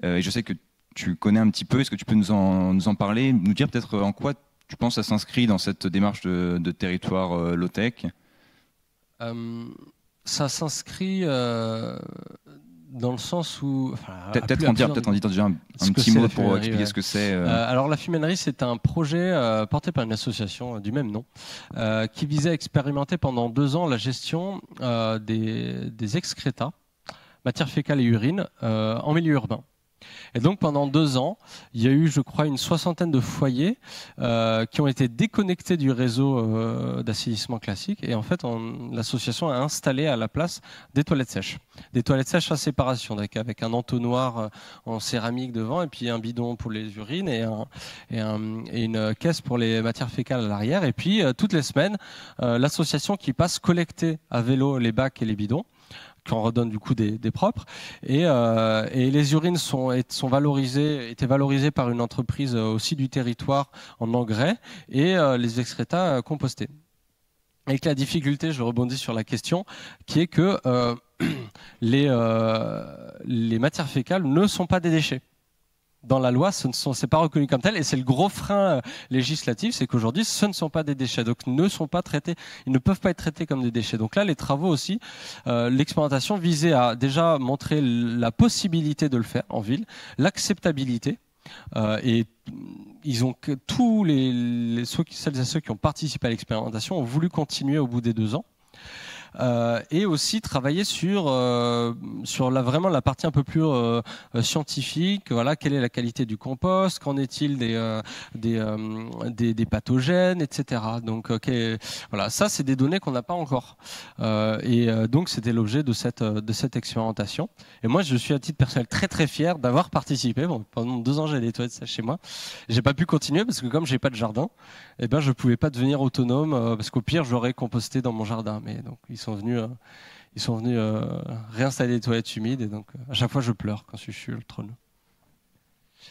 et je sais que tu connais un petit peu. Est-ce que tu peux nous en, nous en parler, nous dire peut-être en quoi tu penses, ça s'inscrit dans cette démarche de, territoire euh, low-tech euh, Ça s'inscrit euh, dans le sens où. peut-être en, dire, peut en déjà un, petit mot pour expliquer ce que c'est. alors, la fumainerie, c'est un projet porté par une association du même nom qui visait à expérimenter pendant deux ans la gestion des, des excrétas, matières fécales et urines, en milieu urbain. Et donc pendant deux ans, il y a eu, je crois, une soixantaine de foyers euh, qui ont été déconnectés du réseau euh, d'assainissement classique. Et en fait, l'association a installé à la place des toilettes sèches. Des toilettes sèches à séparation, avec, un entonnoir euh, en céramique devant, et puis un bidon pour les urines, et, une caisse pour les matières fécales à l'arrière. Et puis, toutes les semaines, l'association qui passe collecter à vélo les bacs et les bidons qu'on redonne du coup des, propres. Euh, et, les urines sont, valorisées, étaient valorisées par une entreprise euh, aussi du territoire en engrais et euh, les excréta compostés. Avec la difficulté, je rebondis sur la question, qui est que les, les matières fécales ne sont pas des déchets dans la loi, ce ne pas reconnu comme tel, et c'est le gros frein euh, législatif, c'est qu'aujourd'hui, ce ne sont pas des déchets, donc ne sont pas traités, ils ne peuvent pas être traités comme des déchets. Donc là, les travaux aussi, euh, l'expérimentation visait à déjà montrer la possibilité de le faire en ville, l'acceptabilité. Euh, et ils ont tous les, celles et ceux qui ont participé à l'expérimentation ont voulu continuer au bout des deux ans. Euh, et aussi travailler sur euh, sur la vraiment la partie un peu plus euh, scientifique. Voilà, quelle est la qualité du compost Qu'en est-il des des, des, des pathogènes, etc. Donc voilà, ça c'est des données qu'on n'a pas encore. et donc c'était l'objet de cette de cette expérimentation. Et moi, je suis à titre personnel très très fier d'avoir participé. Bon, pendant deux ans, j'ai nettoyé ça chez moi. J'ai pas pu continuer parce que comme j'ai pas de jardin, et eh ben je pouvais pas devenir autonome parce qu'au pire, j'aurais composté dans mon jardin. Mais donc ils sont venus, euh, ils sont venus euh, réinstaller les toilettes humides. Et donc, euh, à chaque fois, je pleure quand je suis le trône.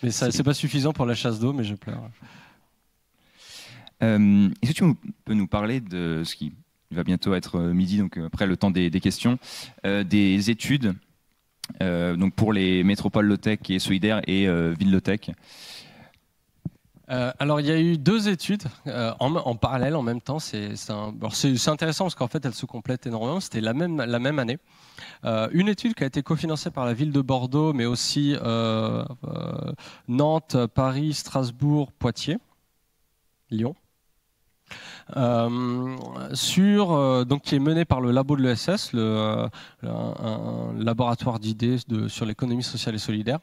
Mais ça, c'est pas suffisant pour la chasse d'eau, mais je pleure. Est-ce que tu peux nous parler de ce qui va bientôt être midi, donc après le temps des, questions, des études donc pour les métropoles low-tech et solidaires et villes low euh, alors, il y a eu deux études euh, en, parallèle, en même temps. C'est intéressant parce qu'en fait, elles se complètent énormément. C'était la même, année. Euh, une étude qui a été cofinancée par la ville de Bordeaux, mais aussi Nantes, Paris, Strasbourg, Poitiers, Lyon. sur, donc, qui est menée par le labo de l'ESS, le, un, laboratoire d'idées sur l'économie sociale et solidaire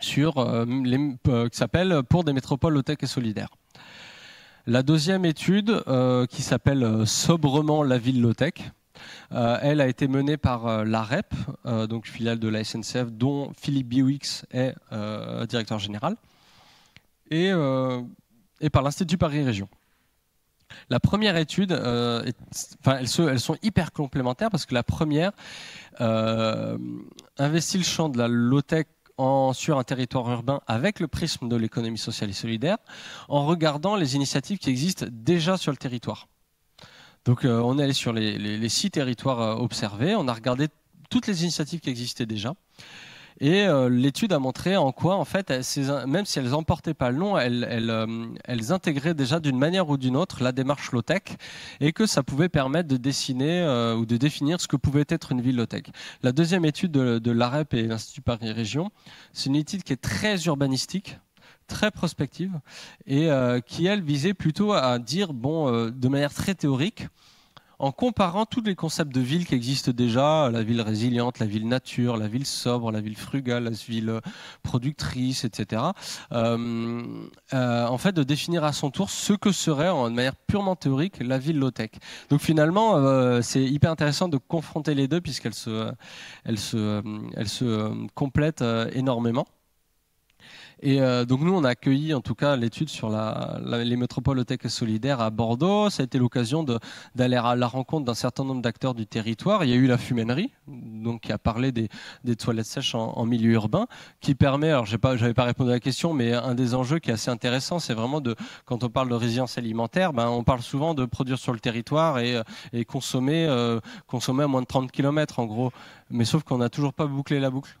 sur, euh, les, euh, qui s'appelle Pour des métropoles low-tech et solidaires. La deuxième étude, euh, qui s'appelle Sobrement la ville low-tech, elle a été menée par la REP, donc filiale de la SNCF, dont Philippe Biwix est directeur général, et, par l'Institut Paris Région. La première étude, elles, elles, sont hyper complémentaires parce que la première investit le champ de la low-tech sur un territoire urbain avec le prisme de l'économie sociale et solidaire, en regardant les initiatives qui existent déjà sur le territoire. Donc euh, on est allé sur les, six territoires euh, observés, on a regardé toutes les initiatives qui existaient déjà, et euh, l'étude a montré en quoi, en fait, même si elles n'emportaient pas le nom, euh, elles, intégraient déjà d'une manière ou d'une autre la démarche low et que ça pouvait permettre de dessiner euh, ou de définir ce que pouvait être une ville low La deuxième étude de, de l'AREP et l'Institut Paris Région, c'est une étude qui est très urbanistique très prospective et qui elle visait plutôt à dire bon de manière très théorique en comparant tous les concepts de ville qui existent déjà, la ville résiliente, la ville nature, la ville sobre, la ville frugale, la ville productrice, etc. Euh, euh, en fait, de définir à son tour ce que serait, en, de manière purement théorique, la ville low-tech. Donc finalement, euh, c'est hyper intéressant de confronter les deux puisqu'elles elles se complètent énormément. Et euh, donc nous, on a accueilli en tout cas l'étude sur la, les métropoles solidaires à Bordeaux. Ça a été l'occasion d'aller à la rencontre d'un certain nombre d'acteurs du territoire. Il y a eu la fumainerie, donc qui a parlé des, toilettes sèches en, milieu urbain, qui permet, alors je n'avais pas répondu à la question, mais un des enjeux qui est assez intéressant, c'est vraiment de, quand on parle de résilience alimentaire, ben, on parle souvent de produire sur le territoire et, consommer, euh, consommer à moins de 30 km en gros. Mais sauf qu'on n'a toujours pas bouclé la boucle.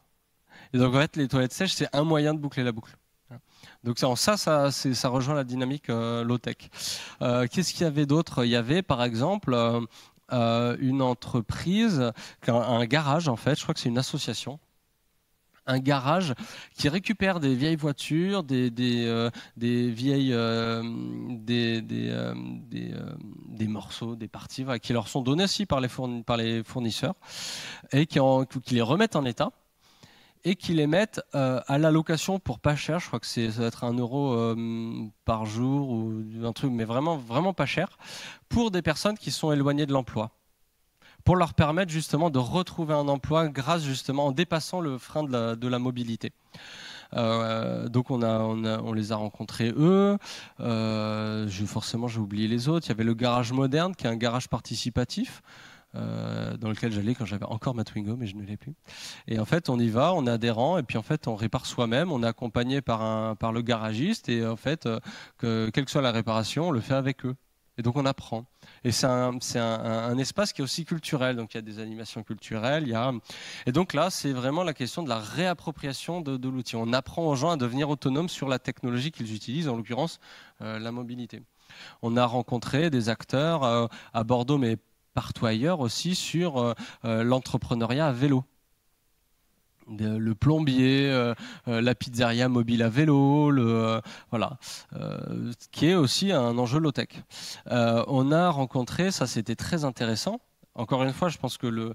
Et donc en fait, les toilettes sèches, c'est un moyen de boucler la boucle. Donc en ça, ça, ça rejoint la dynamique euh, low-tech. Euh, qu'est-ce qu'il y avait d'autre Il y avait par exemple euh, une entreprise, un, garage en fait, je crois que c'est une association, un garage qui récupère des vieilles voitures, des, des, vieilles... des, morceaux, des parties qui leur sont données aussi par les, fournisseurs et qui les remettent en état et qui les mettent euh, à la location pour pas cher. Je crois que ça va être un euro euh, par jour ou un truc, mais vraiment, vraiment pas cher, pour des personnes qui sont éloignées de l'emploi pour leur permettre justement de retrouver un emploi grâce justement en dépassant le frein de la, mobilité. Euh, donc on on, les a rencontrés eux. forcément, j'ai oublié les autres. Il y avait le garage moderne qui est un garage participatif. Euh, dans lequel j'allais quand j'avais encore ma Twingo, mais je ne l'ai plus. Et en fait, on y va, on est adhérent, et puis en fait, on répare soi-même, on est accompagné par, un, par le garagiste, et en fait, euh, que, quelle que soit la réparation, on le fait avec eux. Et donc on apprend. Et c'est un, un, espace qui est aussi culturel. Donc il y a des animations culturelles. Il y a... Et donc là, c'est vraiment la question de la réappropriation de, l'outil. On apprend aux gens à devenir autonomes sur la technologie qu'ils utilisent, en l'occurrence euh, la mobilité. On a rencontré des acteurs à Bordeaux, mais partout ailleurs aussi sur euh, euh, l'entrepreneuriat à vélo le plombier, euh, la pizzeria mobile à vélo, voilà, qui est aussi un enjeu low-tech. on a rencontré, ça c'était très intéressant. Encore une fois, je pense que le,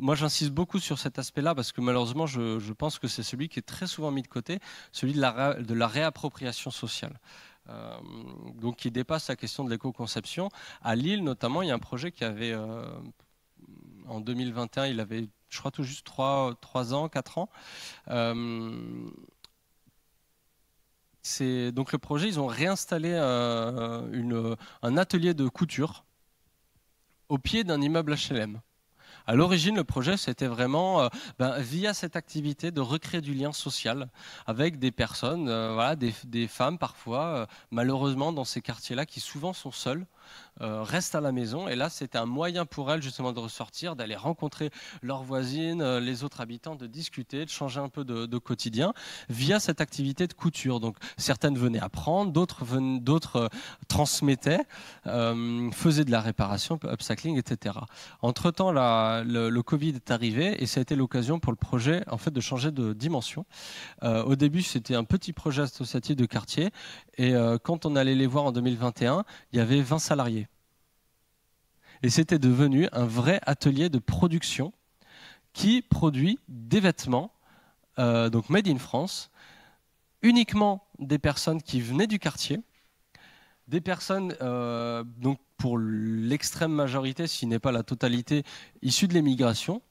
moi j'insiste beaucoup sur cet aspect-là parce que malheureusement, je, pense que c'est celui qui est très souvent mis de côté, celui de la, de la réappropriation sociale. Euh, donc qui dépasse la question de l'éco-conception. À Lille, notamment, il y a un projet qui avait, euh, en 2021, il avait, je crois, tout juste 3, ans, 4 ans. Euh, donc le projet, ils ont réinstallé un atelier de couture au pied d'un immeuble HLM. À l'origine, le projet, c'était vraiment euh, ben, via cette activité de recréer du lien social avec des personnes, euh, voilà, des, des, femmes parfois, euh, malheureusement dans ces quartiers-là, qui souvent sont seules. Euh, reste à la maison. Et là, c'était un moyen pour elles justement de ressortir, d'aller rencontrer leurs voisines, euh, les autres habitants, de discuter, de changer un peu de, quotidien via cette activité de couture. Donc certaines venaient apprendre, d'autres, euh, transmettaient, faisaient de la réparation, upcycling, etc. Entre-temps, le, Covid est arrivé et ça a été l'occasion pour le projet en fait, de changer de dimension. au début, c'était un petit projet associatif de quartier. Et quand on allait les voir en 2021, il y avait 20 salariés et c'était devenu un vrai atelier de production qui produit des vêtements, euh, donc made in France, uniquement des personnes qui venaient du quartier, des personnes, euh, donc pour l'extrême majorité, si n'est pas la totalité, issues de l'émigration,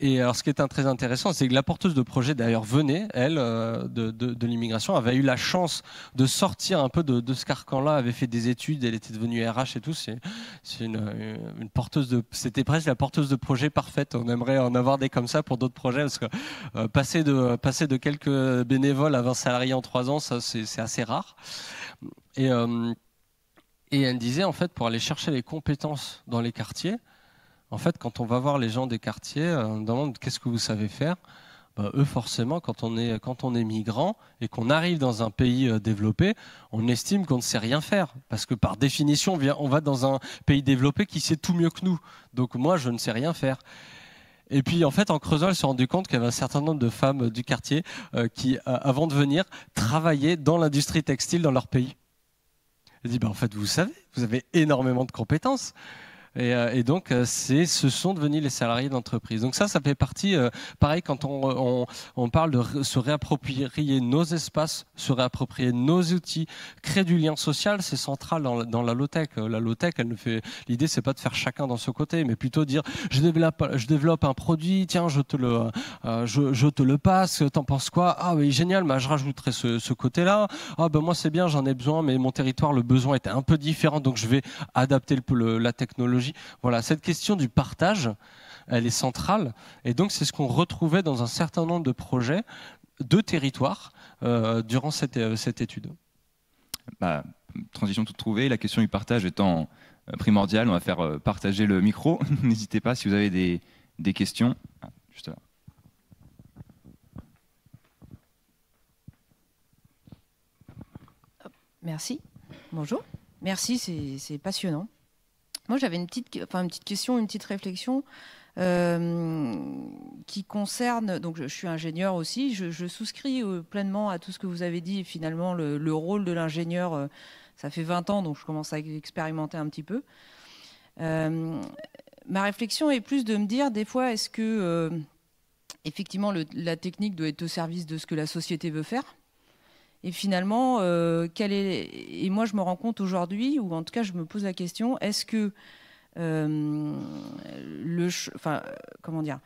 et alors, ce qui est très intéressant, c'est que la porteuse de projet, d'ailleurs, venait, elle, euh, de, l'immigration, avait eu la chance de sortir un peu de, ce carcan-là, avait fait des études, elle était devenue RH et tout. C'est une, porteuse C'était presque la porteuse de projet parfaite. On aimerait en avoir des comme ça pour d'autres projets, parce que euh, passer, de, passer de quelques bénévoles à 20 salariés en 3 ans, ça, c'est assez rare. Et, euh, et elle disait, en fait, pour aller chercher les compétences dans les quartiers, en fait, quand on va voir les gens des quartiers, euh, on demande qu'est-ce que vous savez faire ben, Eux, forcément, quand on est, migrant et qu'on arrive dans un pays euh, développé, on estime qu'on ne sait rien faire. Parce que par définition, on, va dans un pays développé qui sait tout mieux que nous. Donc moi, je ne sais rien faire. Et puis en fait, en creusant, elle s'est rendue compte qu'il y avait un certain nombre de femmes euh, du quartier qui, avant de venir, travaillaient dans l'industrie textile dans leur pays. Elle dit, ben, en fait, vous savez, vous avez énormément de compétences. Euh, et, donc, euh, c'est, ce sont devenus les salariés d'entreprise. Donc ça, ça fait partie, euh, pareil, quand on, on, parle de se réapproprier nos espaces, se réapproprier nos outils, créer du lien social, c'est central dans, la low-tech. La low elle ne fait, l'idée, c'est pas de faire chacun dans ce côté, mais plutôt dire, je développe, un produit, tiens, je te le, je, te le passe, t'en penses quoi Ah oui, génial, bah, je rajouterai ce, ce côté-là. Ah ben moi, c'est bien, j'en ai besoin, mais mon territoire, le besoin était un peu différent, donc je vais adapter la technologie voilà, cette question du partage, elle est centrale. Et donc, c'est ce qu'on retrouvait dans un certain nombre de projets de territoire euh, durant cette, euh, étude. Bah, transition toute trouvée, la question du partage étant euh, primordiale, on va faire partager le micro. N'hésitez pas si vous avez des, questions. Ah, juste là. Merci. Bonjour. Merci, c'est passionnant. Moi, j'avais une petite, une petite question, une petite réflexion euh, qui concerne. Donc, je, suis ingénieur aussi. Je, souscris euh, pleinement à tout ce que vous avez dit. finalement, le, rôle de l'ingénieur, euh, ça fait 20 ans, donc je commence à expérimenter un petit peu. ma réflexion est plus de me dire, des fois, est-ce que effectivement, la technique doit être au service de ce que la société veut faire et finalement, euh, est... et moi je me rends compte aujourd'hui, ou en tout cas je me pose la question, est-ce que euh, le, enfin, euh, comment dire,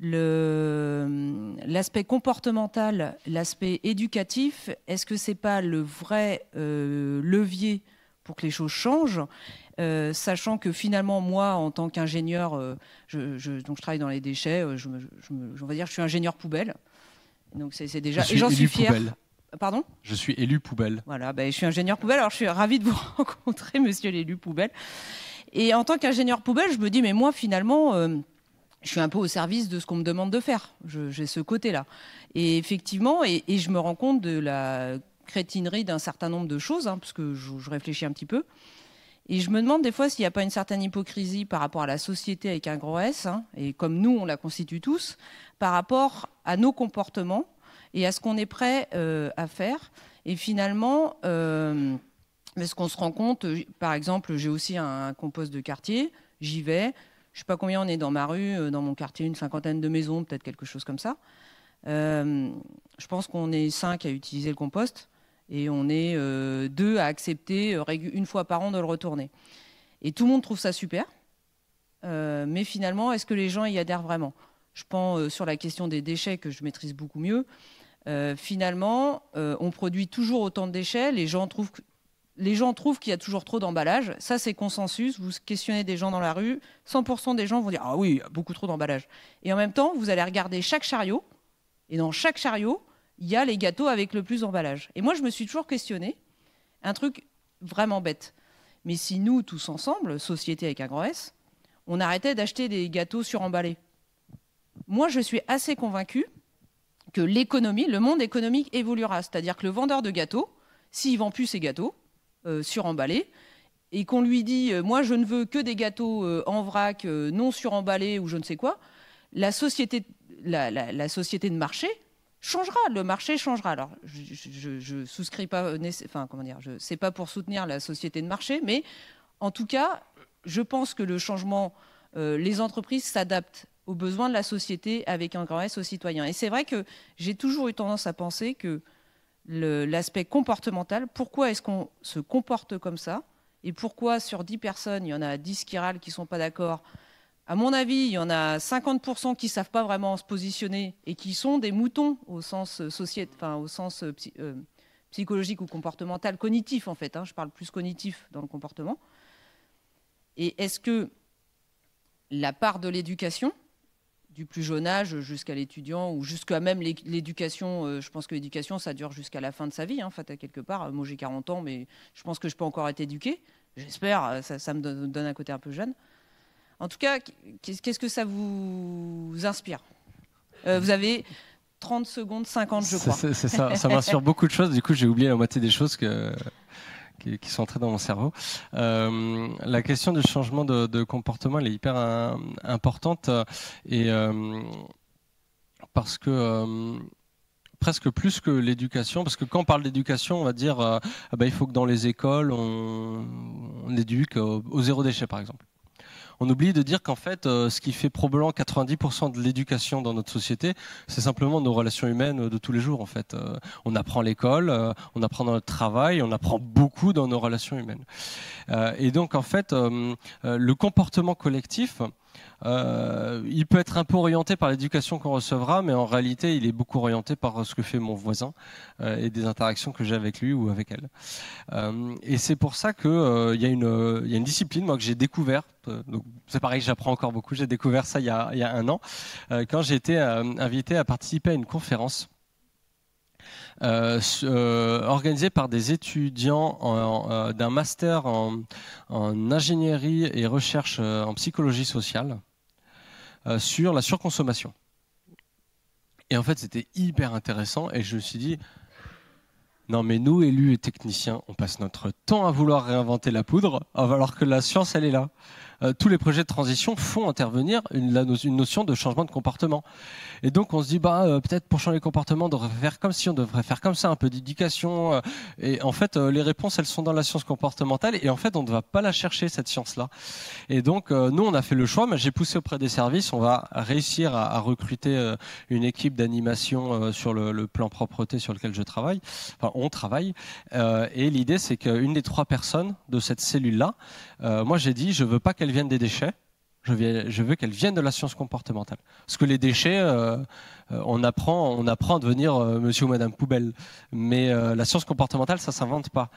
l'aspect comportemental, l'aspect éducatif, est-ce que c'est pas le vrai levier pour que les choses changent, sachant que finalement, moi, en tant qu'ingénieur, je, donc je travaille dans les déchets, je, dire, je suis ingénieur poubelle. Donc c'est déjà, et j'en suis fier. Euh, pardon Je suis élu poubelle. Voilà, ben, je suis ingénieur poubelle, alors je suis ravie de vous rencontrer, monsieur l'élu poubelle. Et en tant qu'ingénieur poubelle, je me dis, mais moi, finalement, euh, je suis un peu au service de ce qu'on me demande de faire. J'ai ce côté-là. Et effectivement, et, je me rends compte de la crétinerie d'un certain nombre de choses, hein, parce que je, réfléchis un petit peu. Et je me demande des fois s'il n'y a pas une certaine hypocrisie par rapport à la société avec un gros S, hein, et comme nous, on la constitue tous, par rapport à nos comportements et à ce qu'on est prêt euh, à faire. Et finalement, est euh, ce qu'on se rend compte, euh, par exemple, j'ai aussi un, compost de quartier, j'y vais, je ne sais pas combien on est dans ma rue, dans mon quartier, une cinquantaine de maisons, peut-être quelque chose comme ça. je pense qu'on est cinq à utiliser le compost et on est deux à accepter une fois par an de le retourner. Et tout le monde trouve ça super, mais finalement, est-ce que les gens y adhèrent vraiment Je pense sur la question des déchets que je maîtrise beaucoup mieux. Euh, finalement, euh, on produit toujours autant de déchets. Les gens trouvent, qu'il y a toujours trop d'emballage. Ça, c'est consensus. Vous questionnez des gens dans la rue, 100% des gens vont dire Ah oui, beaucoup trop d'emballage. » Et en même temps, vous allez regarder chaque chariot, et dans chaque chariot, il y a les gâteaux avec le plus d'emballages. Et moi, je me suis toujours questionné, un truc vraiment bête. Mais si nous, tous ensemble, société avec un S, on arrêtait d'acheter des gâteaux suremballés. Moi, je suis assez convaincue que l'économie, le monde économique évoluera. C'est-à-dire que le vendeur de gâteaux, s'il vend plus ses gâteaux sur euh, suremballés, et qu'on lui dit euh, moi je ne veux que des gâteaux euh, en vrac, non suremballés ou je ne sais quoi, la société, la, société de marché changera, le marché changera. Alors, je ne souscris pas, enfin, comment dire, je sais pas pour soutenir la société de marché, mais en tout cas, je pense que le changement, les entreprises s'adaptent aux besoins de la société avec un grand S aux citoyens. Et c'est vrai que j'ai toujours eu tendance à penser que l'aspect comportemental, pourquoi est-ce qu'on se comporte comme ça et pourquoi sur 10 personnes, il y en a 10 qui râlent, qui ne sont pas d'accord À mon avis, il y en a 50% qui ne savent pas vraiment se positionner et qui sont des moutons au sens, enfin, au sens euh, euh, psychologique ou comportemental, cognitif en fait. Hein. je parle plus cognitif dans le comportement. Et est-ce que la part de l'éducation, du plus jeune âge jusqu'à l'étudiant ou jusqu'à même l'éducation. Euh, je pense que l'éducation, ça dure jusqu'à la fin de sa vie, en hein, fait à quelque part. Euh, moi, j'ai 40 ans, mais je pense que je peux encore être éduqué. J'espère, euh, ça, me donne un côté un peu jeune. En tout cas, qu'est-ce que ça vous inspire Vous avez 30 secondes, 50, je crois. C'est ça, ça m'inspire beaucoup de choses. Du coup, j'ai oublié la moitié des choses que, qui, sont entrées dans mon cerveau. Euh, la question du changement de, comportement, elle est hyper euh, importante euh, et parce que presque plus que l'éducation, parce que quand on parle d'éducation, on va dire, ah bah, il faut que dans les écoles, on, éduque au zéro déchet, par exemple on oublie de dire qu'en fait, euh, ce qui fait probablement 90% de l'éducation dans notre société, c'est simplement nos relations humaines de tous les jours. En fait, euh, on apprend l'école, euh, on apprend dans notre travail, on apprend beaucoup dans nos relations humaines. et donc, en fait, le comportement collectif euh, il peut être un peu orienté par l'éducation qu'on recevra, mais en réalité, il est beaucoup orienté par ce que fait mon voisin euh, et des interactions que j'ai avec lui ou avec elle. Euh, et c'est pour ça qu'il y, y, a une discipline moi, que j'ai découverte. C'est pareil, j'apprends encore beaucoup. J'ai découvert ça il y a, il y a un an, quand j'ai été invité à participer à une conférence euh, euh, organisé par des étudiants euh, d'un master en, en, ingénierie et recherche en psychologie sociale sur la surconsommation. Et en fait, c'était hyper intéressant et je me suis dit, non mais nous, élus et techniciens, on passe notre temps à vouloir réinventer la poudre alors que la science, elle est là. Euh, tous les projets de transition font intervenir une, une, notion de changement de comportement. Et donc on se dit, bah, euh, peut-être pour changer les comportements, on devrait faire comme si, on devrait faire comme ça, un peu d'éducation. Euh. et en fait, les réponses, elles sont dans la science comportementale. Et en fait, on ne va pas la chercher, cette science-là. Et donc, nous, on a fait le choix, mais j'ai poussé auprès des services, on va réussir à, recruter une équipe d'animation sur le, plan propreté sur lequel je travaille. Enfin, on travaille. et l'idée, c'est qu'une des trois personnes de cette cellule-là, moi, j'ai dit, je veux pas qu'elle qu'elles viennent des déchets, je, veux qu'elles viennent de la science comportementale. Parce que les déchets, euh, euh, on apprend, on apprend à devenir euh, monsieur ou madame poubelle. Mais euh, la science comportementale, ça s'invente pas.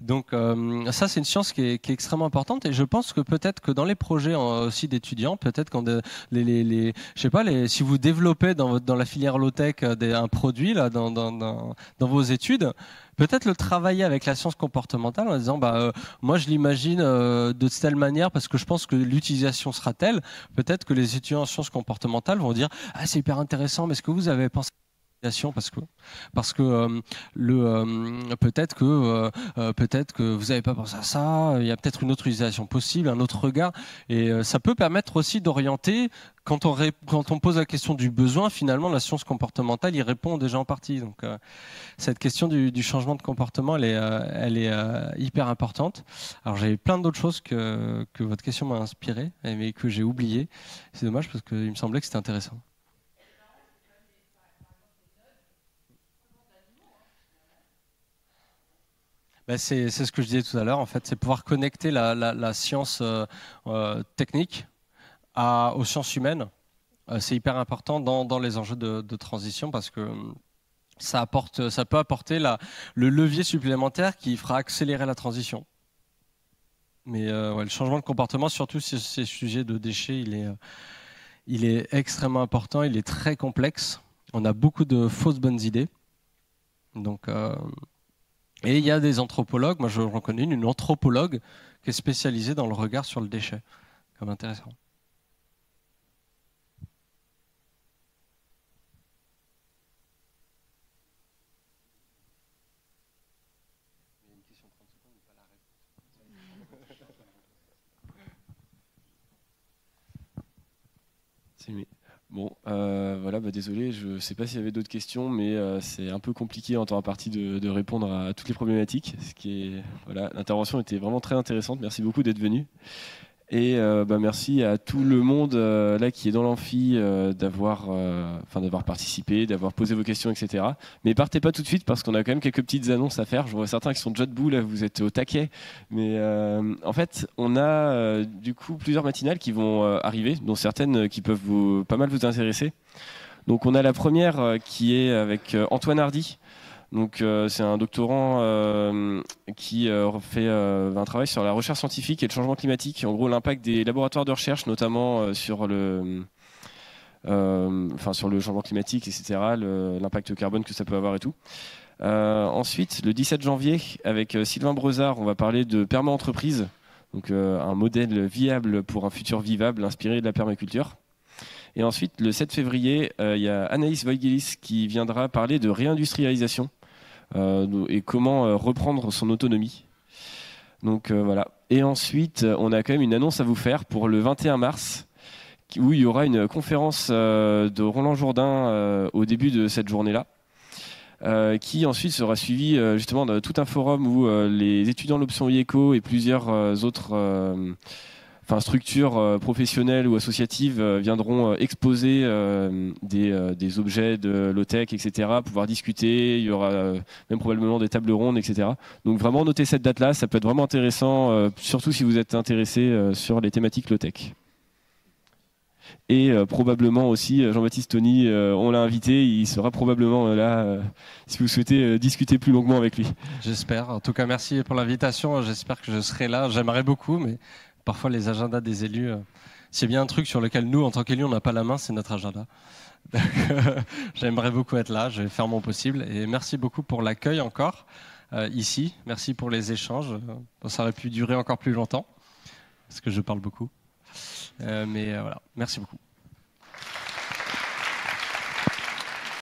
Donc ça, c'est une science qui est, extrêmement importante. Et je pense que peut-être que dans les projets aussi d'étudiants, peut-être quand les, sais pas, les, si vous développez dans, la filière low tech un produit là, dans, vos études peut-être le travailler avec la science comportementale en disant bah moi je l'imagine de telle manière parce que je pense que l'utilisation sera telle peut-être que les étudiants en sciences comportementales vont dire ah c'est hyper intéressant mais est-ce que vous avez pensé parce que parce que euh, le euh, peut-être que euh, peut-être que vous n'avez pas pensé à ça il y a peut-être une autre utilisation possible un autre regard et ça peut permettre aussi d'orienter quand on quand on pose la question du besoin finalement la science comportementale y répond déjà en partie donc cette question du, changement de comportement elle est elle est hyper importante alors j'ai plein d'autres choses que que votre question m'a inspiré mais que j'ai oublié c'est dommage parce qu'il me semblait que c'était intéressant Bah, c'est ce que je disais tout à l'heure, en fait, c'est pouvoir connecter la, science euh, euh, technique à, aux sciences humaines. Euh, c'est hyper important dans, les enjeux de, transition parce que hum, ça, apporte, ça peut apporter la, le levier supplémentaire qui fera accélérer la transition. Mais le changement de comportement, surtout sur ces sujets de déchets, il est, il est extrêmement important, il est très complexe. On a beaucoup de fausses bonnes idées. Donc, et il y a des anthropologues, moi je reconnais une, anthropologue qui est spécialisée dans le regard sur le déchet, comme intéressant. C'est Bon, euh, voilà, bah, désolé, je ne sais pas s'il y avait d'autres questions, mais euh, c'est un peu compliqué en temps partie de, de, répondre à toutes les problématiques. Ce qui est, voilà, l'intervention était vraiment très intéressante. Merci beaucoup d'être venu. Et euh, bah, merci à tout le monde euh, là qui est dans l'amphi euh, d'avoir, participé, d'avoir posé vos questions, etc. Mais partez pas tout de suite parce qu'on a quand même quelques petites annonces à faire. Je vois certains qui sont déjà debout là, vous êtes au taquet. Mais en fait, on a du coup plusieurs matinales qui vont arriver, dont certaines qui peuvent pas mal vous intéresser. Donc on a la première qui est avec Antoine Hardy. Donc euh, c'est un doctorant euh, qui euh, fait un travail sur la recherche scientifique et le changement climatique, en gros l'impact des laboratoires de recherche, notamment sur le sur le changement climatique, etc., l'impact carbone que ça peut avoir et tout. ensuite, le 17 janvier, avec Sylvain Brezard, on va parler de perma donc un modèle viable pour un futur vivable inspiré de la permaculture. Et ensuite, le 7 février, il y a Anaïs Voigelis qui viendra parler de réindustrialisation. Euh, et comment euh, reprendre son autonomie. Donc euh, voilà. Et ensuite, on a quand même une annonce à vous faire pour le 21 mars où il y aura une conférence de Roland Jourdain au début de cette journée-là, qui ensuite sera suivie justement de tout un forum où les étudiants de l'option IECO et plusieurs autres enfin structures euh, professionnelles ou associatives euh, viendront euh, exposer des, objets de low-tech, etc., pouvoir discuter, il y aura même probablement des tables rondes, etc. Donc vraiment notez cette date-là, ça peut être vraiment intéressant, surtout si vous êtes intéressé sur les thématiques low-tech. Et probablement aussi, Jean-Baptiste Tony, on l'a invité, il sera probablement là si vous souhaitez discuter plus longuement avec lui. J'espère. En tout cas, merci pour l'invitation. J'espère que je serai là. J'aimerais beaucoup, mais parfois les agendas des élus. c'est euh, bien un truc sur lequel nous, en tant qu'élus, on n'a pas la main, c'est notre agenda. Euh, j'aimerais beaucoup être là, je vais faire mon possible. Et merci beaucoup pour l'accueil encore euh, ici. Merci pour les échanges. Ça aurait pu durer encore plus longtemps, parce que je parle beaucoup. mais voilà, merci beaucoup.